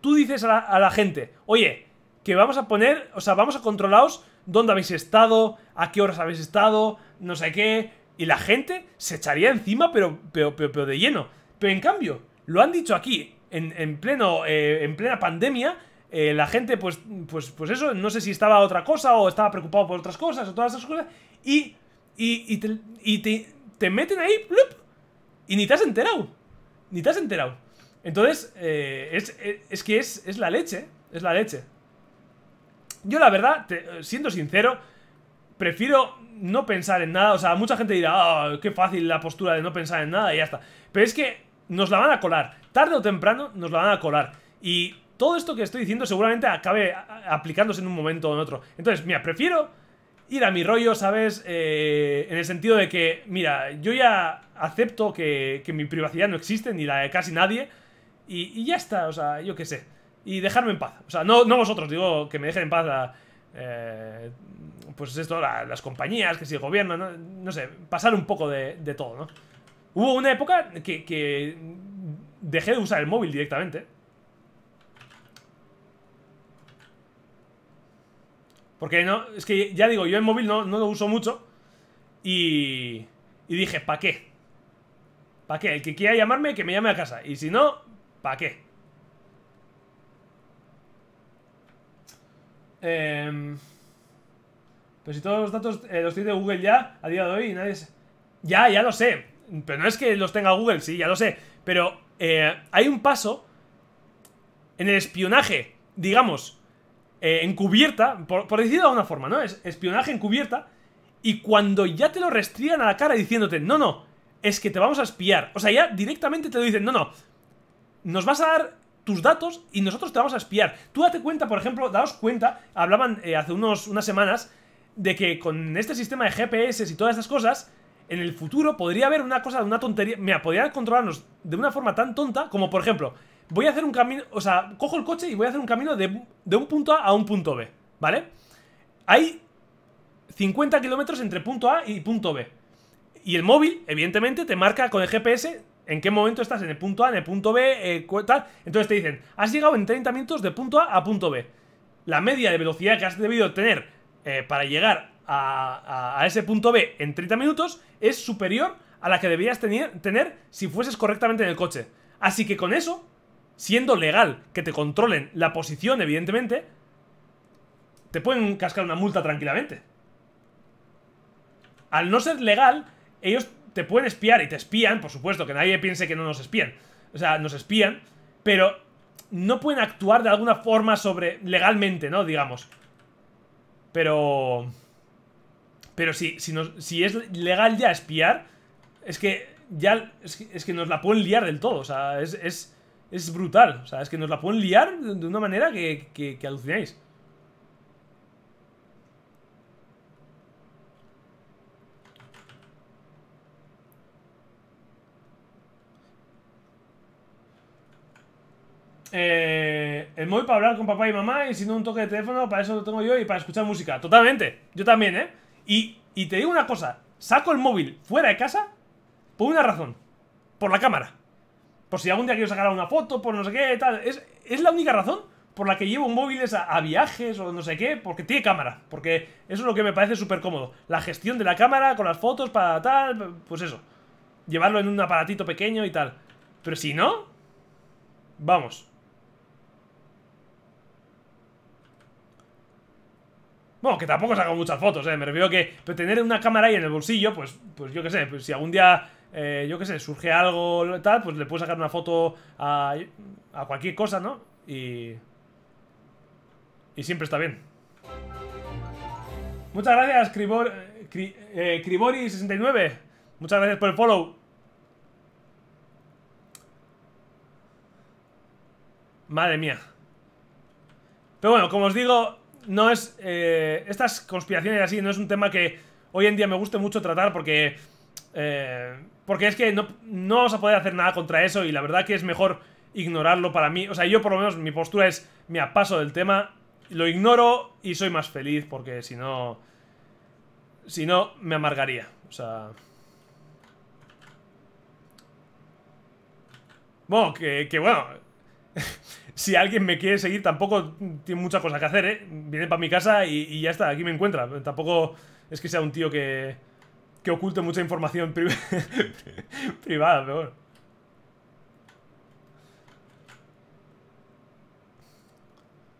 tú dices a la, gente, oye, que vamos a poner, o sea, vamos a controlaros dónde habéis estado, a qué horas habéis estado, no sé qué, y la gente se echaría encima, pero, pero, pero, pero de lleno. Pero en cambio, lo han dicho aquí, en, pleno, eh, en plena pandemia, eh, la gente, pues, pues, pues eso, no sé si estaba otra cosa o estaba preocupado por otras cosas o todas esas cosas, y, y, y, te, meten ahí, ¡plup! y ni te has enterado, ni te has enterado. Entonces, eh, es, que es, es, la leche, es la leche. Yo la verdad, siendo sincero, prefiero no pensar en nada. O sea, mucha gente dirá, oh, qué fácil la postura de no pensar en nada y ya está. Pero es que nos la van a colar. Tarde o temprano nos la van a colar. Y todo esto que estoy diciendo seguramente acabe aplicándose en un momento o en otro. Entonces, mira, prefiero ir a mi rollo, ¿sabes? Eh, en el sentido de que, mira, yo ya acepto que, mi privacidad no existe, ni la de casi nadie, y, ya está, o sea, yo qué sé. Y dejarme en paz. O sea, no, vosotros, digo que me dejen en paz a, eh, pues esto, las compañías, que si el gobierno, no, sé, pasar un poco de, de todo, ¿no? Hubo una época que, dejé de usar el móvil directamente. Porque no, es que ya digo, yo el móvil no, lo uso mucho. Y, y dije, ¿para qué? ¿Para qué? El que quiera llamarme, que me llame a casa. Y si no, ¿para qué? Em, pues si todos los datos eh, los tiene de Google ya, a día de hoy, nadie se... Ya, ya lo sé. Pero no es que los tenga Google, sí, ya lo sé. Pero eh, hay un paso en el espionaje, digamos, eh, encubierta, por, decirlo de alguna forma, ¿no? Es espionaje encubierta. Y cuando ya te lo restrían a la cara diciéndote, no, no, es que te vamos a espiar. O sea, ya directamente te lo dicen, no, no, nos vas a dar tus datos y nosotros te vamos a espiar. Tú date cuenta, por ejemplo, daos cuenta, hablaban eh, hace unos, unas semanas de que con este sistema de GPS y todas estas cosas, en el futuro podría haber una cosa, de una tontería. Mira, podrían controlarnos de una forma tan tonta como, por ejemplo, voy a hacer un camino. O sea, cojo el coche y voy a hacer un camino de, un punto A a un punto B, ¿vale? Hay 50 kilómetros entre punto A y punto B. Y el móvil, evidentemente, te marca con el GPS en qué momento estás en el punto A, en el punto B, eh, tal. Entonces te dicen, has llegado en 30 minutos de punto A a punto B. La media de velocidad que has debido tener eh, para llegar a, ese punto B en 30 minutos es superior a la que deberías tener, tener si fueses correctamente en el coche. Así que con eso, siendo legal que te controlen la posición, evidentemente, te pueden cascar una multa tranquilamente. Al no ser legal, ellos te pueden espiar y te espían, por supuesto, que nadie piense que no nos espían. O sea, nos espían, pero no pueden actuar de alguna forma sobre legalmente, ¿no? Digamos. Pero... Pero si, si, es legal ya espiar, es que ya es que, nos la pueden liar del todo. O sea, es, brutal. O sea, es que nos la pueden liar de una manera que, que, alucináis. Eh, el móvil para hablar con papá y mamá y si no un toque de teléfono, para eso lo tengo yo y para escuchar música. Totalmente. Yo también, ¿eh? Y, te digo una cosa, saco el móvil fuera de casa por una razón, por la cámara. Por si algún día quiero sacar una foto, por no sé qué, tal. Es, la única razón por la que llevo móviles a, a, viajes o no sé qué, porque tiene cámara. Porque eso es lo que me parece súper cómodo. La gestión de la cámara con las fotos para tal, pues eso. Llevarlo en un aparatito pequeño y tal. Pero si no, vamos. Bueno, que tampoco saco muchas fotos, ¿eh? Me refiero a que tener una cámara ahí en el bolsillo, pues, pues yo qué sé, pues si algún día, eh, yo qué sé, surge algo tal, pues le puedo sacar una foto a, a cualquier cosa, ¿no? Y... Y siempre está bien. Muchas gracias, Cribor, Cri, eh, Cribori69. Muchas gracias por el follow. Madre mía. Pero bueno, como os digo, no es... Eh, estas conspiraciones así no es un tema que hoy en día me guste mucho tratar porque... Eh, porque es que no, no vamos a poder hacer nada contra eso y la verdad que es mejor ignorarlo para mí. O sea, yo por lo menos mi postura es me apaso del tema, lo ignoro y soy más feliz porque si no... Si no, me amargaría. O sea... Bueno, que bueno, [laughs] si alguien me quiere seguir, tampoco tiene mucha cosas que hacer, ¿eh? Viene para mi casa y, ya está, aquí me encuentra. Tampoco es que sea un tío que, que oculte mucha información [laughs] privada,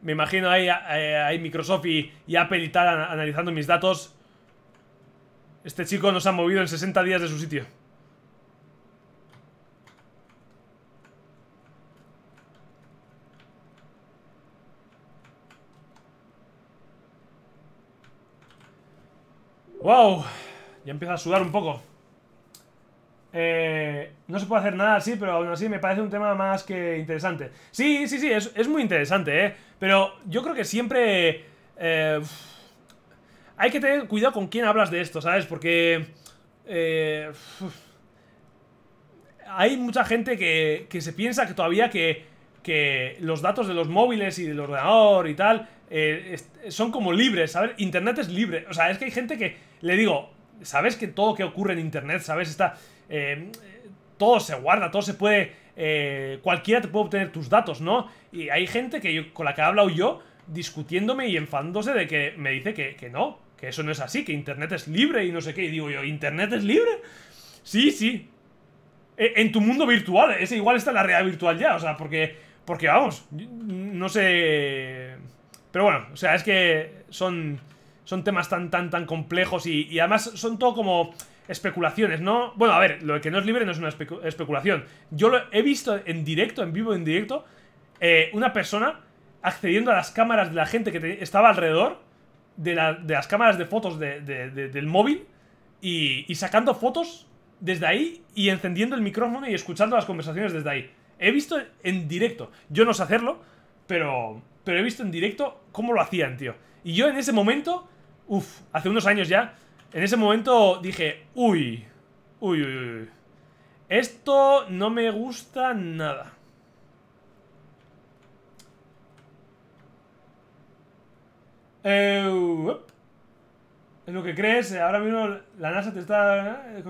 Me imagino ahí, eh, Microsoft y, Apple y tal analizando mis datos. Este chico nos ha movido en 60 días de su sitio. ¡Wow! Ya empieza a sudar un poco. Eh, no se puede hacer nada así, pero aún así me parece un tema más que interesante. Sí, sí, sí, es, muy interesante, ¿eh? Pero yo creo que siempre... Eh, hay que tener cuidado con quién hablas de esto, ¿sabes? Porque... Eh, hay mucha gente que, que, se piensa que todavía que, que los datos de los móviles y del ordenador y tal eh, son como libres, ¿sabes? Internet es libre. O sea, es que hay gente que le digo, sabes que todo que ocurre en Internet, sabes, está... Eh, todo se guarda, todo se puede... Eh, cualquiera te puede obtener tus datos, ¿no? Y hay gente que yo, con la que he hablado yo discutiéndome y enfándose de que me dice que, no, que eso no es así, que Internet es libre y no sé qué. Y digo yo, ¿Internet es libre? Sí, sí. E, en tu mundo virtual, ese igual está en la realidad virtual ya, o sea, porque, porque vamos, no sé... Pero bueno, o sea, es que son son temas tan, tan, tan complejos y, además son todo como especulaciones, ¿no? Bueno, a ver, lo que no es libre no es una especulación. Yo lo he visto en directo, en vivo, en directo, eh, una persona accediendo a las cámaras de la gente que estaba alrededor, de, de, las cámaras de fotos del móvil, y, y, sacando fotos desde ahí y encendiendo el micrófono y escuchando las conversaciones desde ahí. He visto en directo, yo no sé hacerlo, pero, pero he visto en directo cómo lo hacían, tío. Y yo en ese momento Uf, hace unos años ya. En ese momento dije, uy, uy, uy, uy. Esto no me gusta nada. ¿En eh, lo que crees, eh, ahora mismo la NASA te está... Eh,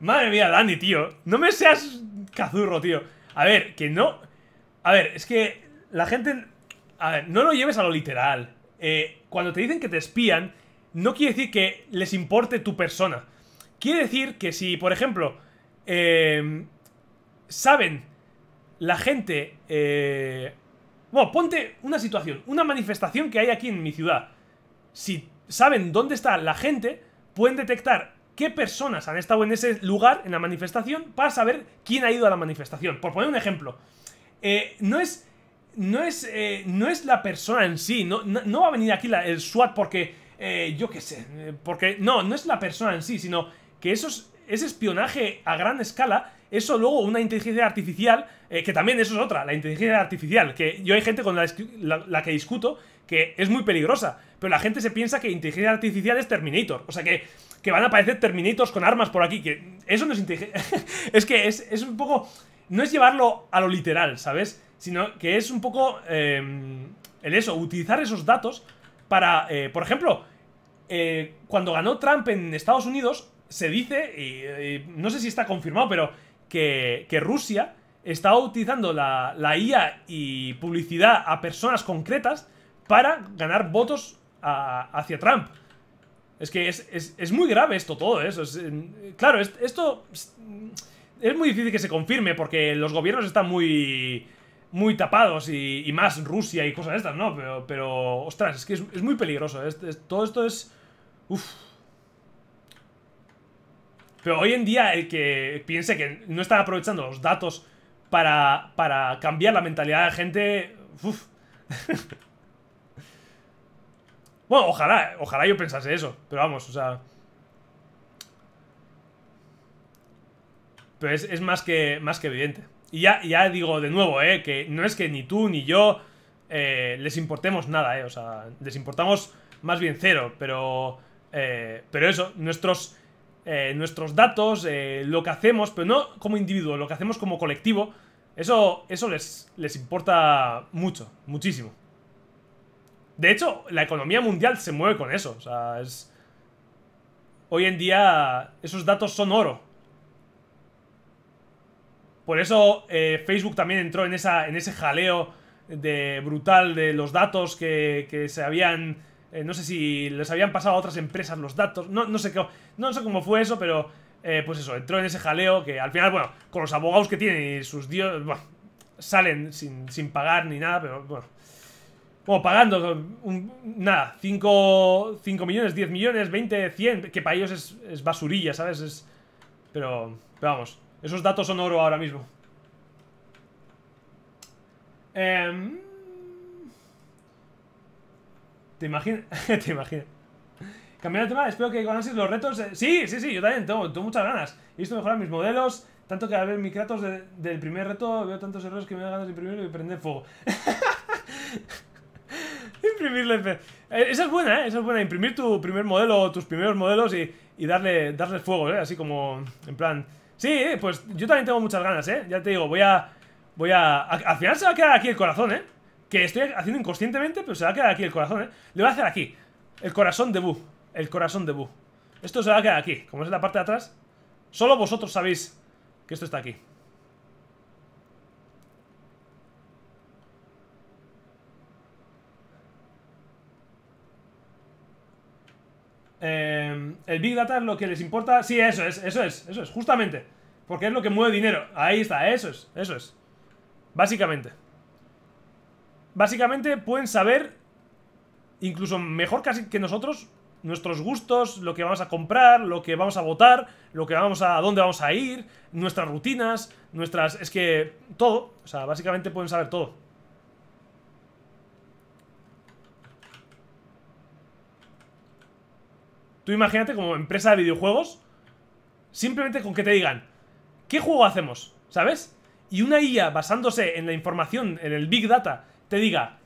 Madre mía, Dani, tío. No me seas cazurro, tío. A ver, que no... A ver, es que la gente... A ver, no lo lleves a lo literal. Eh, cuando te dicen que te espían, no quiere decir que les importe tu persona. Quiere decir que si, por ejemplo, em, saben la gente... Eh, bueno, ponte una situación, una manifestación que hay aquí en mi ciudad. Si saben dónde está la gente, pueden detectar qué personas han estado en ese lugar, en la manifestación, para saber quién ha ido a la manifestación. Por poner un ejemplo, eh, no es no es, eh, no es la persona en sí, no, no, va a venir aquí el SWAT porque, eh, yo qué sé, eh, porque no, no es la persona en sí, sino que eso ese espionaje a gran escala, eso luego una inteligencia artificial, que también eso es otra, la inteligencia artificial, que yo hay gente con la, que discuto que es muy peligrosa, pero la gente se piensa que inteligencia artificial es Terminator, o sea que, que van a aparecer Terminators con armas por aquí, que eso no es inteligencia, [laughs] es que es, es un poco, no es llevarlo a lo literal, ¿sabes? sino que es un poco em, el eso, utilizar esos datos para, eh, por ejemplo, eh, cuando ganó Trump en Estados Unidos, se dice, y, no sé si está confirmado, pero que, Rusia estaba utilizando la, IA y publicidad a personas concretas para ganar votos hacia Trump. Es que es, es, muy grave esto todo, ¿eh? eso. Em, claro, esto es muy difícil que se confirme porque los gobiernos están muy muy tapados y, más Rusia y cosas estas, ¿no? Pero, pero ostras, es que es, muy peligroso. todo esto es... Uf. Pero hoy en día el que piense que no está aprovechando los datos para, para cambiar la mentalidad de la gente... Uf. [laughs] bueno, ojalá, ojalá yo pensase eso. Pero vamos, o sea... Pero es, es más, que, más que evidente. Y ya, digo de nuevo, eh, que no es que ni tú ni yo eh, les importemos nada, eh, o sea, les importamos más bien cero, pero, eh, pero eso, nuestros, eh, nuestros datos, lo que hacemos, pero no como individuo, lo que hacemos como colectivo, eso, eso les, les importa mucho, muchísimo. De hecho, la economía mundial se mueve con eso, o sea, es... Hoy en día esos datos son oro, por eso eh, Facebook también entró en, esa, en ese jaleo de brutal de los datos que, que se habían... Eh, no sé si les habían pasado a otras empresas los datos. No, sé, qué, no sé cómo fue eso, pero... Eh, pues eso, entró en ese jaleo que al final, bueno, con los abogados que tienen y sus dios... Bueno, salen sin, pagar ni nada, pero bueno... Bueno, pagando, nada, 5, millones, 10 millones, 20, 100, que para ellos es, es basurilla, ¿sabes? Es, pero, pero vamos, esos datos son oro ahora mismo. Em, te imaginas. [laughs] Te imaginas. Cambiando de tema, espero que con los retos. Eh, sí, sí, sí, yo también tengo, tengo muchas ganas. He visto mejorar mis modelos. Tanto que al ver mi Kratos del primer reto veo tantos errores que me da ganas de imprimirlo y prender fuego. [laughs] Imprimirle. Eh, esa es buena, ¿eh? Esa es buena. Imprimir tu primer modelo, tus primeros modelos y, darle, darle fuego, ¿eh? Así como, en plan, Sí, eh, pues yo también tengo muchas ganas, ¿eh? Ya te digo, voy a... Voy a... Al final se va a quedar aquí el corazón, ¿eh? Que estoy haciendo inconscientemente, pero se va a quedar aquí el corazón, ¿eh? Le voy a hacer aquí. El corazón de Bu. El corazón de Bu. Esto se va a quedar aquí. Como es la parte de atrás, solo vosotros sabéis que esto está aquí. Em, el Big Data es lo que les importa. Sí, eso es, eso es, eso es, justamente. Porque es lo que mueve dinero. Ahí está, eso es, eso es. Básicamente. Básicamente pueden saber, incluso mejor casi que nosotros, nuestros gustos, lo que vamos a comprar, lo que vamos a votar, lo que vamos a, a dónde vamos a ir, nuestras rutinas, nuestras... Es que todo, o sea, básicamente pueden saber todo. Tú imagínate como empresa de videojuegos, simplemente con que te digan, ¿qué juego hacemos? ¿Sabes? Y una IA basándose en la información, en el Big Data, te diga,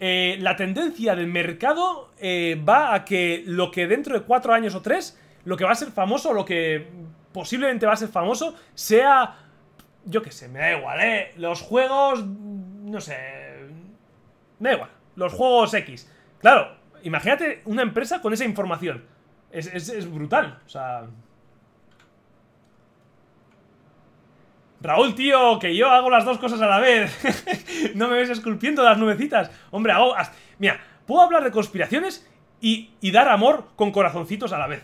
eh, la tendencia del mercado eh, va a que lo que dentro de cuatro años o tres, lo que va a ser famoso, lo que posiblemente va a ser famoso, sea, yo qué sé, me da igual, ¿eh? Los juegos, no sé, me da igual, los juegos X. Claro, imagínate una empresa con esa información. Es, es, es brutal, o sea... Raúl, tío, que yo hago las dos cosas a la vez. [laughs] no me ves esculpiendo las nubecitas. Hombre, hago... Mira, puedo hablar de conspiraciones y, y, dar amor con corazoncitos a la vez.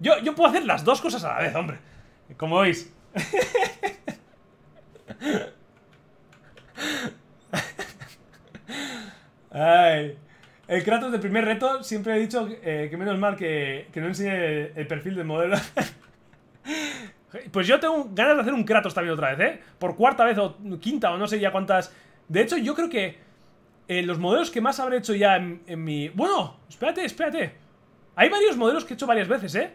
Yo, yo puedo hacer las dos cosas a la vez, hombre. Como veis. [laughs] Ay... El Kratos del primer reto siempre he dicho eh, que menos mal que, que no enseñe el, perfil del modelo. [laughs] pues yo tengo ganas de hacer un Kratos también otra vez, ¿eh? Por cuarta vez o quinta o no sé ya cuántas. De hecho, yo creo que eh, los modelos que más habré hecho ya en, mi... Bueno, espérate, espérate. Hay varios modelos que he hecho varias veces, ¿eh?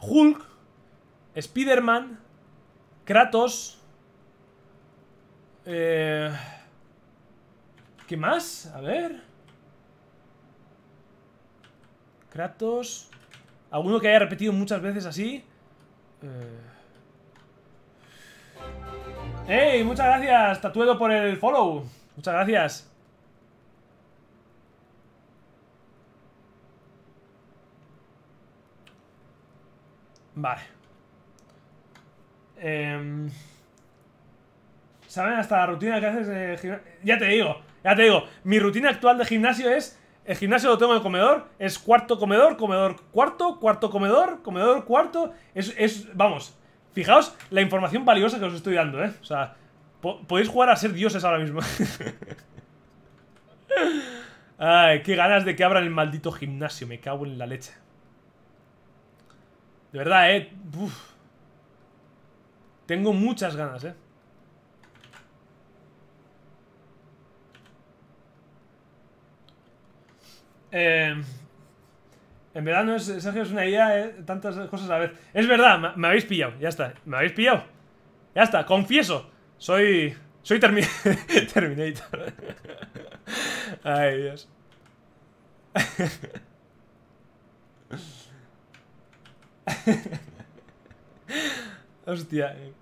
Hulk, Spider-Man, Kratos... Eh, ¿Qué más? A ver... Kratos. ¿Alguno que haya repetido muchas veces así? Eh. ¡Ey! Muchas gracias, Tatuedo, por el follow. Muchas gracias. Vale. Em. ¿Saben hasta la rutina que haces de gimnasio? Ya te digo, ya te digo. Mi rutina actual de gimnasio es el gimnasio lo tengo en el comedor. Es cuarto comedor, comedor cuarto, cuarto comedor, comedor cuarto. Es, es vamos, fijaos la información valiosa que os estoy dando, ¿eh? O sea, podéis jugar a ser dioses ahora mismo. [laughs] Ay, qué ganas de que abran el maldito gimnasio. Me cago en la leche. De verdad, ¿eh? Tengo muchas ganas, ¿eh? Eh, en verdad, no es, Sergio, es una idea, eh, tantas cosas a la vez. Es verdad, me, habéis pillado, ya está. Me habéis pillado. Ya está, confieso. Soy. Soy [laughs] Terminator. Ay, Dios. [laughs] Hostia. Eh.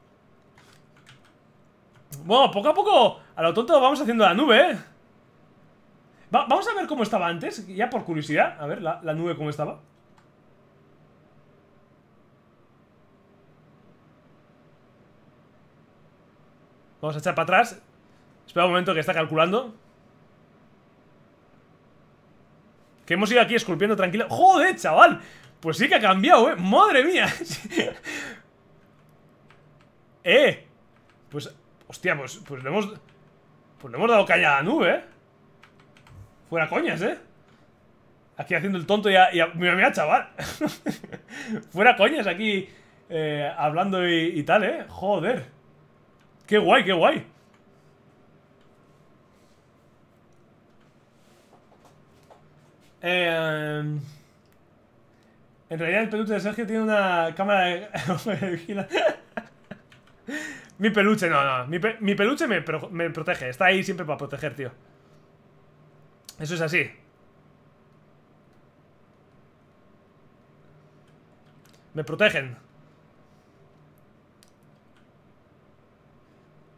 Bueno, poco a poco, a lo tonto vamos haciendo la nube, ¿eh? vamos a ver cómo estaba antes, ya por curiosidad. A ver, la, nube cómo estaba. Vamos a echar para atrás. Espera un momento que está calculando. Que hemos ido aquí esculpiendo tranquilo. ¡Joder, chaval! Pues sí que ha cambiado, ¿eh? ¡Madre mía! [laughs] ¡Eh! Pues, hostia, pues, pues le hemos... Pues le hemos dado caña a la nube, ¿eh? Fuera coñas, ¿eh? Aquí haciendo el tonto y a, mira, mira, chaval. [laughs] Fuera coñas aquí eh, hablando y, tal, ¿eh? Joder. Qué guay, qué guay. Em, en realidad el peluche de Sergio tiene una cámara de [laughs] vigilancia. mi peluche, no, no. Mi, peluche me protege. Está ahí siempre para proteger, tío. Eso es así. Me protegen.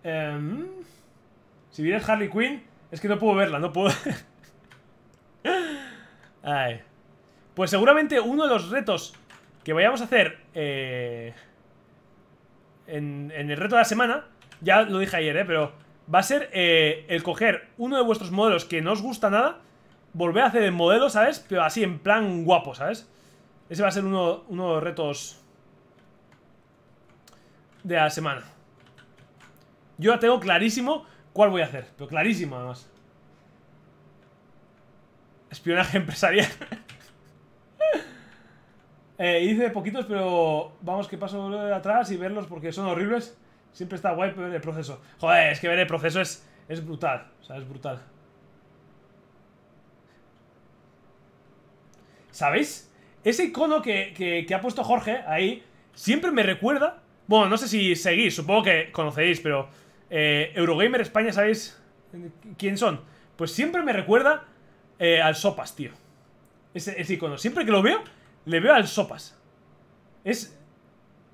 Em, si viene Harley Quinn, es que no puedo verla, no puedo... [laughs] Ay. Pues seguramente uno de los retos que vayamos a hacer eh, en, en, el reto de la semana, ya lo dije ayer, eh, pero va a ser eh, el coger uno de vuestros modelos que no os gusta nada, volver a hacer el modelo, ¿sabes? Pero así en plan guapo, ¿sabes? Ese va a ser uno, de los retos de la semana. Yo ya tengo clarísimo cuál voy a hacer, pero clarísimo además. Espionaje [laughs] empresarial. [laughs] Eh, hice poquitos, pero vamos que paso atrás y verlos porque son horribles. Siempre está guay ver el proceso. Joder, es que ver el proceso es, es brutal. O sea, es brutal. ¿Sabéis? Ese icono que, ha puesto Jorge ahí siempre me recuerda... Bueno, no sé si seguís, supongo que conocéis, pero... Eh, Eurogamer España, ¿sabéis quién son? Pues siempre me recuerda eh, al Sopas, tío. Ese, ese icono. Siempre que lo veo, le veo al Sopas. Es...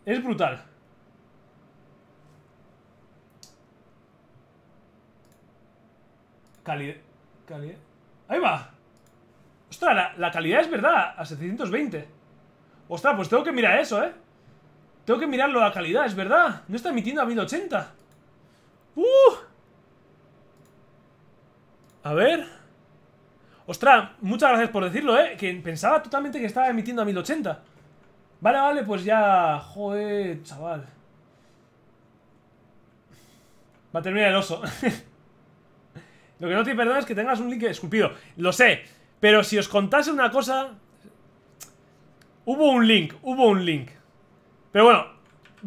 Es brutal. Calidad. Calidad. ¡Ahí va! Ostras, la, calidad es verdad. A 720. Ostras, pues tengo que mirar eso, ¿eh? Tengo que mirarlo la calidad, es verdad. No está emitiendo a 1080. ¡Uh! A ver. Ostras, muchas gracias por decirlo, ¿eh? Que pensaba totalmente que estaba emitiendo a 1080. Vale, vale, pues ya... Joder, chaval. Va a terminar el oso. [laughs] Lo que no te perdón es que tengas un link esculpido Lo sé, pero si os contase una cosa... Hubo un link, hubo un link. Pero bueno,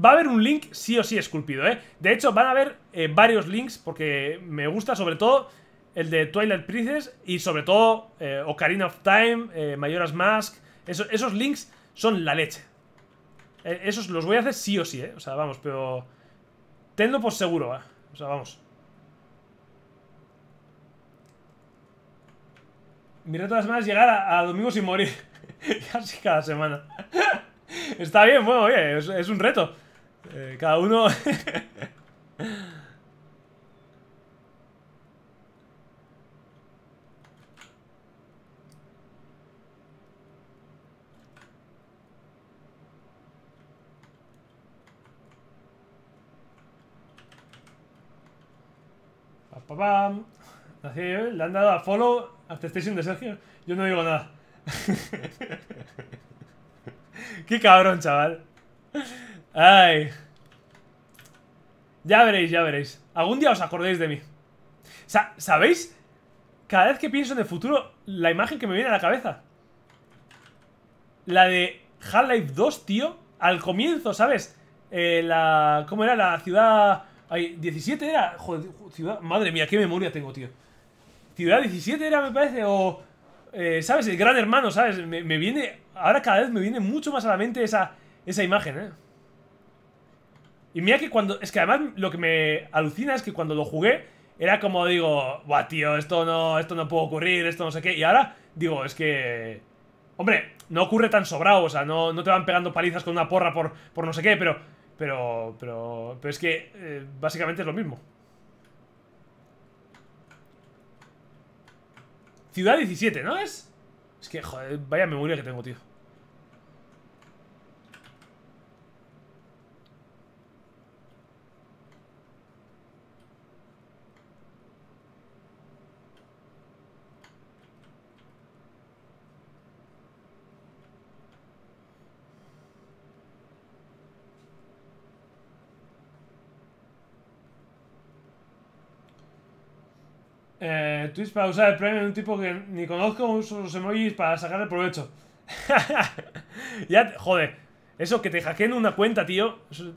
va a haber un link sí o sí esculpido, ¿eh? De hecho, van a haber eh, varios links porque me gusta sobre todo el de Twilight Princess y sobre todo eh, Ocarina of Time, eh, Mayoras Mask. esos links son la leche. Eh, esos los voy a hacer sí o sí, ¿eh? O sea, vamos, pero... Tenlo por seguro, ¿eh? O sea, vamos. Mi reto de la semana es llegar a, domingos domingo sin morir. Casi [laughs] cada semana. [laughs] Está bien, bueno, oye, es, un reto. Eh, cada uno... [laughs] pa pa pam. ¿eh? Le han dado a follow hasta de Sergio. Yo no digo nada. [laughs] Qué cabrón, chaval. Ay. Ya veréis, ya veréis. Algún día os acordéis de mí. ¿Sabéis? Cada vez que pienso en el futuro, la imagen que me viene a la cabeza. La de Half-Life 2, tío. Al comienzo, ¿sabes? Eh, la... ¿Cómo era? La ciudad... 17 era... Madre mía, qué memoria tengo, tío. Ciudad 17 era, me parece, o... Eh, ¿Sabes? El gran hermano, ¿sabes? Me, viene... Ahora cada vez me viene mucho más a la mente esa, esa imagen, ¿eh? Y mira que cuando... Es que además lo que me alucina es que cuando lo jugué era como digo... Buah, tío, esto no, esto no puede ocurrir, esto no sé qué. Y ahora digo, es que... Hombre, no ocurre tan sobrado, o sea, no, te van pegando palizas con una porra por, por no sé qué, pero... Pero, pero, es que eh, básicamente es lo mismo. Ciudad 17, ¿no es? Es que, joder, vaya memoria que tengo, tío. eh, Twitch para usar el premio de un tipo que ni conozco, uso los emojis para el provecho. [laughs] ya, joder, eso que te hackeen una cuenta, tío, eso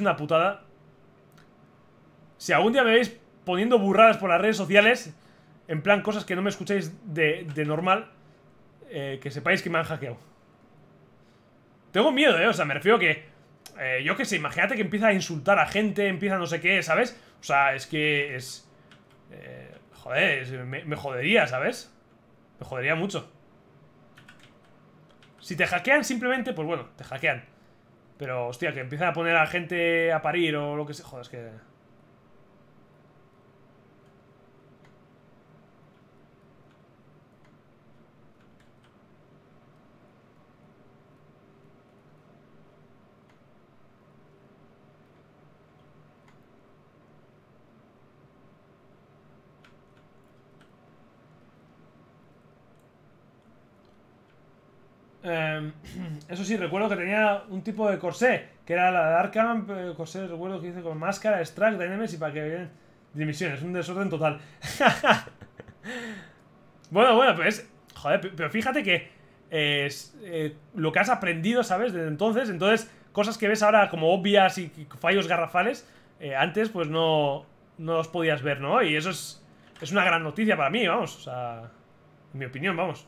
una putada. Si algún día me veis poniendo burradas por las redes sociales, en plan cosas que no me escucháis de, de normal, eh, que sepáis que me han hackeado. Tengo miedo, ¿eh? O sea, me refiero que... Eh, yo qué sé, imagínate que empieza a insultar a gente, empieza a no sé qué, ¿sabes? O sea, es que es... Eh, Joder, me, jodería, ¿sabes? Me jodería mucho. Si te hackean simplemente, pues bueno, te hackean. Pero, hostia, que empieza a poner a gente a parir o lo que sea. Joder, es que... Em, [clears throat] eso sí, recuerdo que tenía un tipo de corsé, que era la Dark Camp eh, corsé, recuerdo que hice con máscara, extract, enemies y para que vienen dimisiones, un desorden total. [laughs] bueno, bueno, pues, joder, pero fíjate que es, eh, lo que has aprendido, ¿sabes? Desde entonces, entonces, cosas que ves ahora como obvias y fallos garrafales, eh, antes pues no, no los podías ver, ¿no? Y eso es, es una gran noticia para mí, vamos, o sea, mi opinión, vamos.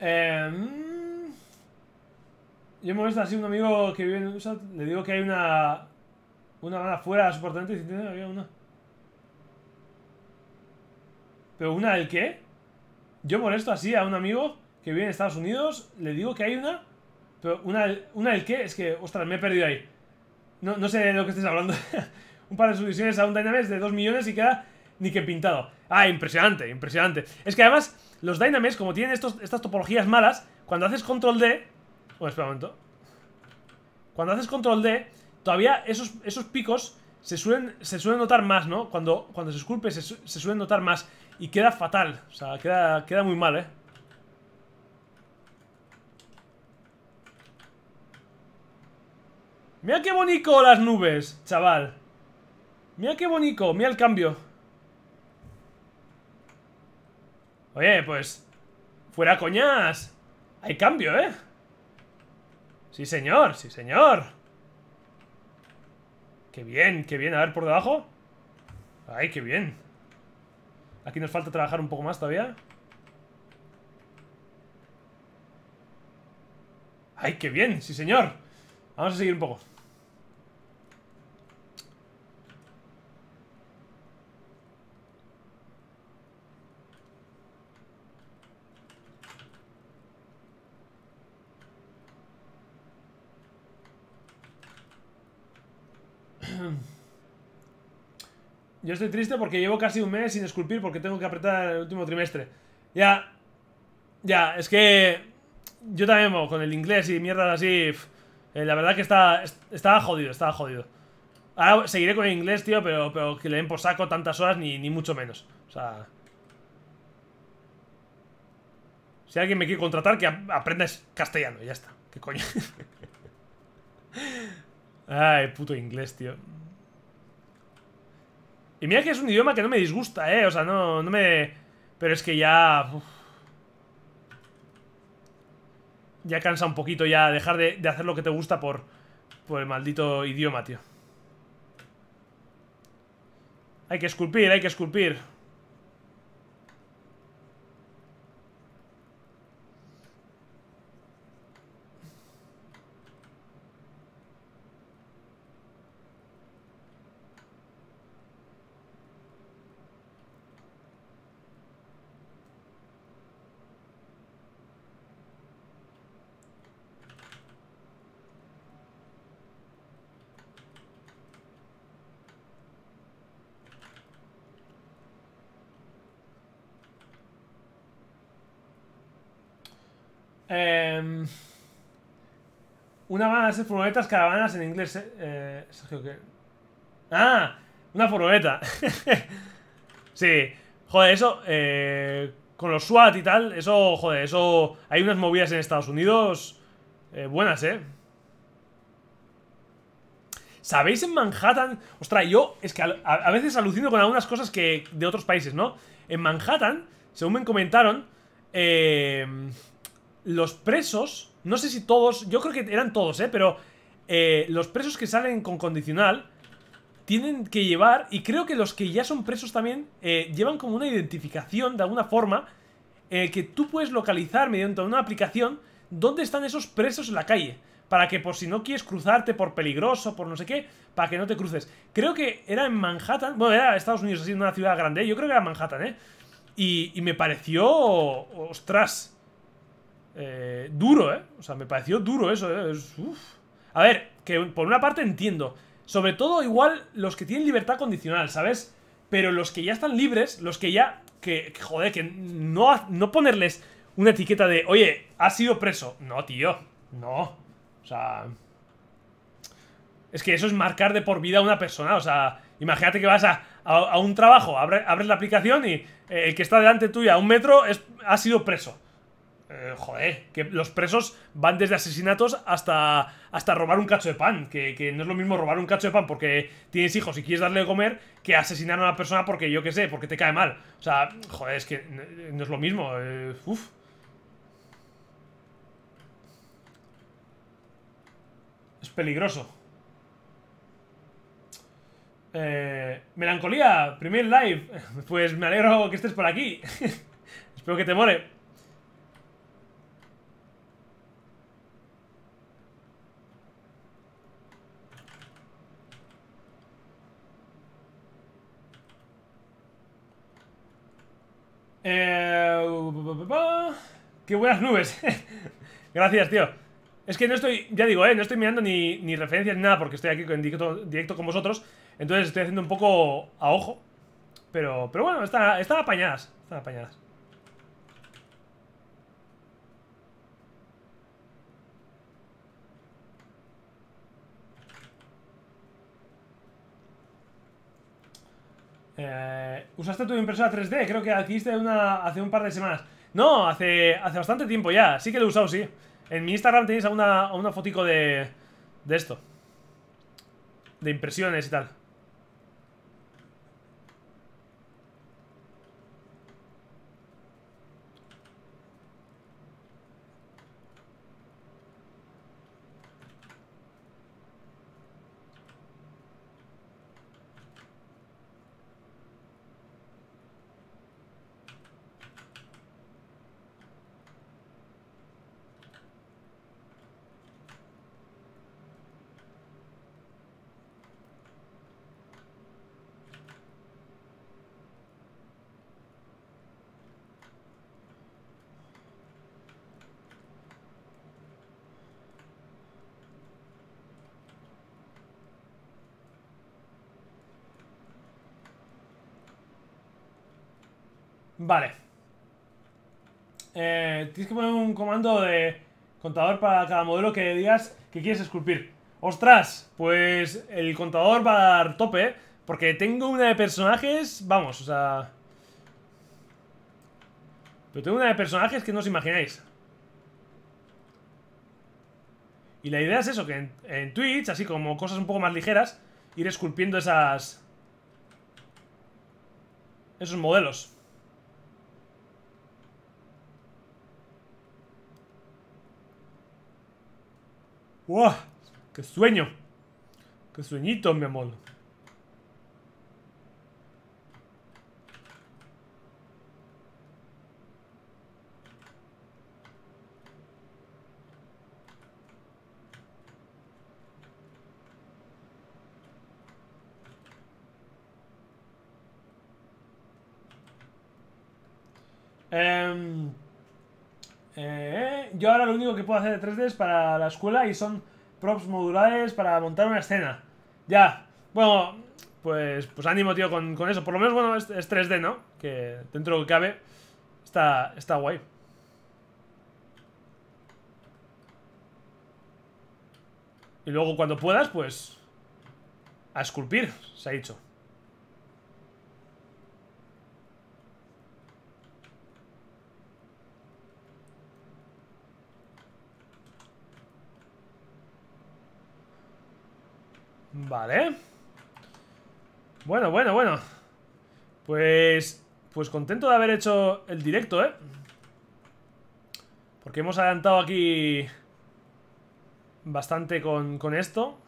Em, yo molesto así así un amigo que vive en le digo que hay una una gana fuera soportante y había una. ¿Pero una del qué? Yo molesto así a un amigo que vive en Estados Unidos, le digo que hay una, pero una, una del qué, es que, ostras, me he perdido ahí. No, sé de lo que estés hablando. [laughs] un par de subvenciones a un Dynamics de 2 millones y queda ni que pintado. Ah, impresionante, impresionante. Es que además los Dynames, como tienen estas topologías malas, cuando haces control D... Bueno, oh, espera un momento. Cuando haces control D, todavía esos, esos picos se suelen, se suelen notar más, ¿no? Cuando, cuando se esculpe se, suelen notar más. Y queda fatal. O sea, queda, queda muy mal, ¿eh? Mira qué bonito las nubes, chaval. Mira qué bonito, mira el cambio. Oye, pues... Fuera coñas. Hay cambio, ¿eh? Sí, señor. Sí, señor. Qué bien, qué bien. A ver, por debajo. Ay, qué bien. Aquí nos falta trabajar un poco más todavía. Ay, qué bien. Sí, señor. Vamos a seguir un poco. Yo estoy triste porque llevo casi un mes sin esculpir porque tengo que apretar el último trimestre. Ya. Ya, es que. Yo también, con el inglés y mierdas así. Eh, la verdad que está. Estaba jodido, estaba jodido. Ahora seguiré con el inglés, tío, pero, pero que le den por saco tantas horas ni, ni mucho menos. O sea. Si alguien me quiere contratar, que aprendas castellano, ya está. ¿Qué coño? [laughs] Ay, puto inglés, tío. Y mira que es un idioma que no me disgusta, ¿eh? O sea, no, no me... Pero es que ya... Ya cansa un poquito ya dejar de, de, hacer lo que te gusta por, por el maldito idioma, tío. Hay que esculpir, hay que esculpir. Em, una van a ser furgonetas, caravanas en inglés. Eh, eh ¡Ah! Una furgoneta. [laughs] sí. Joder, eso. Eh, con los SWAT y tal, eso, joder, eso. Hay unas movidas en Estados Unidos. Eh, buenas, ¿eh? ¿Sabéis en Manhattan? Ostras, yo es que a, veces alucino con algunas cosas que de otros países, ¿no? En Manhattan, según me comentaron, eh, los presos, no sé si todos, yo creo que eran todos, ¿eh? Pero eh, los presos que salen con condicional tienen que llevar, y creo que los que ya son presos también, eh, llevan como una identificación de alguna forma, eh, que tú puedes localizar mediante una aplicación dónde están esos presos en la calle. Para que por si no quieres cruzarte por peligroso, por no sé qué, para que no te cruces. Creo que era en Manhattan, bueno, era Estados Unidos, así, una ciudad grande, yo creo que era Manhattan, ¿eh? Y, y me pareció, ostras, eh, duro, ¿eh? O sea, me pareció duro eso, ¿eh? a ver, que por una parte entiendo. Sobre todo igual los que tienen libertad condicional, ¿sabes? Pero los que ya están libres, los que ya... Que, joder, que no, no ponerles una etiqueta de, oye, has sido preso. No, tío, no. O sea... Es que eso es marcar de por vida a una persona. O sea, imagínate que vas a, un trabajo, abres, la aplicación y eh, el que está delante tuyo a un metro es, ha sido preso. Eh, joder, que los presos van desde asesinatos hasta, hasta robar un cacho de pan. Que, no es lo mismo robar un cacho de pan porque tienes hijos y quieres darle de comer que asesinar a una persona porque yo qué sé, porque te cae mal. O sea, joder, es que no es lo mismo. Eh, es peligroso. Eh, melancolía, primer live. [laughs] Pues me alegro que estés por aquí. [laughs] Espero que te muere. Eh, ¡Qué buenas nubes! [laughs] Gracias, tío. Es que no estoy, ya digo, eh, no estoy mirando ni, ni referencias ni nada porque estoy aquí en directo, con vosotros. Entonces estoy haciendo un poco a ojo. Pero, pero bueno, están está apañadas. Están apañadas. Eh, ¿Usaste tu impresora 3D? Creo que adquiriste una hace un par de semanas. No, hace, hace bastante tiempo ya. Sí que lo he usado, sí. En mi Instagram tenéis a una, fotico de, de esto. De impresiones y tal. Vale. Eh, tienes que poner un comando de contador para cada modelo que digas que quieres esculpir. ¡Ostras! Pues el contador va a dar tope, porque tengo una de personajes... Vamos, o sea... Pero tengo una de personajes que no os imagináis. Y la idea es eso, que en Twitch, así como cosas un poco más ligeras, ir esculpiendo esas... Esos modelos. ¡Wow! ¡Qué sueño! ¡Qué sueñito, mi amor! Eh... Eh, yo ahora lo único que puedo hacer de 3D es para la escuela y son props modulares para montar una escena. Ya. Bueno, pues, pues ánimo, tío, con, eso. Por lo menos, bueno, es, 3D, ¿no? Que dentro de lo que cabe está, está guay. Y luego cuando puedas, pues... A esculpir, se ha dicho. Vale. Bueno, bueno, bueno. Pues... Pues contento de haber hecho el directo, ¿eh? Porque hemos adelantado aquí... Bastante con, con esto.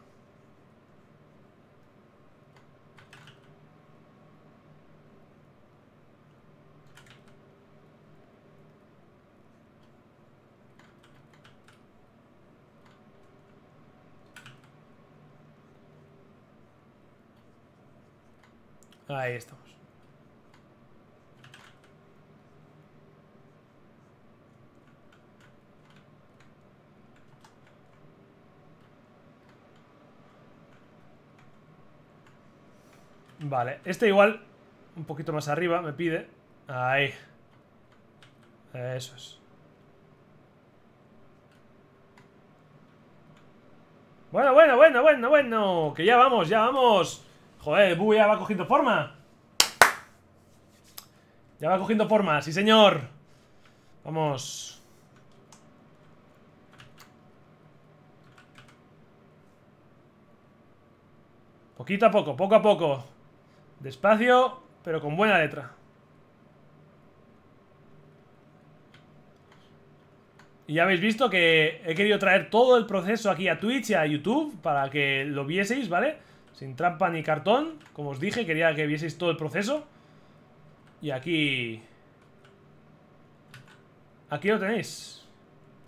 Ahí estamos. Vale, este igual un poquito más arriba me pide. Ahí. Eso es. Bueno, bueno, bueno, bueno, bueno. Que ya vamos, ya vamos. Joder, Bu ya va cogiendo forma. Ya va cogiendo forma, sí señor. Vamos. Poquito a poco, poco a poco. Despacio, pero con buena letra. Y ya habéis visto que he querido traer todo el proceso aquí a Twitch y a YouTube para que lo vieseis, ¿vale? vale sin trampa ni cartón. Como os dije, quería que vieseis todo el proceso. Y aquí... Aquí lo tenéis.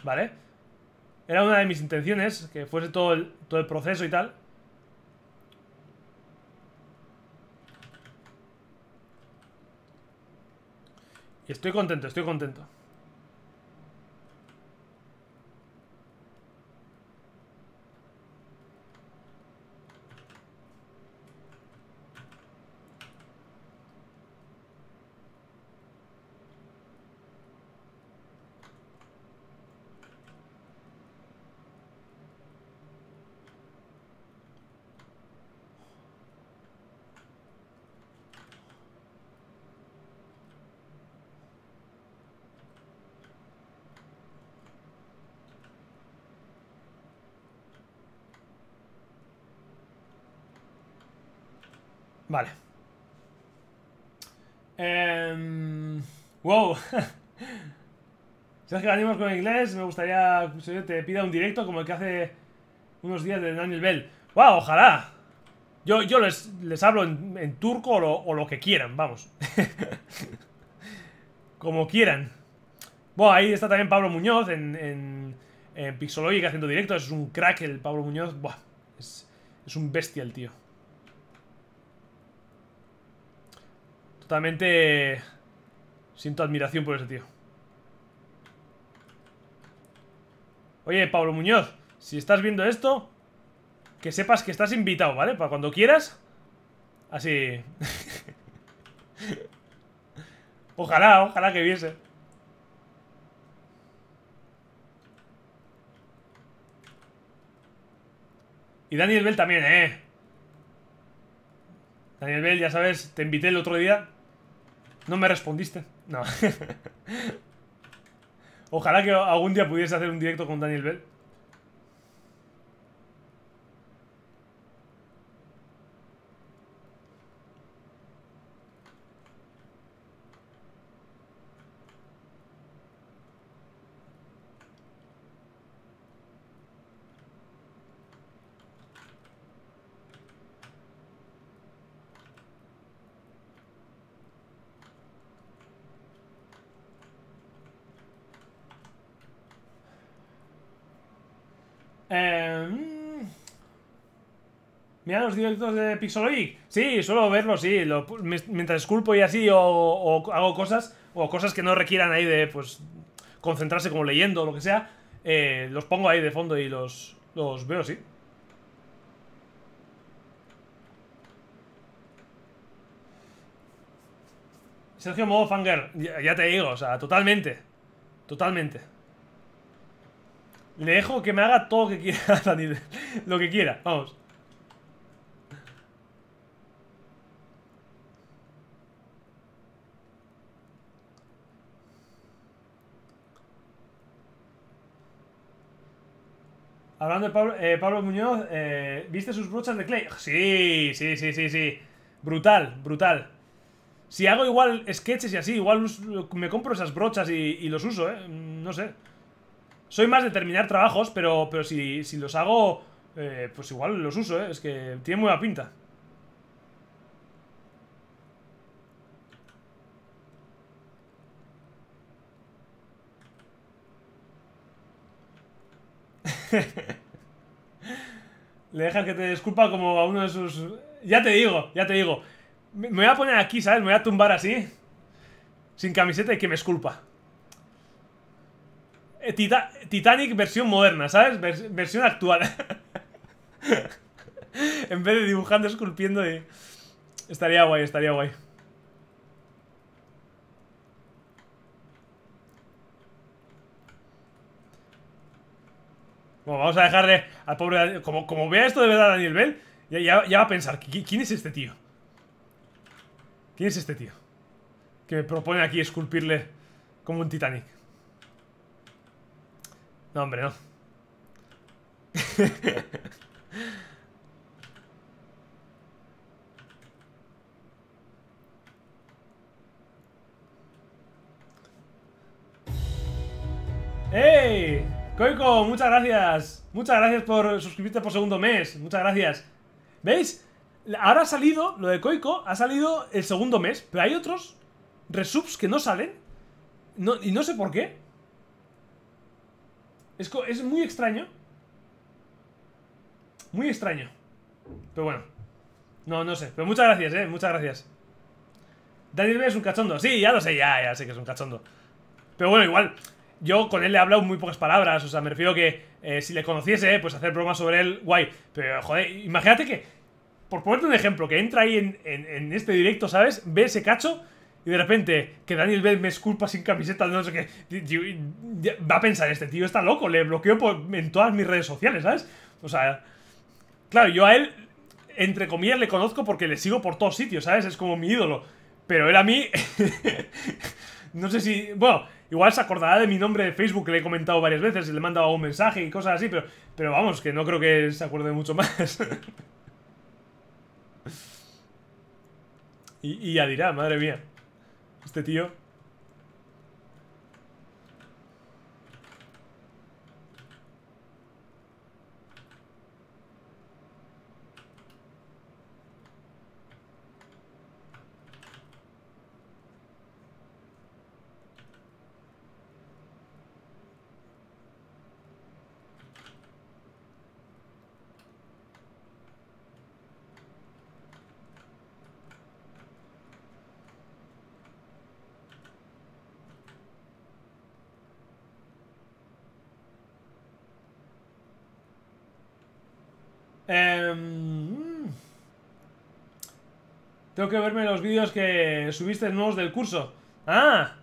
¿Vale? Era una de mis intenciones, que fuese todo el, todo el proceso y tal. Y estoy contento, estoy contento. Vale. Eh, wow. [laughs] ¿Sabes que venimos con inglés? Me gustaría que pues, te pida un directo como el que hace unos días de Daniel Bell. ¡Wow! Ojalá. Yo, yo les, hablo en, turco o lo, que quieran, vamos. [laughs] como quieran. Bueno, ahí está también Pablo Muñoz en, en, haciendo directo. Es un crack el Pablo Muñoz. Buah, es, un bestial tío. Totalmente... Siento admiración por ese tío. Oye, Pablo Muñoz, si estás viendo esto, que sepas que estás invitado, ¿vale? Para cuando quieras. Así... [laughs] ojalá, ojalá que viese. Y Daniel Bell también, ¿eh? Daniel Bell, ya sabes, te invité el otro día no me respondiste. No. [laughs] Ojalá que algún día pudiese hacer un directo con Daniel Bell. los directos de Pixologic? Sí, suelo verlos, sí. mientras esculpo y así, o, hago cosas, o cosas que no requieran ahí de, pues, concentrarse como leyendo o lo que sea, eh, los pongo ahí de fondo y los, los veo, sí. Sergio Modo Fanger, ya, te digo, o sea, totalmente. Totalmente. Le dejo que me haga todo lo que quiera, [laughs] Lo que quiera, vamos. Hablando de Pablo, eh, Muñoz, eh, ¿viste sus brochas de Clay? Sí, sí, sí, sí, sí. Brutal, brutal. Si hago igual sketches y así, igual me compro esas brochas y, los uso, ¿eh? No sé. Soy más de terminar trabajos, pero, pero si, los hago, eh, pues igual los uso, ¿eh? Es que tiene muy buena pinta. [laughs] Le dejas que te disculpa como a uno de sus... Ya te digo, ya te digo. Me voy a poner aquí, ¿sabes? Me voy a tumbar así. Sin camiseta y que me esculpa. Eh, Titanic versión moderna, ¿sabes? versión actual. [laughs] en vez de dibujando, esculpiendo Estaría guay, estaría guay. Bueno, vamos a dejarle al pobre Daniel. Como, como vea esto de verdad Daniel Bell, ya, ya va a pensar, ¿quién es este tío? ¿Quién es este tío? Que me propone aquí esculpirle como un Titanic. No, hombre, no. [laughs] ¡Ey! Coico, muchas gracias. Muchas gracias por suscribirte por segundo mes. Muchas gracias. ¿Veis? Ahora ha salido, lo de Coico, ha salido el segundo mes, pero hay otros resubs que no salen. y no sé por qué. Es, es muy extraño. Muy extraño. Pero bueno. No, no sé. Pero muchas gracias, eh. Muchas gracias. Daniel B es un cachondo. Sí, ya lo sé, ya, ya sé que es un cachondo. Pero bueno, igual yo con él he hablado muy pocas palabras, o sea, me refiero que eh, si le conociese, pues hacer bromas sobre él, guay. Pero, joder, imagínate que, por ponerte un ejemplo, que entra ahí en, este directo, ¿sabes? Ve ese cacho y de repente que Daniel Bell me esculpa sin camiseta, no sé qué. Va a pensar, este tío está loco, le bloqueo en todas mis redes sociales, ¿sabes? O sea, claro, yo a él, entre comillas, le conozco porque le sigo por todos sitios, ¿sabes? Es como mi ídolo. Pero él a mí... [laughs] no sé si... Bueno Igual se acordará de mi nombre de Facebook, que le he comentado varias veces y le he mandado un mensaje y cosas así, pero, pero vamos, que no creo que se acuerde mucho más. [laughs] y, y ya dirá, madre mía. Este tío... Em, mm. tengo que verme los vídeos que subiste nuevos del curso. ¡Ah!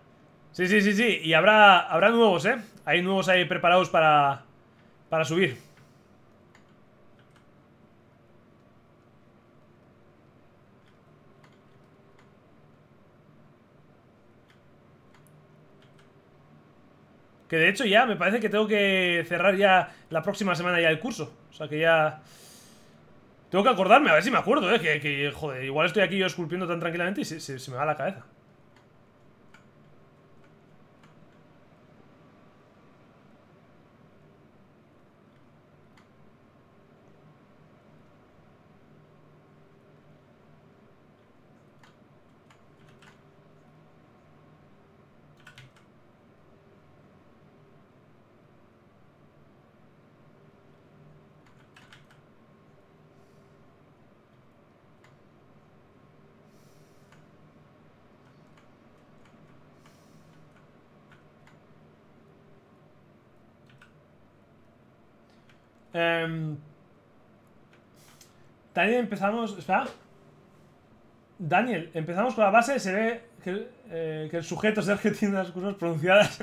Sí, sí, sí, sí. Y habrá, habrá nuevos, ¿eh? Hay nuevos ahí preparados para, para subir. Que de hecho ya me parece que tengo que cerrar ya la próxima semana ya el curso. O sea que ya... Tengo que acordarme, a ver si me acuerdo, eh. Que, joder, igual estoy aquí yo esculpiendo tan tranquilamente y se me va la cabeza. Daniel em, empezamos... Espera. Daniel, empezamos con la base. Se ve que, sujeto eh, que el sujeto tiene las cosas pronunciadas.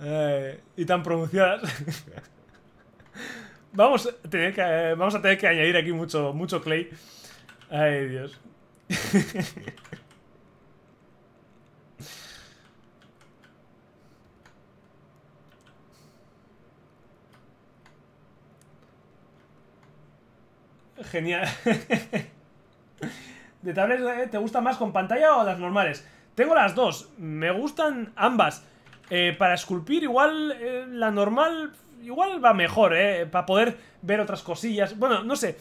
Eh, y tan pronunciadas. vamos, a tener que, vamos a tener que añadir aquí mucho, mucho clay. Ay, Dios. Genial. [laughs] ¿De tablets eh, te gusta más con pantalla o las normales? Tengo las dos, me gustan ambas. Eh, para esculpir igual eh, la normal igual va mejor, ¿eh? Para poder ver otras cosillas. Bueno, no sé.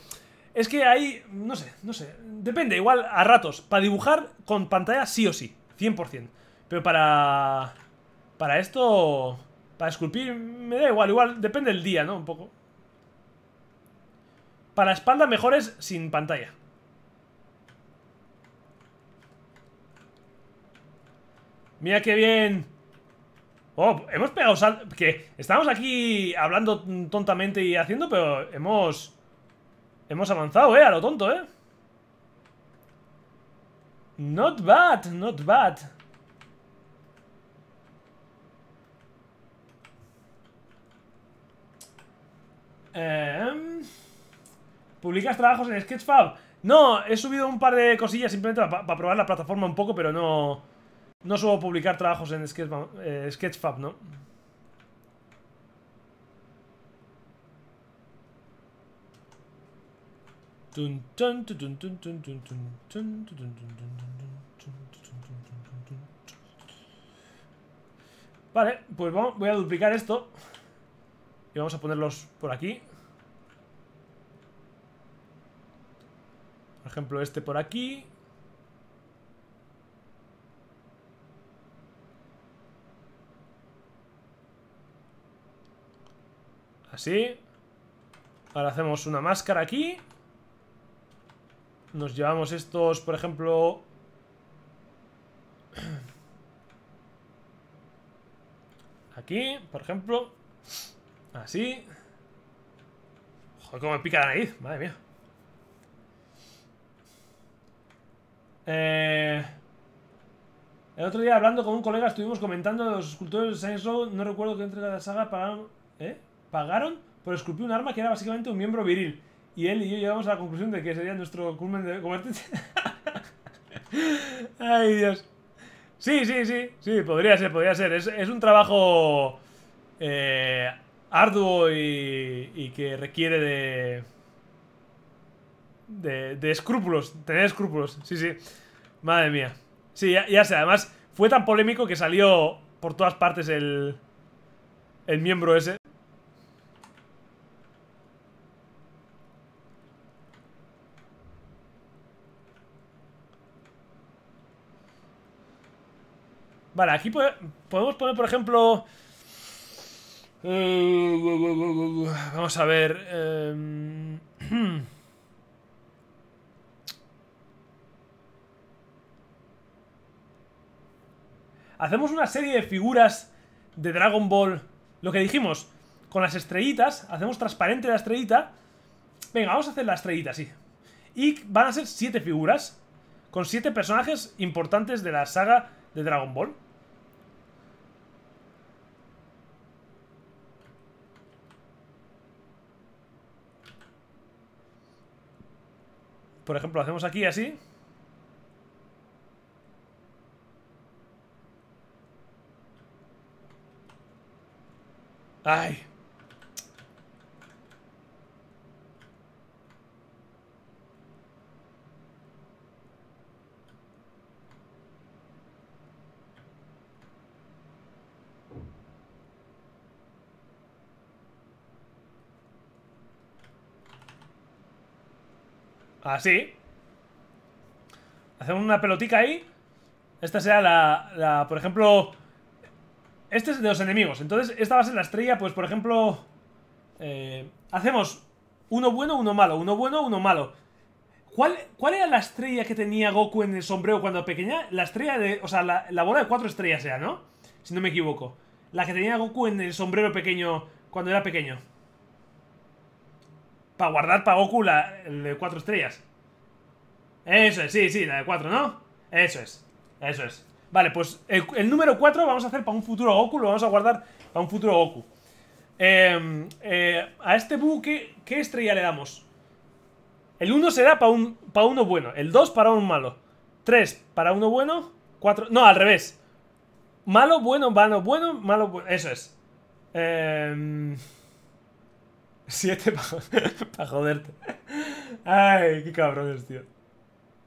Es que ahí, no sé, no sé. Depende, igual a ratos. Para dibujar con pantalla sí o sí, 100%. Pero para... Para esto... Para esculpir me da igual, igual depende del día, ¿no? Un poco. Para espalda mejores sin pantalla. Mira qué bien. Oh, hemos pegado sal... Que estamos aquí hablando tontamente y haciendo, pero hemos... Hemos avanzado, eh, a lo tonto, eh. Not bad, not bad. Eh... ¿Publicas trabajos en Sketchfab? No, he subido un par de cosillas simplemente para, probar la plataforma un poco, pero no... No suelo publicar trabajos en Sketchfab, Sketchfab ¿no? Vale, pues vamos, voy a duplicar esto Y vamos a ponerlos por aquí Por ejemplo, este por aquí. Así. Ahora hacemos una máscara aquí. Nos llevamos estos, por ejemplo... [clears throat] Aquí, por ejemplo. Así. Joder, cómo me pica la nariz. Madre mía. Eh, el otro día hablando con un colega estuvimos comentando los escultores de Science Road no recuerdo que entrega de la saga pagaron, ¿eh? pagaron por esculpir un arma que era básicamente un miembro viril. Y él y yo llegamos a la conclusión de que sería nuestro culmen de convertirse. [laughs] Ay, Dios. Sí, sí, sí, sí, podría ser, podría ser. Es, es un trabajo eh, arduo y que requiere de, de, escrúpulos, tener escrúpulos, sí, sí. Madre mía. Sí, ya, sé, además fue tan polémico que salió por todas partes el, el miembro ese. Vale, aquí podemos poner, por ejemplo... Eh, vamos a ver... Em, [clears throat] hacemos una serie de figuras de Dragon Ball. Lo que dijimos, con las estrellitas, hacemos transparente la estrellita. Venga, vamos a hacer la estrellita así. Y van a ser siete figuras, con siete personajes importantes de la saga de Dragon Ball. Por ejemplo, hacemos aquí así. Ay. Así. Ah, Hacemos una pelotica ahí. Esta sea la, la por ejemplo, este es de los enemigos. Entonces, esta va a ser la estrella, pues, por ejemplo... Eh, hacemos uno bueno, uno malo, uno bueno, uno malo. ¿Cuál, ¿Cuál, era la estrella que tenía Goku en el sombrero cuando pequeña? La estrella de... O sea, la, bola de cuatro estrellas era, ¿no? Si no me equivoco. La que tenía Goku en el sombrero pequeño cuando era pequeño. Para guardar para Goku la de cuatro estrellas. Eso es, sí, sí, la de cuatro, ¿no? Eso es, eso es. Vale, pues el, número 4 vamos a hacer para un futuro Goku, lo vamos a guardar para un futuro Goku. Em, eh, a este buque ¿qué, estrella le damos? El 1 será para un, uno bueno, el 2 para uno malo, 3 para uno bueno, 4... No, al revés. Malo, bueno, malo, bueno, malo, bueno. Eso es. 7 em, [laughs] para [laughs] joderte. Ay, qué cabrones, tío.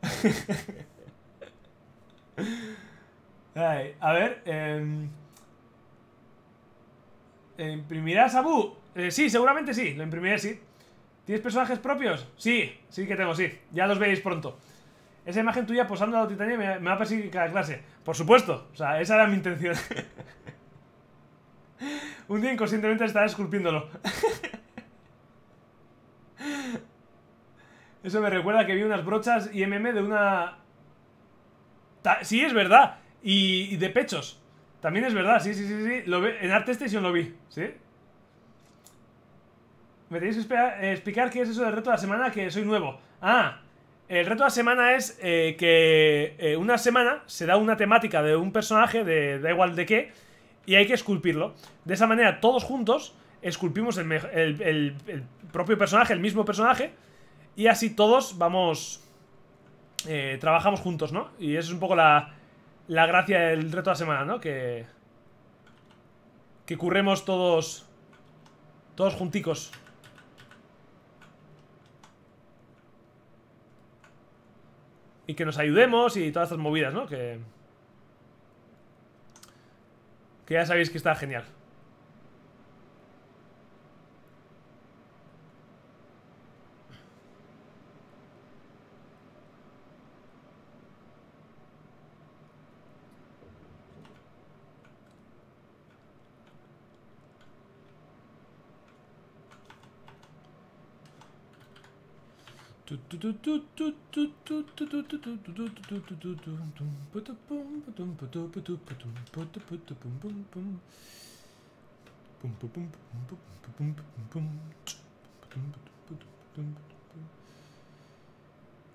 [laughs] a ver, eh, ¿imprimirás a Eh, sí, seguramente sí, lo imprimiré, sí. ¿Tienes personajes propios? Sí, sí que tengo, sí. Ya los veis pronto. Esa imagen tuya posando a la titania me, va a perseguir cada clase. Por supuesto, o sea, esa era mi intención. [laughs] Un día inconscientemente estaré esculpiéndolo. [laughs] Eso me recuerda que vi unas brochas IMM de una... sí, es verdad. Y, de pechos. También es verdad, sí, sí, sí, sí. Lo en Art Station lo vi, ¿sí? Me tenéis que eh, explicar qué es eso del reto de la semana, que soy nuevo. Ah, el reto de la semana es eh, que eh, una semana se da una temática de un personaje, de da igual de qué, y hay que esculpirlo. De esa manera, todos juntos, esculpimos el, propio personaje, el mismo personaje, y así todos vamos... trabajamos juntos, ¿no? Y eso es un poco la, la gracia del reto de la semana, ¿no? Que, que curremos todos, todos junticos. Y que nos ayudemos y todas estas movidas, ¿no? Que, que ya sabéis que está genial.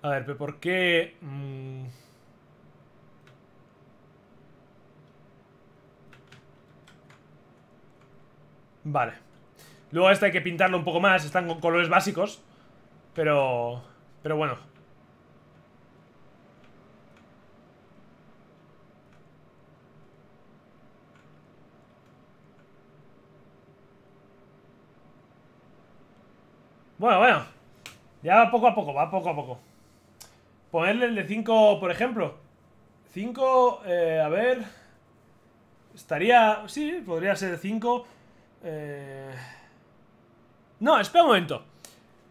A ver, pero ¿por qué? Vale. Luego este hay que pintarlo un poco más, están con colores básicos. Pero... Pero bueno. Bueno, bueno. Ya va poco a poco, va poco a poco. Ponerle el de 5, por ejemplo. 5, eh, a ver... Estaría... Sí, podría ser 5. Eh... No, espera un momento.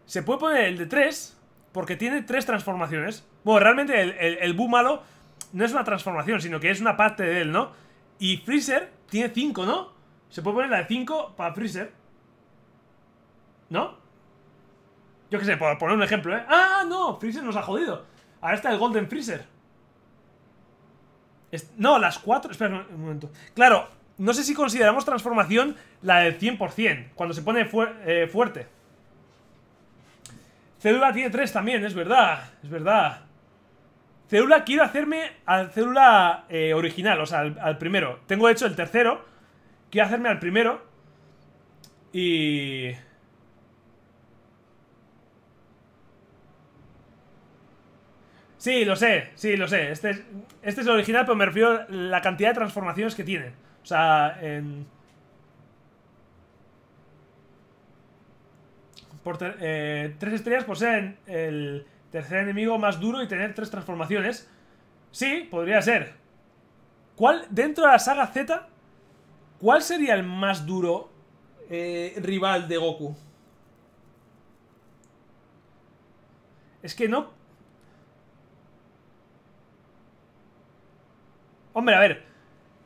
Se puede poner el de 3 porque tiene tres transformaciones. Bueno, realmente el, el, malo no es una transformación, sino que es una parte de él, ¿no? Y Freezer tiene 5, ¿no? Se puede poner la de 5 para Freezer. ¿No? Yo qué sé, por poner un ejemplo, ¿eh? ¡Ah, no! Freezer nos ha jodido. Ahora está el Golden Freezer. No, las 4... Espera un momento. Claro, no sé si consideramos transformación la del 100%, cuando se pone eh, fuerte. Célula tiene tres también, es verdad. Es verdad. Célula quiero hacerme al célula eh, original, o sea, al, primero. Tengo hecho el tercero. Quiero hacerme al primero. Y... Sí, lo sé, sí, lo sé. Este es, este es el original, pero me refiero a la cantidad de transformaciones que tiene. O sea, en... Eh, tres estrellas por ser el tercer enemigo más duro y tener tres transformaciones. Sí, podría ser. ¿Cuál, dentro de la saga Z, cuál sería el más duro eh, rival de Goku? Es que no... Hombre, a ver.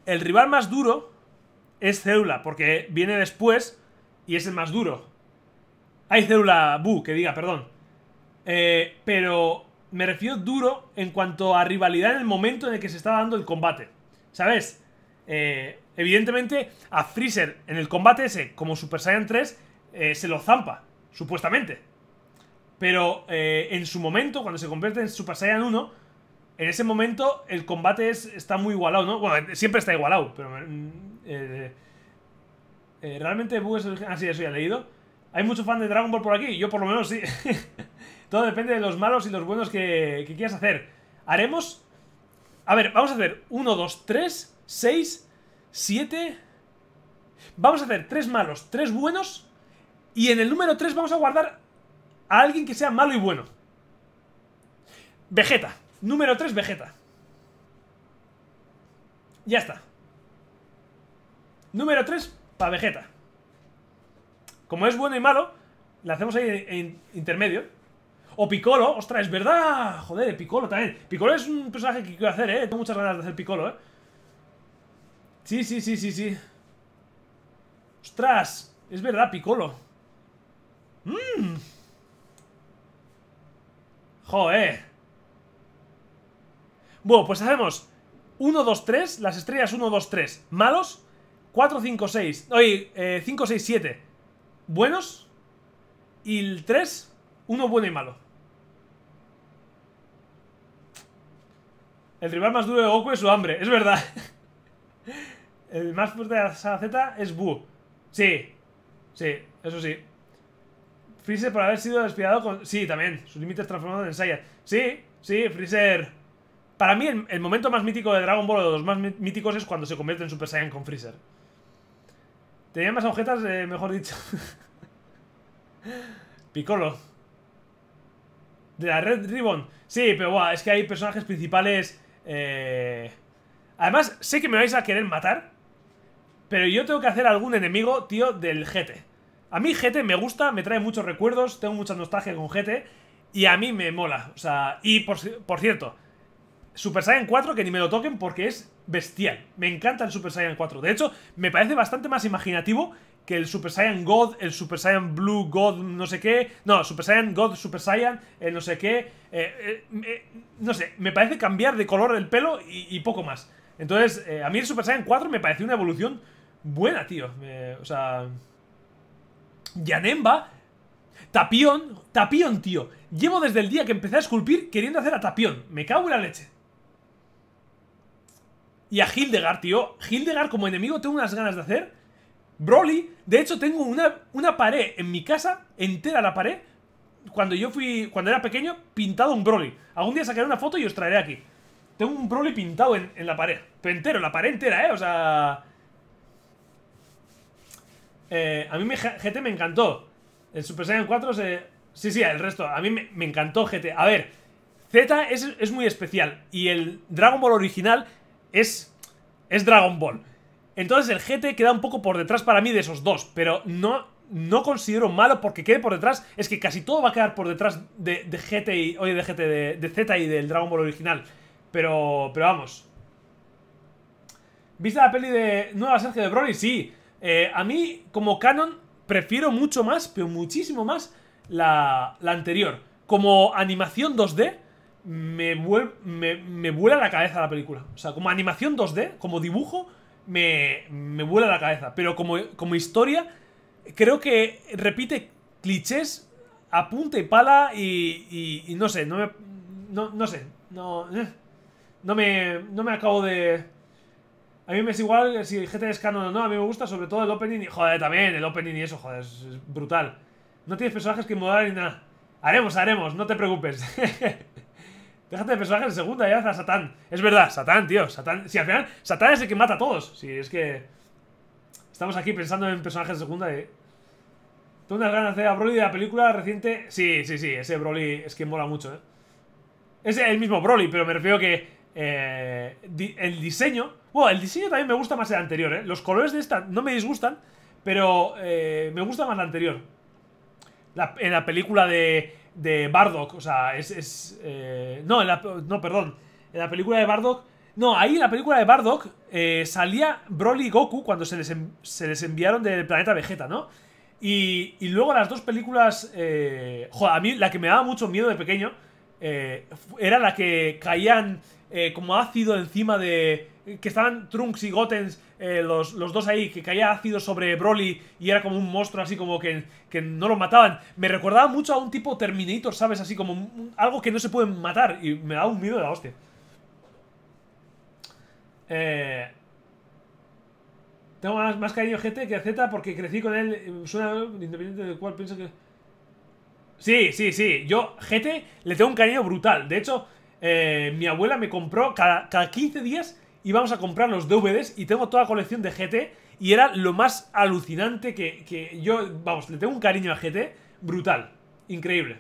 El rival más duro es Célula, porque viene después y es el más duro. Hay célula bu, que diga, perdón. Eh, pero me refiero duro en cuanto a rivalidad en el momento en el que se está dando el combate. ¿Sabes? Eh, evidentemente, a Freezer en el combate ese, como Super Saiyan 3, eh, se lo zampa, supuestamente. Pero en su momento, cuando se convierte en Super Saiyan 1, en ese momento el combate está muy igualado, ¿no? Bueno, siempre está igualado, pero... Mm, eh, realmente Buu es... Ah, sí, eso ya he leído. Hay mucho fan de Dragon Ball por aquí, yo por lo menos sí. [laughs] Todo depende de los malos y los buenos que, que quieras hacer. Haremos... A ver, vamos a hacer 1, 2, 3, 6, 7... Vamos a hacer 3 malos, 3 buenos. Y en el número 3 vamos a guardar a alguien que sea malo y bueno. Vegeta. Número 3, Vegeta. Ya está. Número 3, para Vegeta. Como es bueno y malo, la hacemos ahí en intermedio. O Piccolo, ostras, es verdad. Joder, Piccolo también. Piccolo es un personaje que quiero hacer, eh. Tengo muchas ganas de hacer Piccolo, eh. Sí, sí, sí, sí, sí. Ostras, es verdad, Piccolo. Mmm. Joder. Bueno, pues hacemos 1, 2, 3, las estrellas 1, 2, 3, malos, 4, 5, 6, oye, eh, 5, 6, 7, buenos y el 3, uno bueno y malo. El rival más duro de Goku es su hambre, es verdad. [laughs] el más fuerte de la saga Z es Bu. Sí, sí, eso sí. Freezer por haber sido despiadado con... Sí, también, sus límites transformados en Saiyan. Sí, sí, Freezer... Para mí el, el, momento más mítico de Dragon Ball, o de los más míticos, es cuando se convierte en Super Saiyan con Freezer. Tenía más objetos eh, mejor dicho. [laughs] Piccolo. De la Red Ribbon. Sí, pero es que hay personajes principales... Eh, además, sé que me vais a querer matar. Pero yo tengo que hacer algún enemigo, tío, del GT. A mí GT me gusta, me trae muchos recuerdos, tengo mucha nostalgia con GT. Y a mí me mola. O sea, y por cierto, Super Saiyan 4 que ni me lo toquen porque es bestial. Me encanta el Super Saiyan 4. De hecho, me parece bastante más imaginativo que el Super Saiyan God, el Super Saiyan Blue God, no sé qué. No, Super Saiyan God, Super Saiyan, eh, no sé qué. Eh, eh, no sé, me parece cambiar de color el pelo y, poco más. Entonces, a mí el Super Saiyan 4 me parece una evolución buena, tío. o sea... Yanemba Tapión, Tapión, tío. Llevo desde el día que empecé a esculpir queriendo hacer a Tapión. Me cago en la leche y a Hildegard, tío. Hildegard como enemigo tengo unas ganas de hacer. Broly, de hecho tengo una, una pared en mi casa, entera la pared, cuando yo fui, cuando era pequeño, pintado un Broly. Algún día sacaré una foto y os traeré aquí. Tengo un Broly pintado en, la pared. Pero entero, la pared entera, ¿eh? O sea... Eh, a mí GT me encantó. El Super Saiyan 4 se... Sí, sí, el resto. A mí me, encantó GT. A ver, Z es, es muy especial. Y el Dragon Ball original es, es Dragon Ball. Entonces el GT queda un poco por detrás para mí de esos dos, pero no, no considero malo porque quede por detrás. Es que casi todo va a quedar por detrás de, GT y, oye, de GT, de, Z y del Dragon Ball original. Pero, pero vamos. ¿Viste la peli de Nueva Sergio de Broly? Sí. Eh, a mí, como canon, prefiero mucho más, pero muchísimo más, la, la anterior. Como animación 2D, me, me, vuela la cabeza la película. O sea, como animación 2D, como dibujo, me, vuela la cabeza. Pero como, como, historia, creo que repite clichés a punta y pala y, no sé, no me... No, sé, no... Eh, no me, no me acabo de... A mí me es igual si GT es canon o no, a mí me gusta sobre todo el opening y... Joder, también, el opening y eso, joder, es, brutal. No tienes personajes que mudar ni nada. Haremos, haremos, no te preocupes. [laughs] Déjate de personajes de segunda y haz a Satán. Es verdad, Satán, tío. Satán. Si al final, Satán es el que mata a todos. Si es que. Estamos aquí pensando en personajes de segunda y. Eh. Tengo unas ganas de a Broly de la película reciente. Sí, sí, sí. Ese Broly es que mola mucho, ¿eh? Es el mismo Broly, pero me refiero que. Eh, el diseño. Bueno, el diseño también me gusta más el anterior, ¿eh? Los colores de esta no me disgustan, pero eh, me gusta más el anterior. en la película de de Bardock. O sea, es. Eh, no, no, perdón. En la película de Bardock. No, ahí en la película de Bardock eh, salía Broly y Goku cuando se les, enviaron del planeta Vegeta, ¿no? Y, luego las dos películas. Eh, joder, a mí la que me daba mucho miedo de pequeño eh, era la que caían como ácido encima de eh, que estaban Trunks y Gotens, eh, los, dos ahí, que caía ácido sobre Broly y era como un monstruo así como que, que no lo mataban. Me recordaba mucho a un tipo Terminator, ¿sabes? Así como algo que no se puede matar y me da un miedo de la hostia. Eh, tengo más, cariño a GT que Z porque crecí con él, suena independiente del cual pienso que... Sí, sí, sí, yo GT le tengo un cariño brutal. De hecho, mi abuela me compró cada, cada 15 días vamos a comprar los DVDs y tengo toda la colección de GT y era lo más alucinante que, yo, vamos, le tengo un cariño a GT brutal, increíble.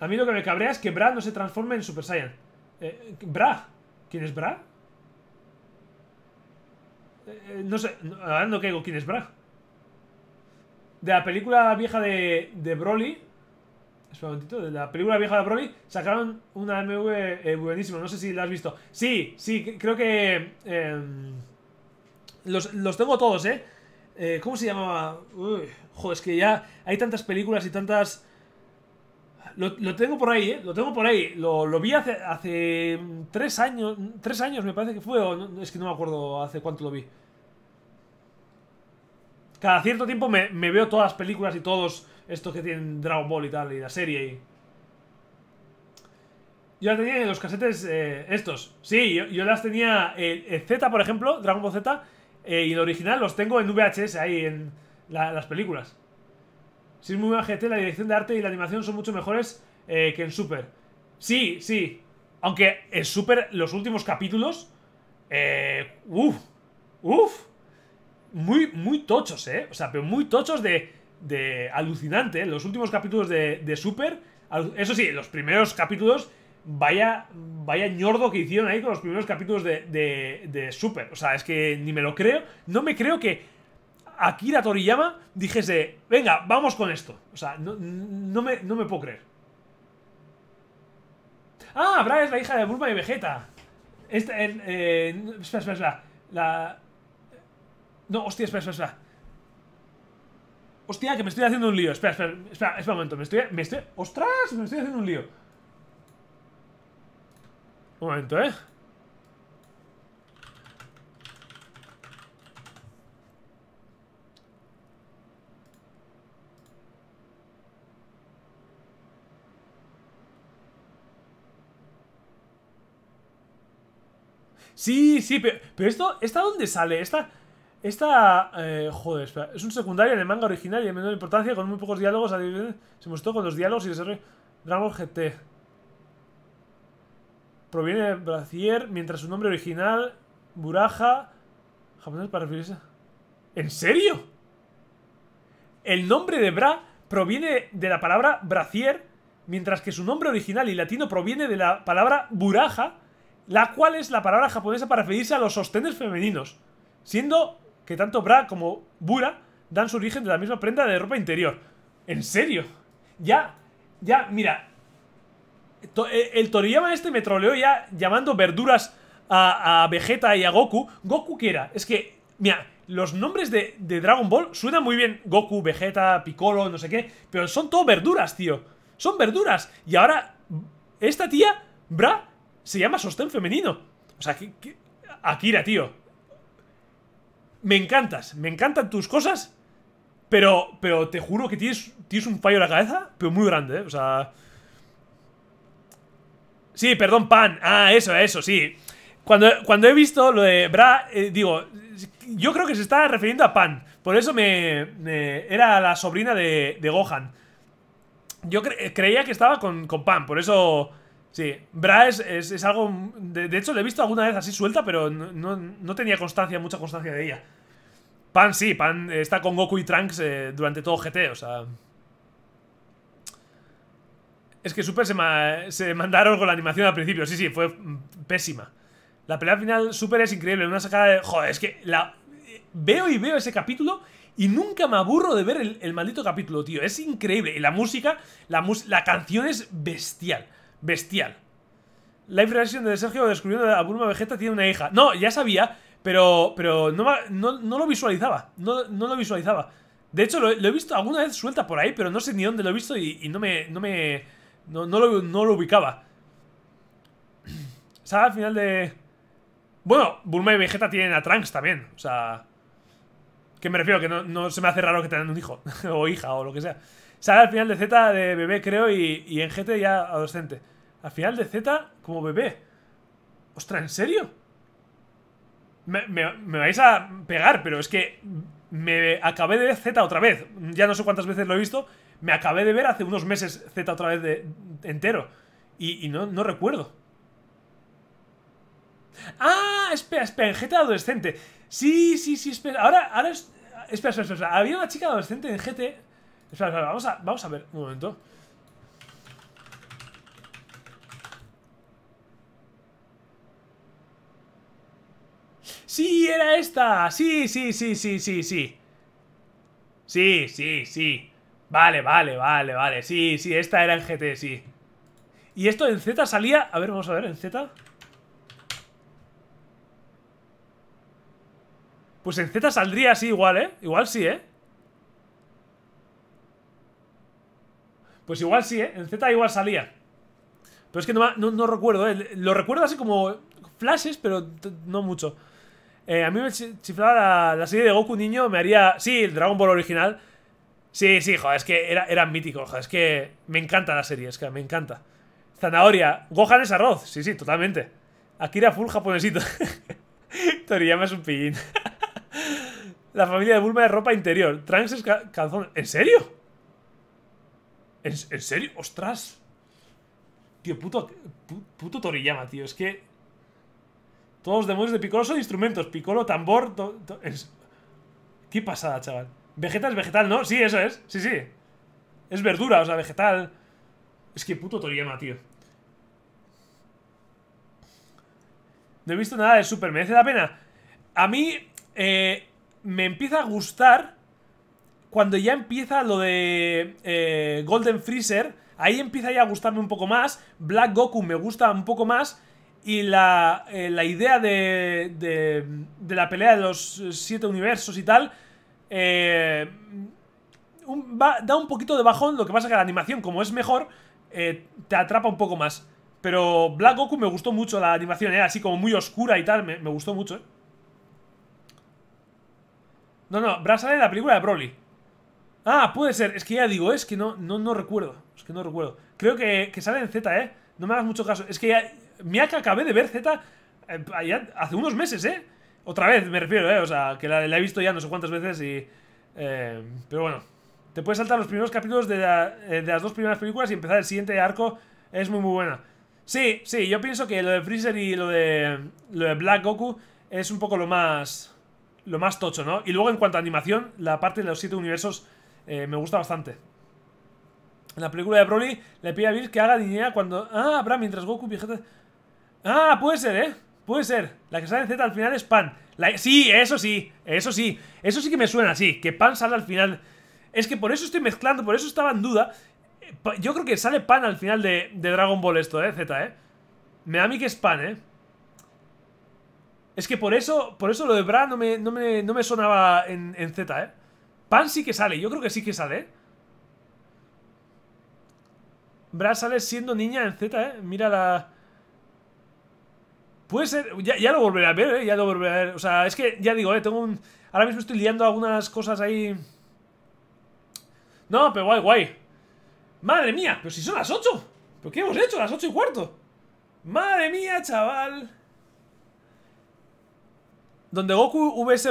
A mí lo que me cabrea es que Bra no se transforme en Super Saiyan. Eh, ¿Bra? ¿Quién es Bra? Eh, eh no sé, ahora no caigo quién es Bra. De la película vieja de, de Broly, es un momentito, de la película vieja de Broly sacaron una MV eh, buenísimo no sé si la has visto. Sí, sí, creo que... Em, los, tengo todos, ¿eh? eh cómo se llamaba? joder, es que ya hay tantas películas y tantas... Lo, tengo por ahí, ¿eh? Lo tengo por ahí. Lo, vi hace, hace mm, tres años, mm, tres años me parece que fue, o es que no me acuerdo hace cuánto lo vi. Cada cierto tiempo me, me veo todas las películas y todos estos que tienen Dragon Ball y tal, y la serie Yo las tenía en los casetes eh, estos. Sí, yo, las tenía el, eh, eh, Z, por ejemplo, Dragon Ball Z, y el original los tengo en VHS, ahí en las películas. Si es muy GT, la dirección de arte y la animación son mucho mejores que en Super. Sí, sí. Aunque en Super, los últimos capítulos... Eh, uf, uf. Muy, muy tochos, ¿eh? O sea, pero muy tochos de de alucinante. ¿eh? Los últimos capítulos de, de Super, eso sí, los primeros capítulos, vaya, vaya ñordo que hicieron ahí con los primeros capítulos de, de, de Super. O sea, es que ni me lo creo, no me creo que... Akira Toriyama dijese, venga, vamos con esto. O sea, no, no, me, no me puedo creer. Ah, Bra es la hija de Bulma y Vegeta. Esta, eh, espera, espera, espera. La... No, hostia, espera, espera, espera. Hostia, que me estoy haciendo un lío. Espera, espera, espera, espera un momento. Me estoy, me estoy... ¡Ostras! Me estoy haciendo un lío. Un momento, ¿eh? Sí, sí, pero, pero esto, ¿esta dónde sale? Esta, esta. Eh, joder, espera. Es un secundario en manga original y de menor importancia, con muy pocos diálogos. Se mostró con los diálogos y desarrollo. Dragon GT. Proviene de Brazier, mientras su nombre original, Buraja. Japonés para referirse. ¿En serio? El nombre de Bra proviene de la palabra Brazier, mientras que su nombre original y latino proviene de la palabra Buraja, la cual es la palabra japonesa para referirse a los sostenes femeninos, siendo que tanto bra como bura dan su origen de la misma prenda de ropa interior. ¿En serio? Ya, ya, mira. Eh, el Toriyama este me troleó ya llamando verduras a, Vegeta y a Goku. ¿Goku qué era? Es que, mira, los nombres de, Dragon Ball suenan muy bien. Goku, Vegeta, Piccolo, no sé qué. Pero son todo verduras, tío. Son verduras. Y ahora, esta tía, Bra, se llama sostén femenino. O sea, que, Akira, tío me encantas, me encantan tus cosas, pero, pero te juro que tienes, tienes un fallo en la cabeza, pero muy grande, ¿eh? O sea... Sí, perdón, pan. Ah, eso, eso, sí. Cuando, cuando he visto lo de Bra, eh, digo, yo creo que se está refiriendo a Pan. Por eso me, era la sobrina de, de Gohan. Yo creía que estaba con, con Pan, por eso Sí, Bra es, algo... De, hecho, le he visto alguna vez así suelta, pero no, tenía constancia, mucha constancia de ella. Pan sí, Pan está con Goku y Trunks eh, durante todo GT, o sea... Es que Super se, mandaron con la animación al principio, sí, sí, fue pésima. La pelea final Super es increíble, una sacada de... Joder, es que la... Veo y veo ese capítulo y nunca me aburro de ver el, maldito capítulo, tío. Es increíble. Y la música, la, la canción es bestial bestial. la reaction de Sergio descubriendo a Bulma Vegeta tiene una hija. No, ya sabía, pero, pero no, lo visualizaba. No, lo visualizaba. De hecho, lo, he visto alguna vez suelta por ahí, pero no sé ni dónde lo he visto y, no me. No, me no, lo, ubicaba. O sea, al final de. Bueno, Bulma y Vegeta tienen a Trunks también. O sea. ¿Qué me refiero? Que no, no se me hace raro que tengan un hijo. [laughs] o hija, o lo que sea. Sale al final de Z de bebé, creo, y, en GT ya adolescente. Al final de Z como bebé. Ostras, ¿en serio? Me, vais a pegar, pero es que me acabé de ver Z otra vez. Ya no sé cuántas veces lo he visto. Me acabé de ver hace unos meses Z otra vez entero. Y, no, no, recuerdo. Ah, espera, espera, en GT adolescente. Sí, sí, sí, espera. Ahora, ahora... Espera, espera, espera. Había una chica adolescente en GT vamos a, vamos a ver un momento. ¡Sí, era esta! ¡Sí, sí, sí, sí, sí, sí! Sí, sí, sí. Vale, vale, vale, vale. Sí, sí, esta era el GT, sí. Y esto en Z salía... A ver, vamos a ver, en Z... Pues en Z saldría así igual, ¿eh? Igual sí, ¿eh? Pues igual sí, ¿eh? En Z igual salía. Pero es que no, no, recuerdo, ¿eh? Lo recuerdo así como flashes, pero no mucho. Eh, a mí me chiflaba la, serie de Goku niño, me haría... Sí, el Dragon Ball original. Sí, sí, joder, es que era, era mítico, joder, es que me encanta la serie, es que me encanta. Zanahoria, Gohan es arroz, sí, sí, totalmente. Akira full japonesito. [laughs] Toriyama es un pillín. [laughs] la familia de Bulma de ropa interior. Trunks es calzón. ¿En serio? ¿En, serio? ¡Ostras! Tío, puto, puto Toriyama, tío. Es que... Todos los demonios de Piccolo son instrumentos. Piccolo, tambor... Qué pasada, chaval. Vegeta es vegetal, ¿no? Sí, eso es. Sí, sí. Es verdura, o sea, vegetal. Es que puto Toriyama, tío. No he visto nada de Super. ¿Merece la pena? A mí... Eh, me empieza a gustar cuando ya empieza lo de eh, Golden Freezer, ahí empieza ya a gustarme un poco más. Black Goku me gusta un poco más. Y la, eh, la idea de, de, la pelea de los siete universos y tal. Eh, da un poquito de bajón. Lo que pasa es que la animación, como es mejor, te atrapa un poco más. Pero Black Goku me gustó mucho la animación, era así como muy oscura y tal. Me, gustó mucho, No, no, Brass sale la película de Broly. Ah, puede ser. Es que ya digo, es que no, no, no recuerdo. Es que no recuerdo. Creo que, que sale en Z, ¿eh? No me hagas mucho caso. Es que ya... Mira que acabé de ver Z eh, hace unos meses, ¿eh? Otra vez, me refiero, ¿eh? O sea, que la, he visto ya no sé cuántas veces y... Eh, pero bueno. Te puedes saltar los primeros capítulos de, eh, de las dos primeras películas y empezar el siguiente arco. Es muy, muy buena. Sí, sí, yo pienso que lo de Freezer y lo de, lo de Black Goku es un poco lo más... Lo más tocho, ¿no? Y luego en cuanto a animación, la parte de los siete universos eh, me gusta bastante. En la película de Broly le pide a Bills que haga dinero cuando... Ah, habrá mientras Goku viejeta... Ah, puede ser, ¿eh? Puede ser. La que sale en Z al final es Pan. Sí, eso sí, eso sí. Eso sí que me suena, sí. Que Pan sale al final... Es que por eso estoy mezclando, por eso estaba en duda. Yo creo que sale Pan al final de, Dragon Ball esto, ¿eh? Z, ¿eh? Me da a mí que es Pan, ¿eh? Es que por eso, por eso lo de Bra no me, no me, sonaba en, en Z, ¿eh? Pan sí que sale, yo creo que sí que sale. ¿eh? Braz sale siendo niña en Z, ¿eh? Mira la... Puede ser... Ya, lo volveré a ver, ¿eh? Ya lo volveré a ver. O sea, es que, ya digo, ¿eh? Tengo un... Ahora mismo estoy liando algunas cosas ahí... No, pero guay, guay. ¡Madre mía! ¡Pero si son las 8! ¿Pero qué hemos hecho? Las 8 y cuarto. ¡Madre mía, chaval! Donde Goku VS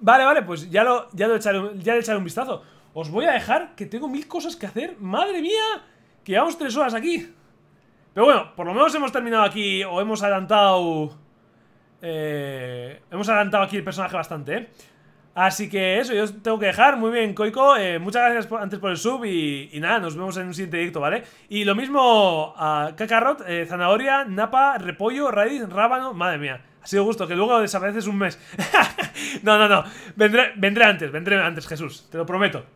Vale, vale, pues ya, lo, ya, lo ya le echaré un vistazo. Os voy a dejar que tengo mil cosas que hacer. ¡Madre mía! Que llevamos tres horas aquí. Pero bueno, por lo menos hemos terminado aquí o hemos adelantado... Eh, hemos adelantado aquí el personaje bastante, ¿eh? Así que eso, yo os tengo que dejar. Muy bien, Coico. Eh, muchas gracias antes por el sub y, y, nada, nos vemos en un siguiente directo, ¿vale? Y lo mismo a Cacarrot, eh, Zanahoria, Napa, Repollo, raíz, Rábano. Madre mía. Ha sido gusto, que luego desapareces un mes. [laughs] no, no, no. Vendré, antes, vendré antes, Jesús. Te lo prometo.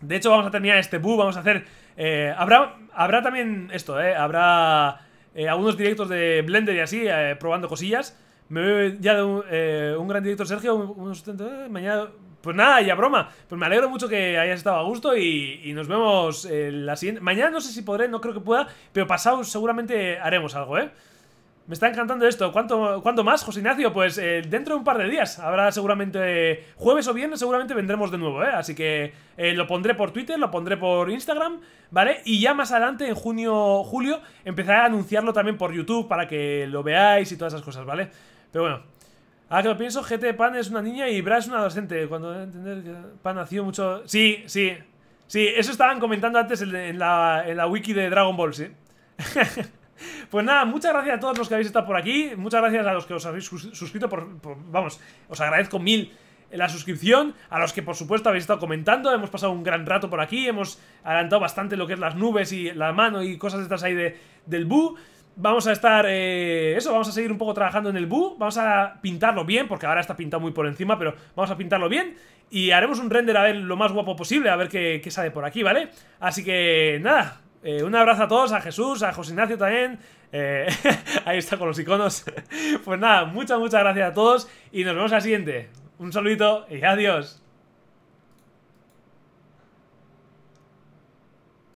De hecho, vamos a terminar este bu, vamos a hacer... Eh, habrá, habrá también esto, ¿eh? Habrá eh, algunos directos de Blender y así, eh, probando cosillas. Me veo ya de un, gran director, Sergio, mañana... Pues nada, ya broma. Pues me alegro mucho que hayas estado a gusto y, y nos vemos la siguiente... Mañana no sé si podré, no creo que pueda, pero pasado seguramente haremos algo, ¿eh? Me está encantando esto. ¿Cuánto, más, José Ignacio? Pues eh, dentro de un par de días. Habrá seguramente jueves o viernes, seguramente vendremos de nuevo, ¿eh? Así que eh, lo pondré por Twitter, lo pondré por Instagram, ¿vale? Y ya más adelante, en junio, julio, empezaré a anunciarlo también por YouTube para que lo veáis y todas esas cosas, ¿vale? Pero bueno. Ahora que lo pienso, GT Pan es una niña y Bra es un adolescente. Cuando entender que Pan nació mucho... Sí, sí. Sí, eso estaban comentando antes en la, en la wiki de Dragon Ball, sí. [laughs] Pues nada, muchas gracias a todos los que habéis estado por aquí. Muchas gracias a los que os habéis suscrito. Por, vamos, os agradezco mil la suscripción, a los que por supuesto habéis estado comentando, hemos pasado un gran rato por aquí, hemos adelantado bastante lo que es las nubes y la mano y cosas estas ahí del bu. Vamos a estar, eh, eso, vamos a seguir un poco trabajando en el bu, vamos a pintarlo bien, porque ahora está pintado muy por encima, pero vamos a pintarlo bien y haremos un render a ver lo más guapo posible, a ver qué sale por aquí, ¿vale? Así que nada, eh, un abrazo a todos, a Jesús, a José Ignacio también. Eh, [laughs] ahí está con los iconos. [laughs] pues nada, muchas, muchas gracias a todos y nos vemos al siguiente. Un saludito y adiós.